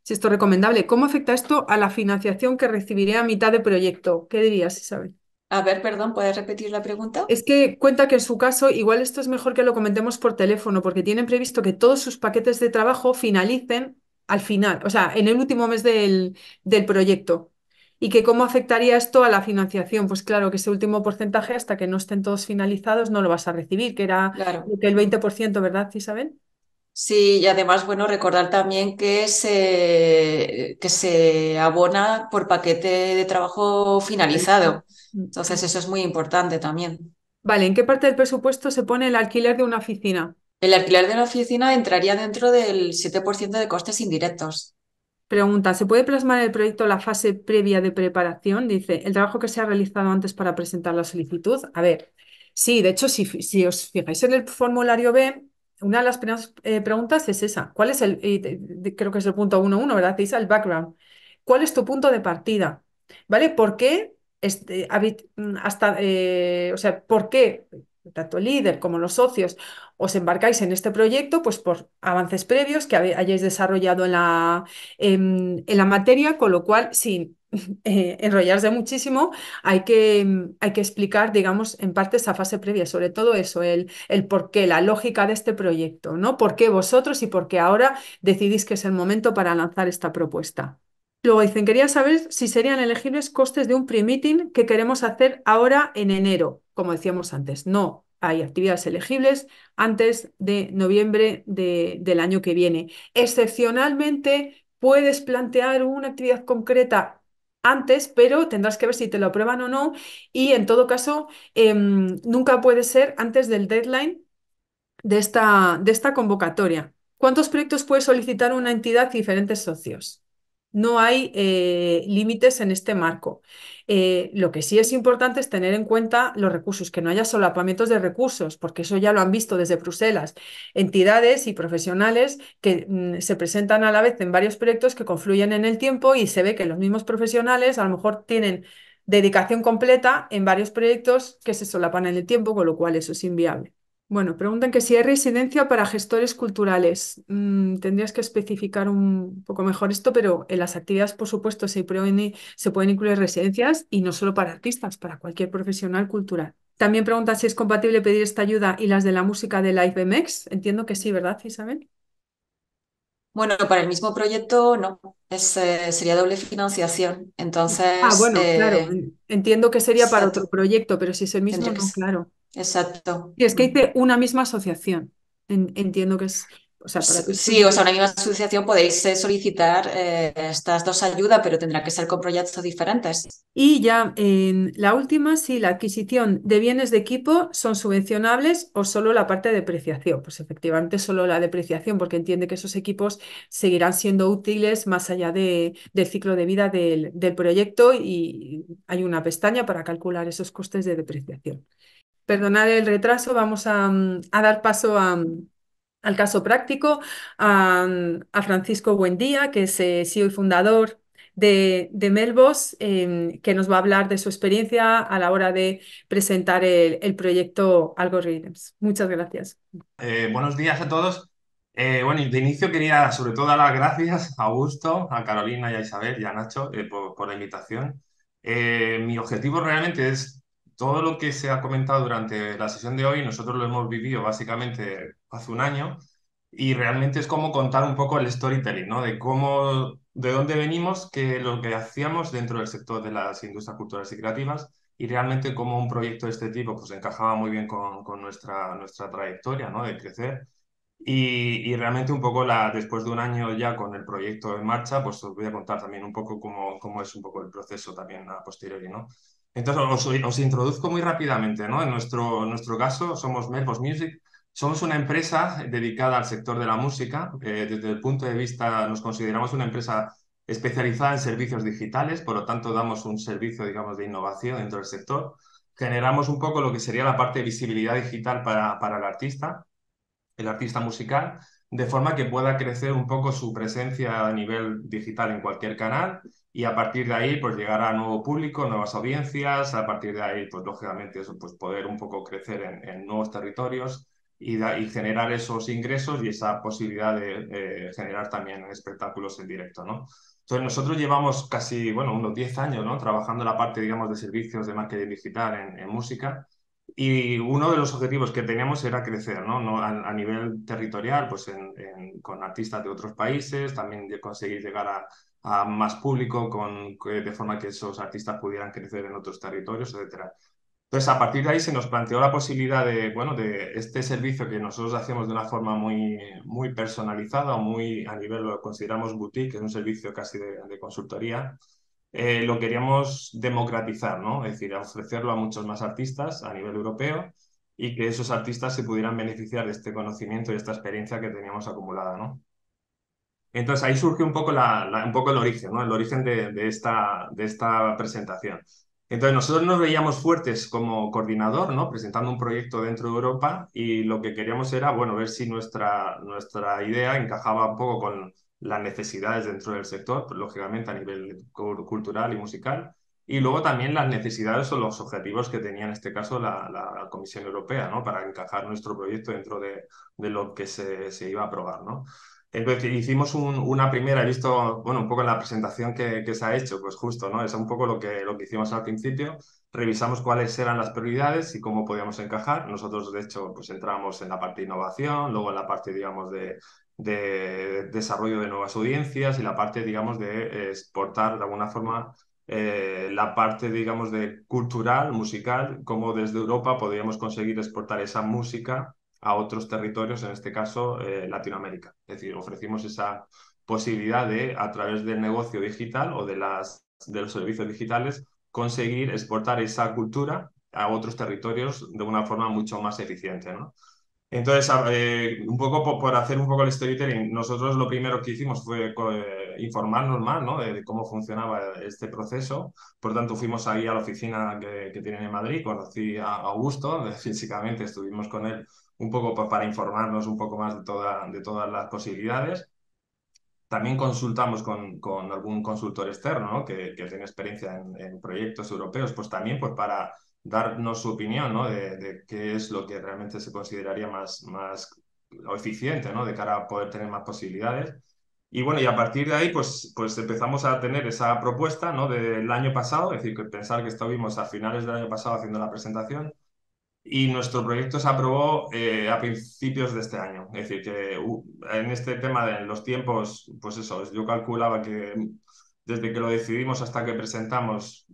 si esto es recomendable. ¿Cómo afecta esto a la financiación que recibiré a mitad de proyecto? ¿Qué dirías, Isabel? A ver, perdón, ¿puedes repetir la pregunta? Es que cuenta que en su caso, igual esto es mejor que lo comentemos por teléfono, porque tienen previsto que todos sus paquetes de trabajo finalicen al final, o sea, en el último mes del, proyecto. ¿Y que cómo afectaría esto a la financiación? Pues claro, que ese último porcentaje, hasta que no estén todos finalizados, no lo vas a recibir, que era que el 20%, ¿verdad, Isabel? Sí, y además, bueno, recordar también que se, que se abona por paquete de trabajo finalizado. Entonces, eso es muy importante también. Vale, ¿en qué parte del presupuesto se pone el alquiler de una oficina? El alquiler de la oficina entraría dentro del 7% de costes indirectos. Pregunta, ¿se puede plasmar el proyecto la fase previa de preparación? Dice, el trabajo que se ha realizado antes para presentar la solicitud. A ver, sí, de hecho, si, si os fijáis en el formulario B, una de las primeras eh, preguntas es esa. ¿Cuál es el, creo que es el punto 1.1, ¿verdad? Dice el background. ¿Cuál es tu punto de partida? ¿Vale? ¿Por qué este, mm, hasta, eh, o sea, por qué tanto el líder como los socios os embarcáis en este proyecto pues por avances previos que hayáis desarrollado en la, la materia, con lo cual, sin eh, enrollarse muchísimo, hay que, hay que explicar, digamos, en parte esa fase previa, sobre todo eso, el, el por qué, la lógica de este proyecto, ¿no? ¿Por qué vosotros y por qué ahora decidís que es el momento para lanzar esta propuesta? Luego dicen, quería saber si serían elegibles costes de un pre-meeting que queremos hacer ahora en enero, como decíamos antes. No, hay actividades elegibles antes de noviembre del año que viene. Excepcionalmente, puedes plantear una actividad concreta antes, pero tendrás que ver si te lo aprueban o no. Y en todo caso, em, nunca puede ser antes del deadline de esta, de esta convocatoria. ¿Cuántos proyectos puede solicitar una entidad y diferentes socios? no hay eh, límites en este marco. Eh, lo que sí es importante es tener en cuenta los recursos, que no haya solapamientos de recursos, porque eso ya lo han visto desde Bruselas, entidades y profesionales que mm, se presentan a la vez en varios proyectos que confluyen en el tiempo y se ve que los mismos profesionales a lo mejor tienen dedicación completa en varios proyectos que se solapan en el tiempo, con lo cual eso es inviable. Bueno, preguntan que si hay residencia para gestores culturales. Mm, tendrías que especificar un poco mejor esto, pero en las actividades, por supuesto, se, pueden, se pueden incluir residencias y no solo para artistas, para cualquier profesional cultural. También preguntan si es compatible pedir esta ayuda y las de la música de la IBMX. Entiendo que sí, ¿verdad, Isabel? Bueno, para el mismo proyecto no, es, eh, sería doble financiación. Ah, Entonces. Ah, bueno, claro. Eh, entiendo que sería para otro proyecto, pero si es el mismo, no, claro. Exacto. Y es que mm. hice una misma asociación. entiendo que es sí, o sea, una misma asociación podéis eh, solicitar eh, estas dos ayudas, pero tendrá que ser con proyectos diferentes. Y ya en la última, si la adquisición de bienes de equipo son subvencionables o solo la parte de depreciación. Pues efectivamente solo la depreciación, porque entiende que esos equipos seguirán siendo útiles más allá del ciclo de vida del, proyecto y hay una pestaña para calcular esos costes de depreciación. Perdonad el retraso, vamos a dar paso a, al caso práctico, a, Francisco Buendía, que es eh, CEO y fundador de, Melbos, em, que nos va a hablar de su experiencia a la hora de presentar el, proyecto Algorithms. Muchas gracias. Eh, buenos días a todos. Eh, bueno, de inicio quería sobre todo dar las gracias a Augusto, a Carolina y a Isabel y a Nacho por, la invitación. mi objetivo realmente es todo lo que se ha comentado durante la sesión de hoy, nosotros lo hemos vivido básicamente hace un año y realmente es como contar un poco el storytelling, ¿no? De cómo, de dónde venimos, que lo que hacíamos dentro del sector de las industrias culturales y creativas y realmente cómo un proyecto de este tipo pues encajaba muy bien con, nuestra, nuestra trayectoria, ¿no? De crecer. Y, realmente un poco la, después de un año ya con el proyecto en marcha, pues os voy a contar también un poco cómo, cómo es un poco el proceso también a posteriori, ¿no? Entonces, os, introduzco muy rápidamente, ¿no? En nuestro, nuestro caso, somos Melbourne Music. Somos una empresa dedicada al sector de la música. Eh, desde el punto de vista, nos consideramos una empresa especializada en servicios digitales, por lo tanto, damos un servicio, digamos, de innovación dentro del sector. Generamos un poco lo que sería la parte de visibilidad digital para, para el artista, el artista musical, de forma que pueda crecer un poco su presencia a nivel digital en cualquier canal y a partir de ahí pues llegar a nuevo público, nuevas audiencias, a partir de ahí pues lógicamente eso, pues poder un poco crecer en, nuevos territorios y, generar esos ingresos y esa posibilidad de generar también espectáculos en directo, ¿no? Entonces nosotros llevamos casi, bueno, unos 10 años, ¿no? Trabajando la parte, digamos, de servicios de marketing digital en, en música y uno de los objetivos que teníamos era crecer, ¿no? a, nivel territorial, pues con artistas de otros países, también de conseguir llegar a, más público de forma que esos artistas pudieran crecer en otros territorios, etcétera. Entonces, a partir de ahí se nos planteó la posibilidad de, de este servicio que nosotros hacemos de una forma muy, muy personalizada muy a nivel, lo consideramos boutique, es un servicio casi de consultoría, eh, lo queríamos democratizar, ¿no? Es decir, ofrecerlo a muchos más artistas a nivel europeo y que esos artistas se pudieran beneficiar de este conocimiento y esta experiencia que teníamos acumulada, ¿no? Entonces ahí surge un poco, un poco el origen, ¿no? El origen de, esta, de esta presentación. Entonces nosotros nos veíamos fuertes como coordinador, ¿no? Presentando un proyecto dentro de Europa y lo que queríamos era, bueno, ver si nuestra, nuestra idea encajaba un poco con, las necesidades dentro del sector, pues, lógicamente a nivel cultural y musical, y luego también las necesidades o los objetivos que tenía en este caso la, Comisión Europea, ¿no? Para encajar nuestro proyecto dentro de, de lo que se, se, iba a aprobar, ¿no? Entonces hicimos una primera, he visto, bueno, un poco en la presentación que, que, se ha hecho, pues justo, ¿no? Es un poco lo que, lo que hicimos al principio, revisamos cuáles eran las prioridades y cómo podíamos encajar. Nosotros, de hecho, pues entramos en la parte de innovación, luego en la parte, digamos, de de desarrollo de nuevas audiencias y la parte, digamos, de exportar de alguna forma eh, la parte, digamos, de cultural, musical, como desde Europa podríamos conseguir exportar esa música a otros territorios, en este caso eh, Latinoamérica. Es decir, ofrecimos esa posibilidad de, a través del negocio digital o de, las, de los servicios digitales, conseguir exportar esa cultura a otros territorios de una forma mucho más eficiente. ¿no? Entonces, eh, un poco por, hacer un poco el storytelling, nosotros lo primero que hicimos fue eh, informarnos más ¿no? de, cómo funcionaba este proceso. Por tanto, fuimos ahí a la oficina que, tienen en Madrid, conocí a Augusto, físicamente estuvimos con él un poco para informarnos un poco más de, toda, de todas las posibilidades. También consultamos con, con algún consultor externo que, tiene experiencia en, en proyectos europeos, pues también pues para darnos su opinión ¿no? de, qué es lo que realmente se consideraría más, más eficiente ¿no? de cara a poder tener más posibilidades. Y bueno, y a partir de ahí, pues, pues empezamos a tener esa propuesta ¿no? del año pasado, es decir, que pensar que estuvimos a finales del año pasado haciendo la presentación y nuestro proyecto se aprobó eh, a principios de este año. Es decir, que en este tema de los tiempos, pues eso, yo calculaba que desde que lo decidimos hasta que presentamos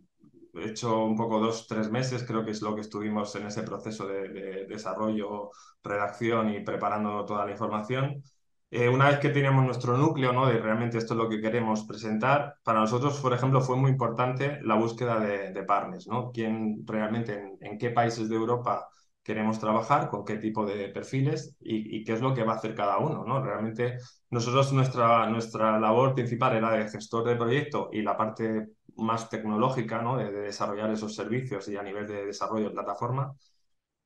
hecho, un poco dos, tres meses creo que es lo que estuvimos en ese proceso de, desarrollo, redacción y preparando toda la información. Eh, una vez que teníamos nuestro núcleo, ¿no? De realmente esto es lo que queremos presentar, para nosotros, por ejemplo, fue muy importante la búsqueda de, de partners, ¿no? ¿Quién realmente, en qué países de Europa queremos trabajar, con qué tipo de perfiles y, qué es lo que va a hacer cada uno, ¿no? Realmente nosotros nuestra, nuestra labor principal era de gestor de proyecto y la parte más tecnológica, ¿no? De, desarrollar esos servicios y a nivel de desarrollo de plataforma,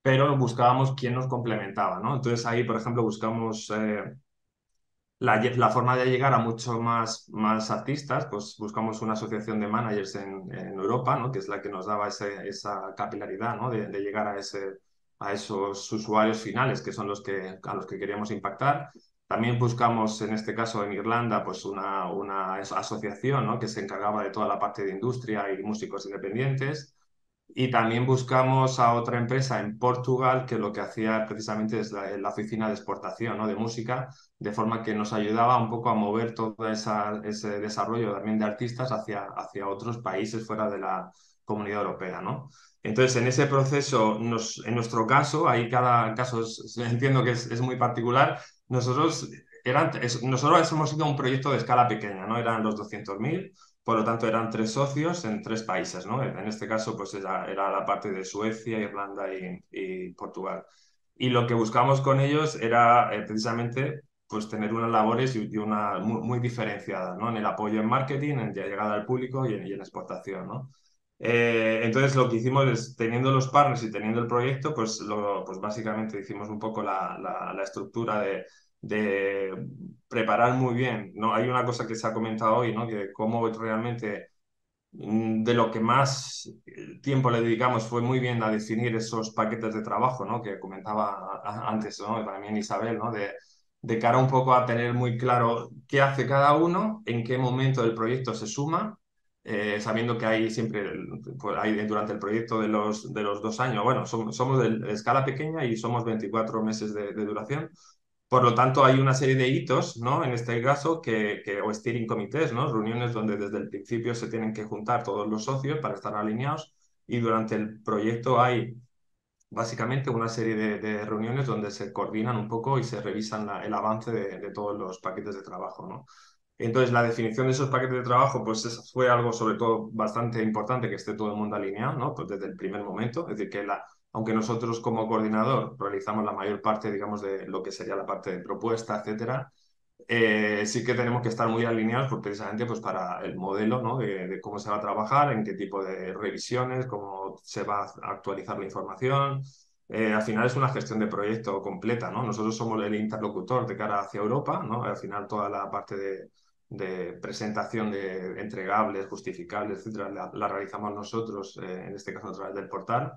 pero buscábamos quién nos complementaba, ¿no? Entonces ahí, por ejemplo, buscamos... Eh, la, forma de llegar a muchos más, más artistas, pues buscamos una asociación de managers en, Europa, ¿no? que es la que nos daba esa capilaridad ¿no? de llegar a ese, a esos usuarios finales que son los que, a los que queremos impactar. También buscamos, en este caso en Irlanda, pues una, una asociación ¿no? que se encargaba de toda la parte de industria y músicos independientes. Y también buscamos a otra empresa en Portugal que lo que hacía precisamente es la, oficina de exportación ¿no? de música, de forma que nos ayudaba un poco a mover todo esa, ese desarrollo también de artistas hacia, hacia otros países fuera de la, Comunidad Europea, ¿no? Entonces, en ese proceso, en nuestro caso, ahí cada caso es, entiendo que es, muy particular, nosotros, eran, nosotros hemos sido un proyecto de escala pequeña, ¿no? Eran los 200.000, por lo tanto eran tres socios en tres países, ¿no? En este caso, pues era, la parte de Suecia, Irlanda y, Portugal. Y lo que buscamos con ellos era eh, precisamente pues tener unas labores y, una muy, diferenciadas, ¿no? En el apoyo en marketing, en llegada al público y en, y en exportación, ¿no? Eh, entonces lo que hicimos es, teniendo los partners y teniendo el proyecto, pues, pues básicamente hicimos un poco la, estructura de, preparar muy bien. ¿no? Hay una cosa que se ha comentado hoy, ¿no? que cómo realmente mm, de lo que más tiempo le dedicamos fue muy bien a definir esos paquetes de trabajo ¿no? que comentaba antes ¿no? también Isabel, ¿no? de, de cara un poco a tener muy claro qué hace cada uno, en qué momento del proyecto se suma eh, sabiendo que hay siempre, durante el proyecto de los, de los dos años, bueno, somos de, escala pequeña y somos 24 meses de, duración. Por lo tanto, hay una serie de hitos, ¿no? En este caso, que, o steering comités, ¿no? Reuniones donde desde el principio se tienen que juntar todos los socios para estar alineados y durante el proyecto hay básicamente una serie de, reuniones donde se coordinan un poco y se revisan el avance de, de, todos los paquetes de trabajo, ¿no? Entonces, la definición de esos paquetes de trabajo, pues fue algo sobre todo bastante importante que esté todo el mundo alineado, ¿no? Pues desde el primer momento, es decir, que la, aunque nosotros como coordinador realizamos la mayor parte, digamos, de lo que sería la parte de propuesta, etcétera, eh, sí que tenemos que estar muy alineados pues, precisamente pues, para el modelo ¿no? de, cómo se va a trabajar, en qué tipo de revisiones, cómo se va a actualizar la información. Eh, al final es una gestión de proyecto completa, ¿no? Nosotros somos el interlocutor de cara hacia Europa, ¿no? Al final toda la parte de, de presentación de entregables, justificables, etcétera, la, realizamos nosotros, eh, en este caso a través del portal,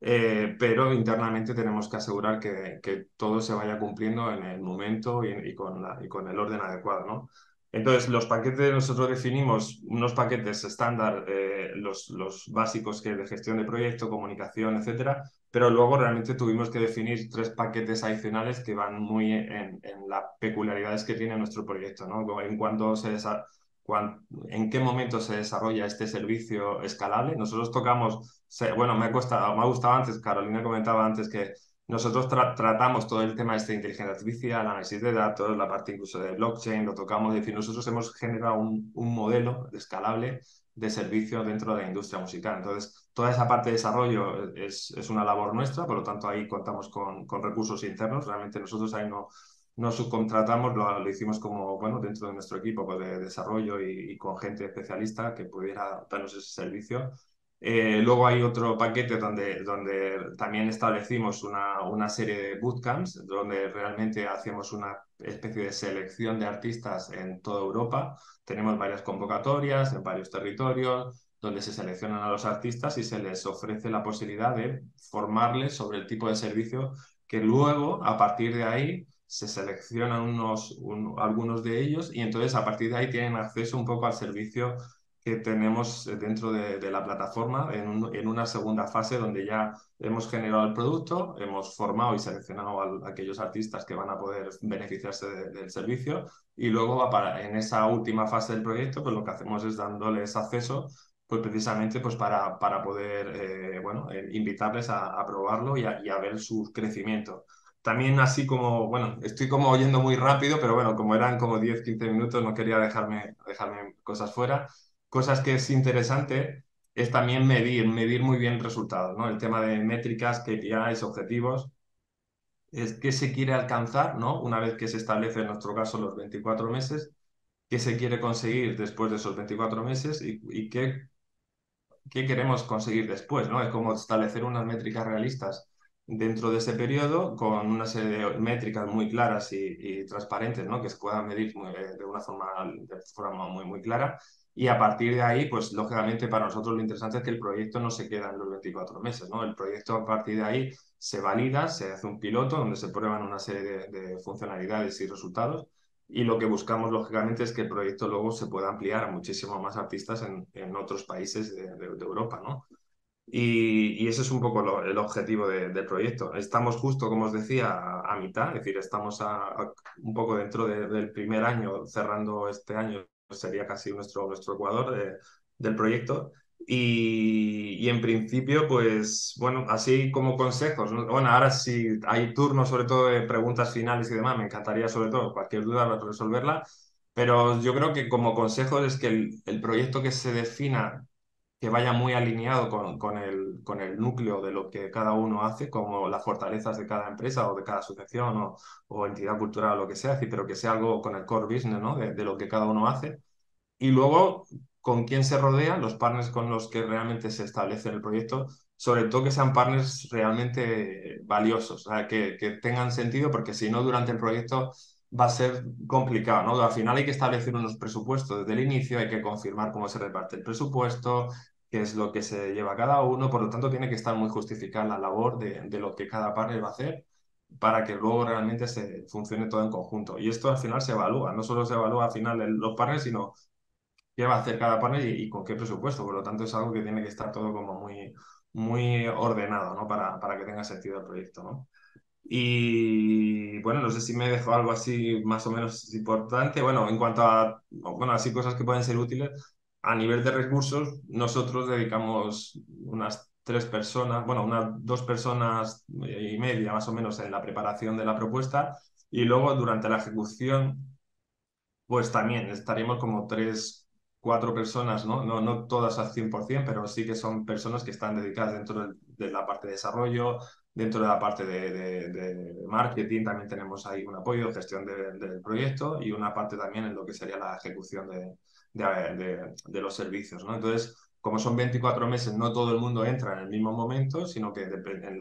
eh, pero internamente tenemos que asegurar que, todo se vaya cumpliendo en el momento y, con, el orden adecuado, ¿no? Entonces, los paquetes nosotros definimos unos paquetes estándar, eh, los, básicos que de gestión de proyecto, comunicación, etcétera, pero luego realmente tuvimos que definir tres paquetes adicionales que van muy en, las peculiaridades que tiene nuestro proyecto, ¿no? En cuanto se en qué momento se desarrolla este servicio escalable. Nosotros tocamos, bueno, me ha, me ha gustado antes, Carolina comentaba antes que nosotros tratamos todo el tema de este de inteligencia artificial, análisis de datos, la parte incluso de blockchain, lo tocamos. Es decir, nosotros hemos generado un, modelo escalable de servicio dentro de la industria musical. Entonces, toda esa parte de desarrollo es, una labor nuestra, por lo tanto, ahí contamos con, con recursos internos. Realmente nosotros ahí no, no subcontratamos, lo, lo, hicimos como, bueno, dentro de nuestro equipo pues, de desarrollo y, y, con gente especialista que pudiera darnos ese servicio eh, luego hay otro paquete donde, donde también establecimos una, una, serie de bootcamps, donde realmente hacemos una especie de selección de artistas en toda Europa. Tenemos varias convocatorias en varios territorios, donde se seleccionan a los artistas y se les ofrece la posibilidad de formarles sobre el tipo de servicio que luego, a partir de ahí, se seleccionan unos, algunos de ellos y entonces a partir de ahí tienen acceso un poco al servicio que tenemos eh, dentro de, la plataforma en, una segunda fase donde ya hemos generado el producto, hemos formado y seleccionado a, aquellos artistas que van a poder beneficiarse del servicio y luego en esa última fase del proyecto pues lo que hacemos es dándoles acceso pues precisamente pues para, para poder eh, bueno, eh, invitarles a, probarlo y a, ver su crecimiento. También así como, bueno, estoy como oyendo muy rápido, pero bueno, como eran como 10, 15 minutos, no quería dejarme, dejarme cosas fuera cosas que es interesante es también medir, medir muy bien resultados, ¿no? El tema de métricas, que KPIs, objetivos, es qué se quiere alcanzar, ¿no? Una vez que se establece en nuestro caso los 24 meses, qué se quiere conseguir después de esos 24 meses y, qué, qué queremos conseguir después, ¿no? Es como establecer unas métricas realistas dentro de ese periodo con una serie de métricas muy claras y, transparentes, ¿no? Que se puedan medir eh, de una forma, de forma muy, muy clara y a partir de ahí, pues lógicamente para nosotros lo interesante es que el proyecto no se queda en los 24 meses, ¿no? El proyecto a partir de ahí se valida, se hace un piloto donde se prueban una serie de, funcionalidades y resultados y lo que buscamos lógicamente es que el proyecto luego se pueda ampliar a muchísimos más artistas en, en otros países de, Europa, ¿no? Y, y, ese es un poco el objetivo del proyecto. Estamos justo, como os decía, a, mitad, es decir, estamos a, un poco dentro del primer año, cerrando este año pues, sería casi nuestro, nuestro Ecuador del proyecto. Y, en principio, pues bueno, así como consejos, bueno, ahora si hay turno sobre todo de preguntas finales y demás, me encantaría sobre todo cualquier duda resolverla, pero yo creo que como consejos es que el, el proyecto que se defina que vaya muy alineado con, el, con el núcleo de lo que cada uno hace, como las fortalezas de cada empresa o de cada asociación o, entidad cultural o lo que sea, pero que sea algo con el core business, ¿no? De, lo que cada uno hace. Y luego, con quién se rodea, los partners con los que realmente se establece el proyecto, sobre todo que sean partners realmente valiosos, que, tengan sentido, porque si no, durante el proyecto va a ser complicado, ¿no? Al final hay que establecer unos presupuestos desde el inicio, hay que confirmar cómo se reparte el presupuesto, qué es lo que se lleva cada uno, por lo tanto tiene que estar muy justificada la labor de, lo que cada partner va a hacer para que luego realmente se funcione todo en conjunto. Y esto al final se evalúa, no solo se evalúa al final los partners, sino qué va a hacer cada panel y, con qué presupuesto. Por lo tanto, es algo que tiene que estar todo como muy, muy ordenado, ¿no? Para, para que tenga sentido el proyecto, ¿no? Y bueno, no sé si me dejo algo así más o menos importante. Bueno, en cuanto a, bueno, así cosas que pueden ser útiles, a nivel de recursos, nosotros dedicamos unas tres personas, bueno, unas dos personas y media más o menos en la preparación de la propuesta y luego durante la ejecución, pues también estaremos como tres, cuatro personas, ¿no? No, no todas al 100%, pero sí que son personas que están dedicadas dentro de la parte de desarrollo, dentro de la parte de, marketing, también tenemos ahí un apoyo, gestión del proyecto y una parte también en lo que sería la ejecución de de, los servicios, ¿no? Entonces, como son 24 meses, no todo el mundo entra en el mismo momento, sino que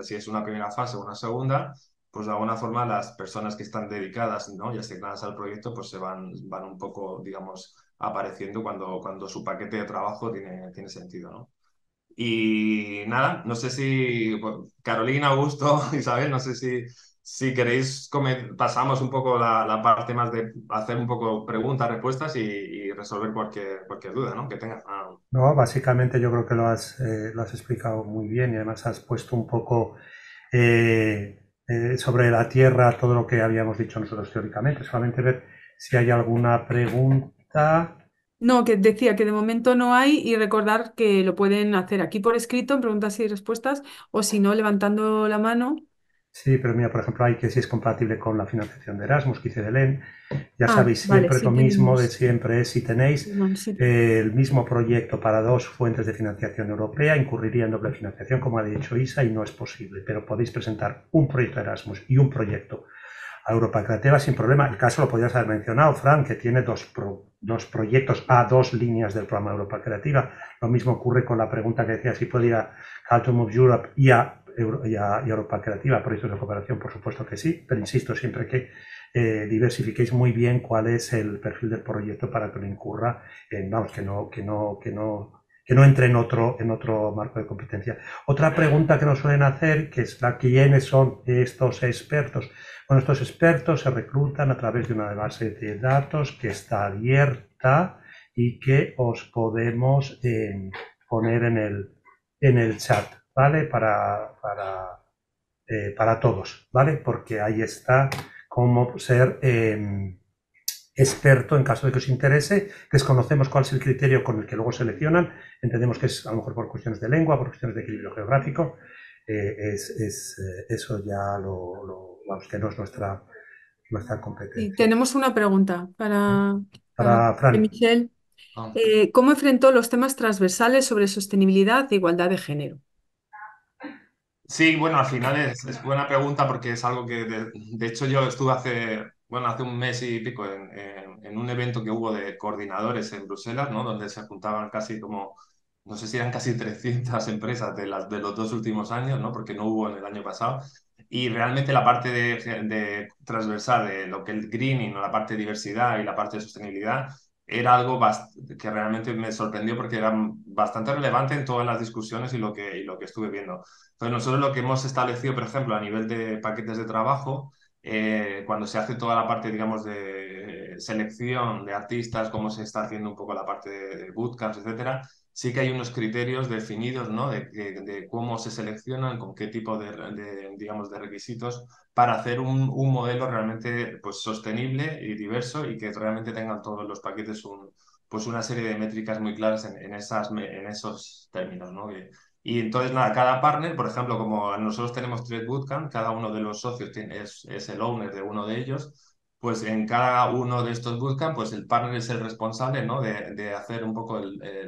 si es una primera fase o una segunda, pues de alguna forma las personas que están dedicadas ¿no? y asignadas al proyecto pues se van, van un poco, digamos, apareciendo cuando, cuando su paquete de trabajo tiene, tiene sentido, ¿no? Y nada, no sé si pues, Carolina, Augusto, Isabel, no sé si si queréis, pasamos un poco la, parte más de hacer un poco preguntas, respuestas y, resolver cualquier, duda ¿no? que tengas. Ah. No, básicamente yo creo que eh, lo has, explicado muy bien y además has puesto un poco eh, eh, sobre la Tierra todo lo que habíamos dicho nosotros teóricamente. Solamente ver si hay alguna pregunta. No, que decía que de momento no hay y recordar que lo pueden hacer aquí por escrito en preguntas y respuestas o si no levantando la mano Sí, pero mira, por ejemplo, hay que si es compatible con la financiación de Erasmus, que hice de Ya ah, sabéis siempre lo mismo de siempre es ¿eh? si tenéis eh, el mismo proyecto para dos fuentes de financiación europea, incurriría en doble financiación, como ha dicho Isa, y no es posible. Pero podéis presentar un proyecto Erasmus y un proyecto a Europa Creativa sin problema. El caso lo podrías haber mencionado, Fran, que tiene dos, dos proyectos a dos líneas del programa Europa Creativa. Lo mismo ocurre con la pregunta que decía si podía ir a Europe y a y Europa Creativa, proyectos de cooperación, por supuesto que sí, pero insisto, siempre que eh, diversifiquéis muy bien cuál es el perfil del proyecto para que no incurra, en, vamos, que no, que no, que no, que no entre en otro, en otro marco de competencia. Otra pregunta que nos suelen hacer, que es la quiénes son estos expertos. Bueno, estos expertos se reclutan a través de una base de datos que está abierta y que os podemos eh, poner en el chat. ¿vale? Para, para, eh, para todos, ¿vale? Porque ahí está cómo ser em, experto en caso de que os interese. Desconocemos cuál es el criterio con el que luego seleccionan. Entendemos que es a lo mejor por cuestiones de lengua, por cuestiones de equilibrio geográfico. Eh, es, es eh, eso ya lo, lo, no es nuestra, nuestra competencia. tenemos una pregunta para, para, para ah. ¿Cómo enfrentó los temas transversales sobre sostenibilidad e igualdad de género? Sí, bueno, al final es, buena pregunta porque es algo que, de, hecho, yo estuve hace, bueno, hace un mes y pico en, un evento que hubo de coordinadores en Bruselas, ¿no? Donde se juntaban casi como, no sé si eran casi 300 empresas de, las, de los dos últimos años, ¿no? Porque no hubo en el año pasado. Y realmente la parte de, transversal de lo que el greening, la parte de diversidad y la parte de sostenibilidad, era algo que realmente me sorprendió porque era bastante relevante en todas las discusiones y lo que, y lo que estuve viendo. Bueno, nosotros lo que hemos establecido, por ejemplo, a nivel de paquetes de trabajo, eh, cuando se hace toda la parte, digamos, de eh, selección de artistas, cómo se está haciendo un poco la parte de bootcamps, etcétera, sí que hay unos criterios definidos, ¿no? De, cómo se seleccionan, con qué tipo de, digamos, de requisitos para hacer un, modelo realmente, pues, sostenible y diverso y que realmente tengan todos los paquetes pues, una serie de métricas muy claras en, esos términos, ¿no? Y entonces, nada, cada partner, por ejemplo, como nosotros tenemos tres Bootcamp, cada uno de los socios tiene, es, el owner de uno de ellos, pues en cada uno de estos bootcamp, pues el partner es el responsable, ¿no? De, de hacer un poco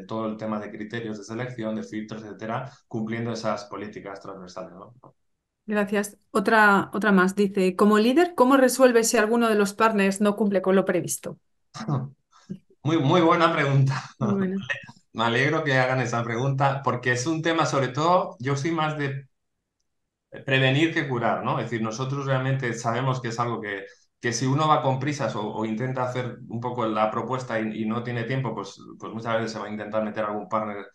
todo el tema de criterios de selección, de filtros, etcétera, cumpliendo esas políticas transversales, Gracias. Otra, otra más. Dice, como líder, ¿cómo resuelve si alguno de los partners no cumple con lo previsto? Muy, muy buena pregunta. Muy Me alegro que hagan esa pregunta porque es un tema, sobre todo, yo soy más de prevenir que curar, ¿no? Es decir, nosotros realmente sabemos que es algo que, que si uno va con prisas o, intenta hacer un poco la propuesta y, no tiene tiempo, pues, pues muchas veces se va a intentar meter algún partner.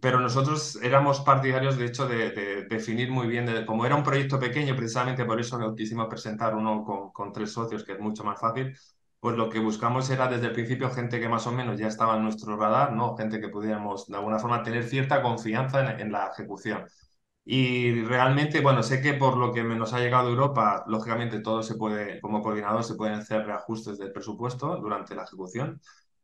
Pero nosotros éramos partidarios, de hecho, de, de definir muy bien, de, como era un proyecto pequeño, precisamente por eso lo quisimos presentar uno con, con tres socios, que es mucho más fácil, pues lo que buscamos era desde el principio gente que más o menos ya estaba en nuestro radar, ¿no? Gente que pudiéramos de alguna forma tener cierta confianza en, la ejecución. Y realmente, bueno, sé que por lo que nos ha llegado a Europa, lógicamente todo se puede, como coordinador, se pueden hacer reajustes del presupuesto durante la ejecución,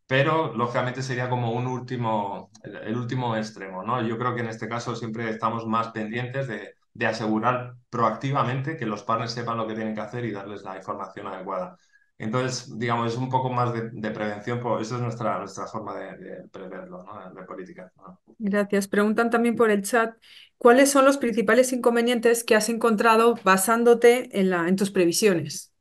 pero lógicamente sería como un último, el último extremo, ¿no? Yo creo que en este caso siempre estamos más pendientes de, de asegurar proactivamente que los partners sepan lo que tienen que hacer y darles la información adecuada. Entonces, digamos, es un poco más de, prevención, por, pues, eso es nuestra, nuestra forma de, preverlo, ¿no? de política. Gracias. Preguntan también por el chat, ¿cuáles son los principales inconvenientes que has encontrado basándote en, la, en tus previsiones?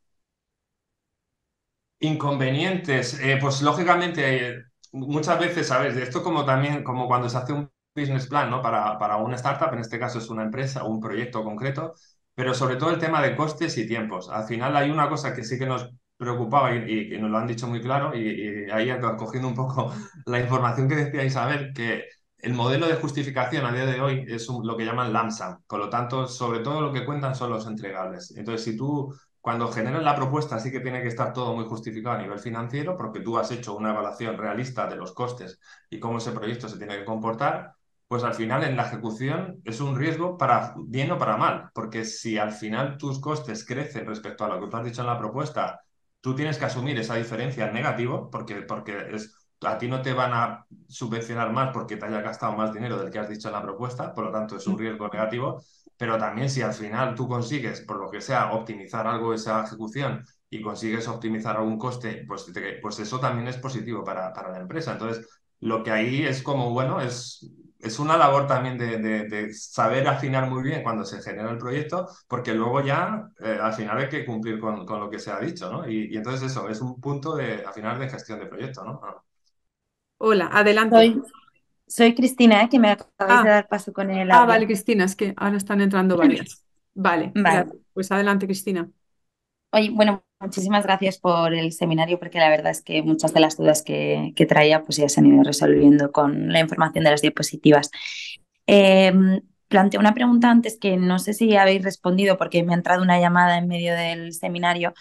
Inconvenientes, eh, pues lógicamente, muchas veces, ¿sabes? Esto como también, como cuando se hace un business plan, ¿no? Para, para una startup, en este caso es una empresa o un proyecto concreto, pero sobre todo el tema de costes y tiempos. Al final hay una cosa que sí que nos preocupaba y, que nos lo han dicho muy claro y, ahí cogiendo un poco la información que decía Isabel, que el modelo de justificación a día de hoy es lo que llaman LAMSA, por lo tanto, sobre todo lo que cuentan son los entregables. Entonces, si tú cuando generas la propuesta sí que tiene que estar todo muy justificado a nivel financiero porque tú has hecho una evaluación realista de los costes y cómo ese proyecto se tiene que comportar, pues al final en la ejecución es un riesgo para bien o para mal, porque si al final tus costes crecen respecto a lo que tú has dicho en la propuesta tú tienes que asumir esa diferencia negativa, negativo porque, porque es, a ti no te van a subvencionar más porque te haya gastado más dinero del que has dicho en la propuesta, por lo tanto es un riesgo negativo, pero también si al final tú consigues, por lo que sea, optimizar algo esa ejecución y consigues optimizar algún coste, pues, pues eso también es positivo para, para la empresa. Entonces, lo que ahí es como, bueno, es es una labor también de, saber afinar muy bien cuando se genera el proyecto, porque luego ya eh, al final hay que cumplir con, lo que se ha dicho, ¿no? Y, entonces eso, es un punto de, al final de gestión de proyecto, ¿no? Ah. Hola, adelante. Soy, Cristina, que me acabáis ah. de dar paso con el... Ah, vale, Cristina, es que ahora están entrando varias. Vale, pues adelante, Cristina. Oye, bueno, Muchísimas gracias por el seminario, porque la verdad es que muchas de las dudas que, traía pues ya se han ido resolviendo con la información de las diapositivas. Eh, planteo una pregunta antes que no sé si habéis respondido, porque me ha entrado una llamada en medio del seminario,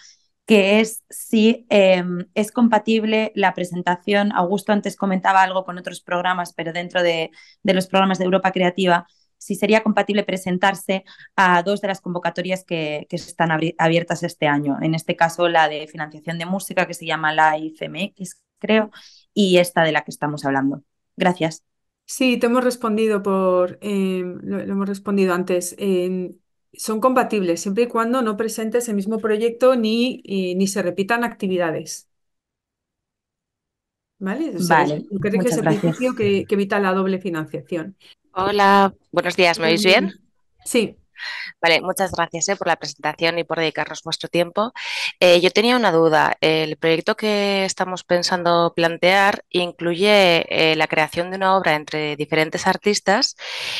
que es si em, es compatible la presentación. Augusto antes comentaba algo con otros programas, pero dentro de los programas de Europa Creativa si sería compatible presentarse a dos de las convocatorias que, están abiertas este año. En este caso, la de financiación de música, que se llama la ICMX, creo, y esta de la que estamos hablando. Gracias. Sí, te hemos respondido por em, lo, hemos respondido antes. son compatibles siempre y cuando no presentes el mismo proyecto ni, eh, ni se repitan actividades. ¿Vale? O que es el principio que, que evita la doble financiación. Hola, buenos días, ¿me oís bien? Sí, Vale, muchas gracias eh, por la presentación y por dedicarnos vuestro tiempo. Eh, yo tenía una duda. El proyecto que estamos pensando plantear incluye eh, la creación de una obra entre diferentes artistas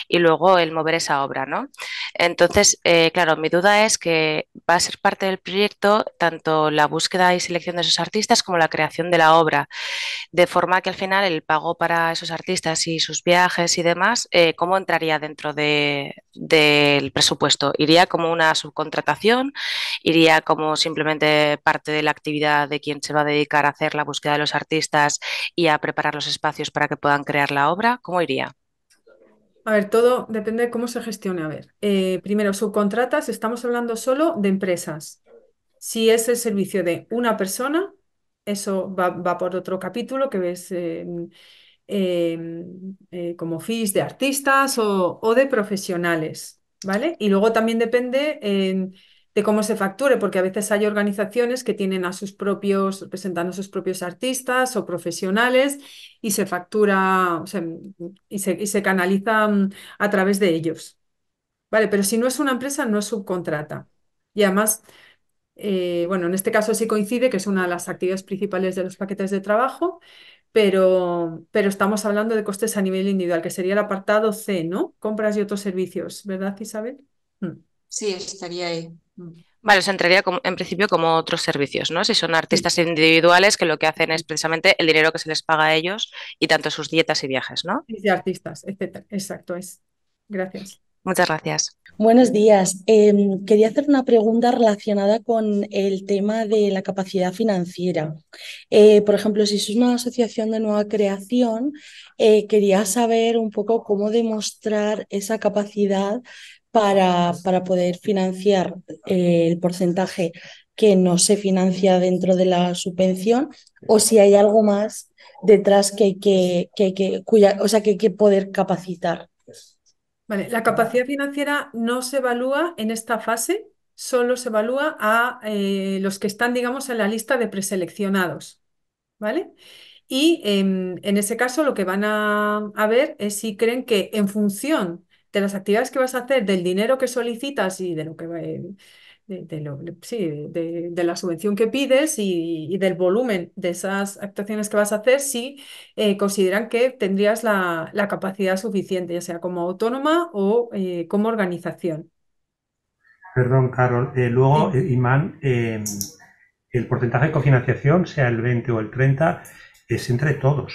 y luego el mover esa obra, ¿no? Entonces, claro, mi duda es que va a ser parte del proyecto tanto la búsqueda y selección de esos artistas como la creación de la obra, de forma que al final el pago para esos artistas y sus viajes y demás, ¿cómo entraría dentro del presupuesto? supuesto. Iría como una subcontratación, iría como simplemente parte de la actividad de quien se va a dedicar a hacer la búsqueda de los artistas y a preparar los espacios para que puedan crear la obra. ¿Cómo iría? A ver, todo depende de cómo se gestione. A ver, eh, primero, subcontratas, estamos hablando solo de empresas. Si es el servicio de una persona, eso va, por otro capítulo que ves eh, como fees de artistas o de profesionales. ¿vale? Y luego también depende eh, de cómo se facture, porque a veces hay organizaciones que tienen a sus propios, presentando a sus propios artistas o profesionales y se factura o sea, y, se, y canaliza a través de ellos. Vale, pero si no es una empresa, no es subcontrata. Y además, eh, bueno, en este caso sí coincide que es una de las actividades principales de los paquetes de trabajo, pero, pero estamos hablando de costes a nivel individual, que sería el apartado C, ¿no? Compras y otros servicios, ¿verdad, Isabel? Mm. Sí, estaría ahí. Mm. Vale, se entraría en principio como otros servicios, ¿no? Si son artistas individuales que lo que hacen es precisamente el dinero que se les paga a ellos y tanto sus dietas y viajes, ¿no? de artistas, etcétera. Exacto, es. Gracias. Muchas gracias. Buenos días. Em, quería hacer una pregunta relacionada con el tema de la capacidad financiera. Eh, por ejemplo, si es una asociación de nueva creación, eh, quería saber un poco cómo demostrar esa capacidad para, para poder financiar eh, el porcentaje que no se financia dentro de la subvención o si hay algo más detrás que que, que, cuya, o sea, que, hay que poder capacitar la capacidad financiera no se evalúa en esta fase, solo se evalúa a eh, los que están, digamos, en la lista de preseleccionados. ¿Vale? Y em, en ese caso lo que van a, a ver es si creen que en función de las actividades que vas a hacer, del dinero que solicitas y de lo que eh, de, la subvención que pides y, del volumen de esas actuaciones que vas a hacer si eh, consideran que tendrías la, capacidad suficiente, ya sea como autónoma o eh, como organización. Perdón, Carol. Eh, luego, Imán, el porcentaje de cofinanciación, sea el 20 o el 30, es entre todos.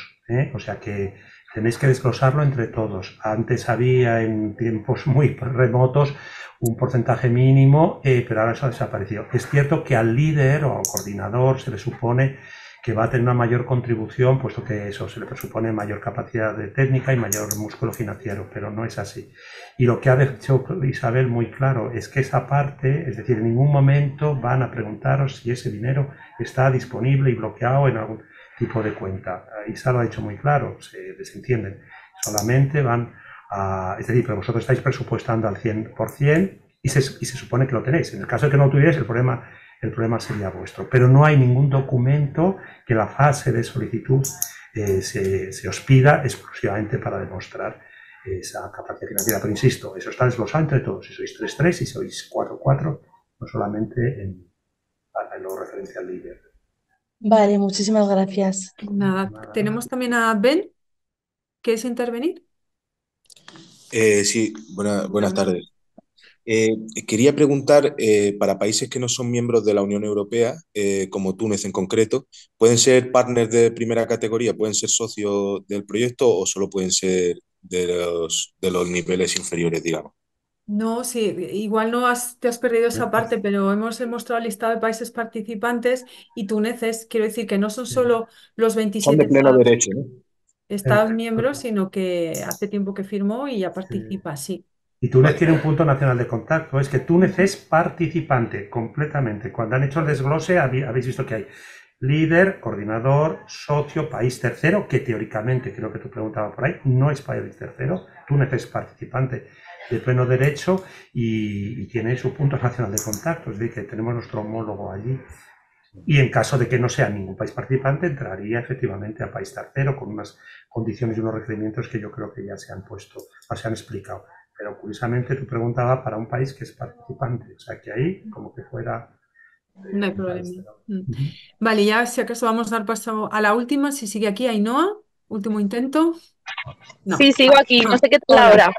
O sea que tenéis que desglosarlo entre todos. Antes había en tiempos muy remotos un porcentaje mínimo, eh, pero ahora eso ha desaparecido. Es cierto que al líder o al coordinador se le supone que va a tener una mayor contribución, puesto que eso se le presupone mayor capacidad de técnica y mayor músculo financiero, pero no es así. Y lo que ha dicho Isabel muy claro es que esa parte, es decir, en ningún momento van a preguntaros si ese dinero está disponible y bloqueado en algún tipo de cuenta. Eh, ISA lo ha dicho muy claro, se desentienden. Solamente van a... Es decir, pero vosotros estáis presupuestando al 100% y se, y se supone que lo tenéis. En el caso de que no lo tuvierais, el problema, el problema sería vuestro. Pero no hay ningún documento que la fase de solicitud eh, se, se os pida exclusivamente para demostrar esa capacidad financiera. Pero insisto, eso está desglosado entre todos. Si sois 3-3, si sois 4-4, no solamente en, en lo referencia al líder. Vale, muchísimas gracias. Nada, tenemos también a Ben. ¿Quieres intervenir? Eh, sí, buenas tardes. Eh, quería preguntar, eh, para países que no son miembros de la Unión Europea, como Túnez en concreto, ¿pueden ser partners de primera categoría? ¿Pueden ser socios del proyecto o solo pueden ser de los, de los niveles inferiores, digamos? No, sí, igual no has, te has perdido esa parte, pero hemos mostrado el listado de países participantes y es, quiero decir que no son solo los 27 estados miembros, sino que hace tiempo que firmó y ya participa, sí. Y Túnez tiene un punto nacional de contacto, es que Túnez es participante completamente. Cuando han hecho el desglose habéis visto que hay líder, coordinador, socio, país tercero, que teóricamente, creo que tú preguntabas por ahí, no es país tercero, Túnez es participante de pleno derecho y, tiene su punto nacional de contacto, es decir, que tenemos nuestro homólogo allí. Y en caso de que no sea ningún país participante, entraría efectivamente a país tercero con unas condiciones y unos requerimientos que yo creo que ya se han puesto o se han explicado. Pero curiosamente tú pregunta para un país que es participante, o sea que ahí como que fuera... no hay problema. Mm. Vale, ya si acaso vamos a dar paso a la última, si sigue aquí Ainhoa, último intento. Sí, sigo aquí, no sé qué tal ahora.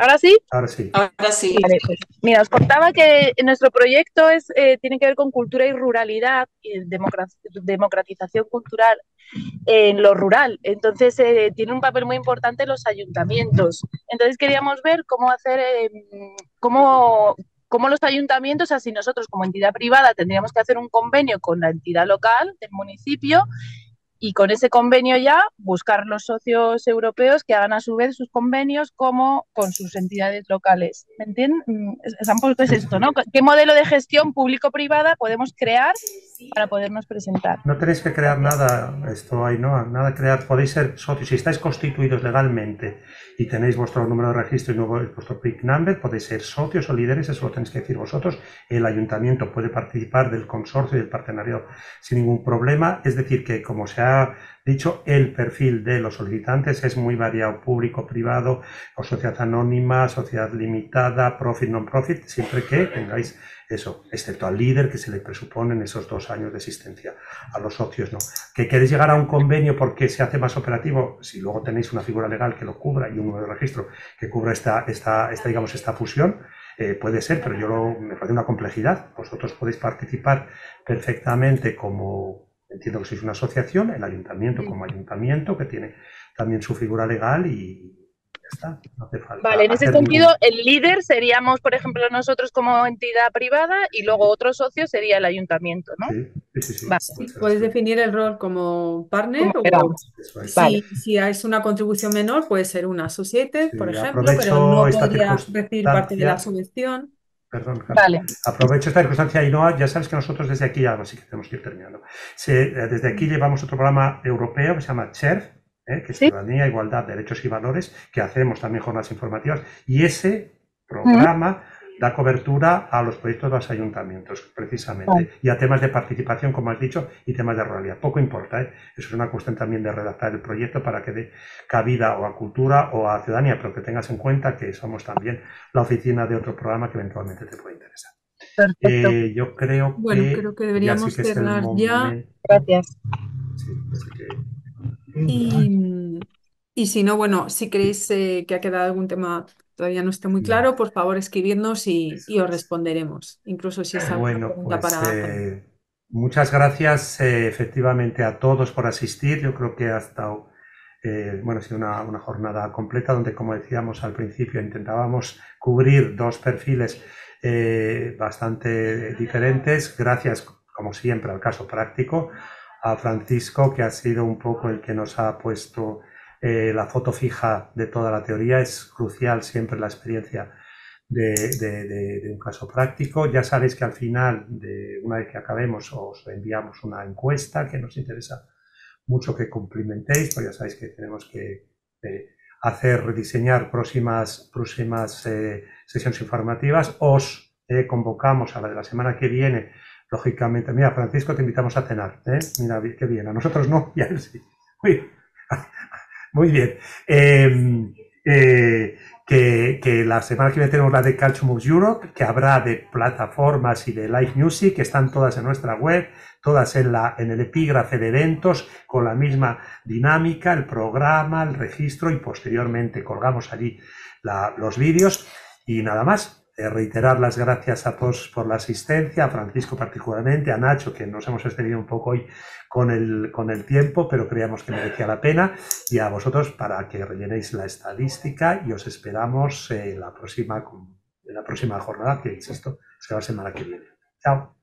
¿Ahora sí? Ahora sí. Ahora sí. Pues, mira, os contaba que nuestro proyecto es, eh, tiene que ver con cultura y ruralidad, y democratización cultural en lo rural. Entonces, eh, tiene un papel muy importante los ayuntamientos. Entonces, queríamos ver cómo hacer, em, cómo, cómo los ayuntamientos, así nosotros como entidad privada tendríamos que hacer un convenio con la entidad local del municipio y con ese convenio ya buscar los socios europeos que hagan a su vez sus convenios como con sus entidades locales. ¿Me entienden? Mm, es esto, ¿no? ¿Qué modelo de gestión público-privada podemos crear para podernos presentar? No tenéis que crear nada, esto hay, ¿no? Nada crear, podéis ser socios. Si estáis constituidos legalmente y tenéis vuestro número de registro y vuestro PIC number, podéis ser socios o líderes, eso lo tenéis que decir vosotros. El ayuntamiento puede participar del consorcio y del partenariado sin ningún problema. Es decir, que como se ha dicho, el perfil de los solicitantes es muy variado, público, privado, sociedad anónima, sociedad limitada, profit, non-profit, siempre que tengáis eso, excepto al líder que se le presupone en esos dos años de existencia. A los socios no. ¿Que queréis llegar a un convenio porque se hace más operativo? Si luego tenéis una figura legal que lo cubra y un nuevo registro que cubra esta, esta, esta digamos, esta fusión, eh, puede ser, pero yo me parece una complejidad. Vosotros podéis participar perfectamente como, entiendo que sois una asociación, el ayuntamiento como ayuntamiento, que tiene también su figura legal y vale, en ese sentido, el líder seríamos, por ejemplo, nosotros como entidad privada y luego otro socio sería el ayuntamiento, ¿no? puedes definir el rol como partner o Si, es una contribución menor, puede ser una associate, por ejemplo, pero no podría recibir parte de la subvención. Perdón, aprovecho esta circunstancia, y ya sabes que nosotros desde aquí, ahora sí que tenemos que ir terminando, eh, desde aquí llevamos otro programa europeo que se llama CHERF, ¿eh? que es ciudadanía, igualdad, derechos y valores, que hacemos también jornadas informativas, y ese programa da cobertura a los proyectos de los ayuntamientos, precisamente, y a temas de participación, como has dicho, y temas de ruralidad. Poco importa, ¿eh? eso es una cuestión también de redactar el proyecto para que dé cabida o a cultura o a ciudadanía, pero que tengas en cuenta que somos también la oficina de otro programa que eventualmente te puede interesar. Eh, yo creo que. creo que deberíamos cerrar ya. Gracias. Y, y si no, bueno, si creéis eh, que ha quedado algún tema todavía no esté muy claro, por favor escribidnos y, os responderemos, incluso si es alguna bueno, pregunta pues, para... Eh, muchas gracias eh, efectivamente a todos por asistir. Yo creo que ha bueno, ha sido una, jornada completa donde, como decíamos al principio, intentábamos cubrir dos perfiles bastante diferentes. Gracias, como siempre, al caso práctico a Francisco, que ha sido un poco el que nos ha puesto eh, la foto fija de toda la teoría. Es crucial siempre la experiencia de, un caso práctico. Ya sabéis que al final, de, una vez que acabemos, os enviamos una encuesta que nos interesa mucho que cumplimentéis, porque ya sabéis que tenemos que eh, hacer, diseñar próximas, próximas eh, sesiones informativas. Os convocamos a la de la semana que viene lógicamente, mira, Francisco, te invitamos a cenar. ¿eh? Mira, qué bien, a nosotros no, ya sí. Muy bien. Em, eh, que, la semana que viene tenemos la de Culture Moves Europe, que habrá de plataformas y de live music, que están todas en nuestra web, todas en, la, en el epígrafe de eventos, con la misma dinámica, el programa, el registro y posteriormente colgamos allí los vídeos. Y nada más, eh, reiterar las gracias a todos por la asistencia, a Francisco particularmente, a Nacho, que nos hemos extendido un poco hoy con el, con el tiempo, pero creíamos que merecía la pena, y a vosotros para que rellenéis la estadística y os esperamos eh, la próxima, en la próxima jornada, que insisto, será la semana que viene. Chao.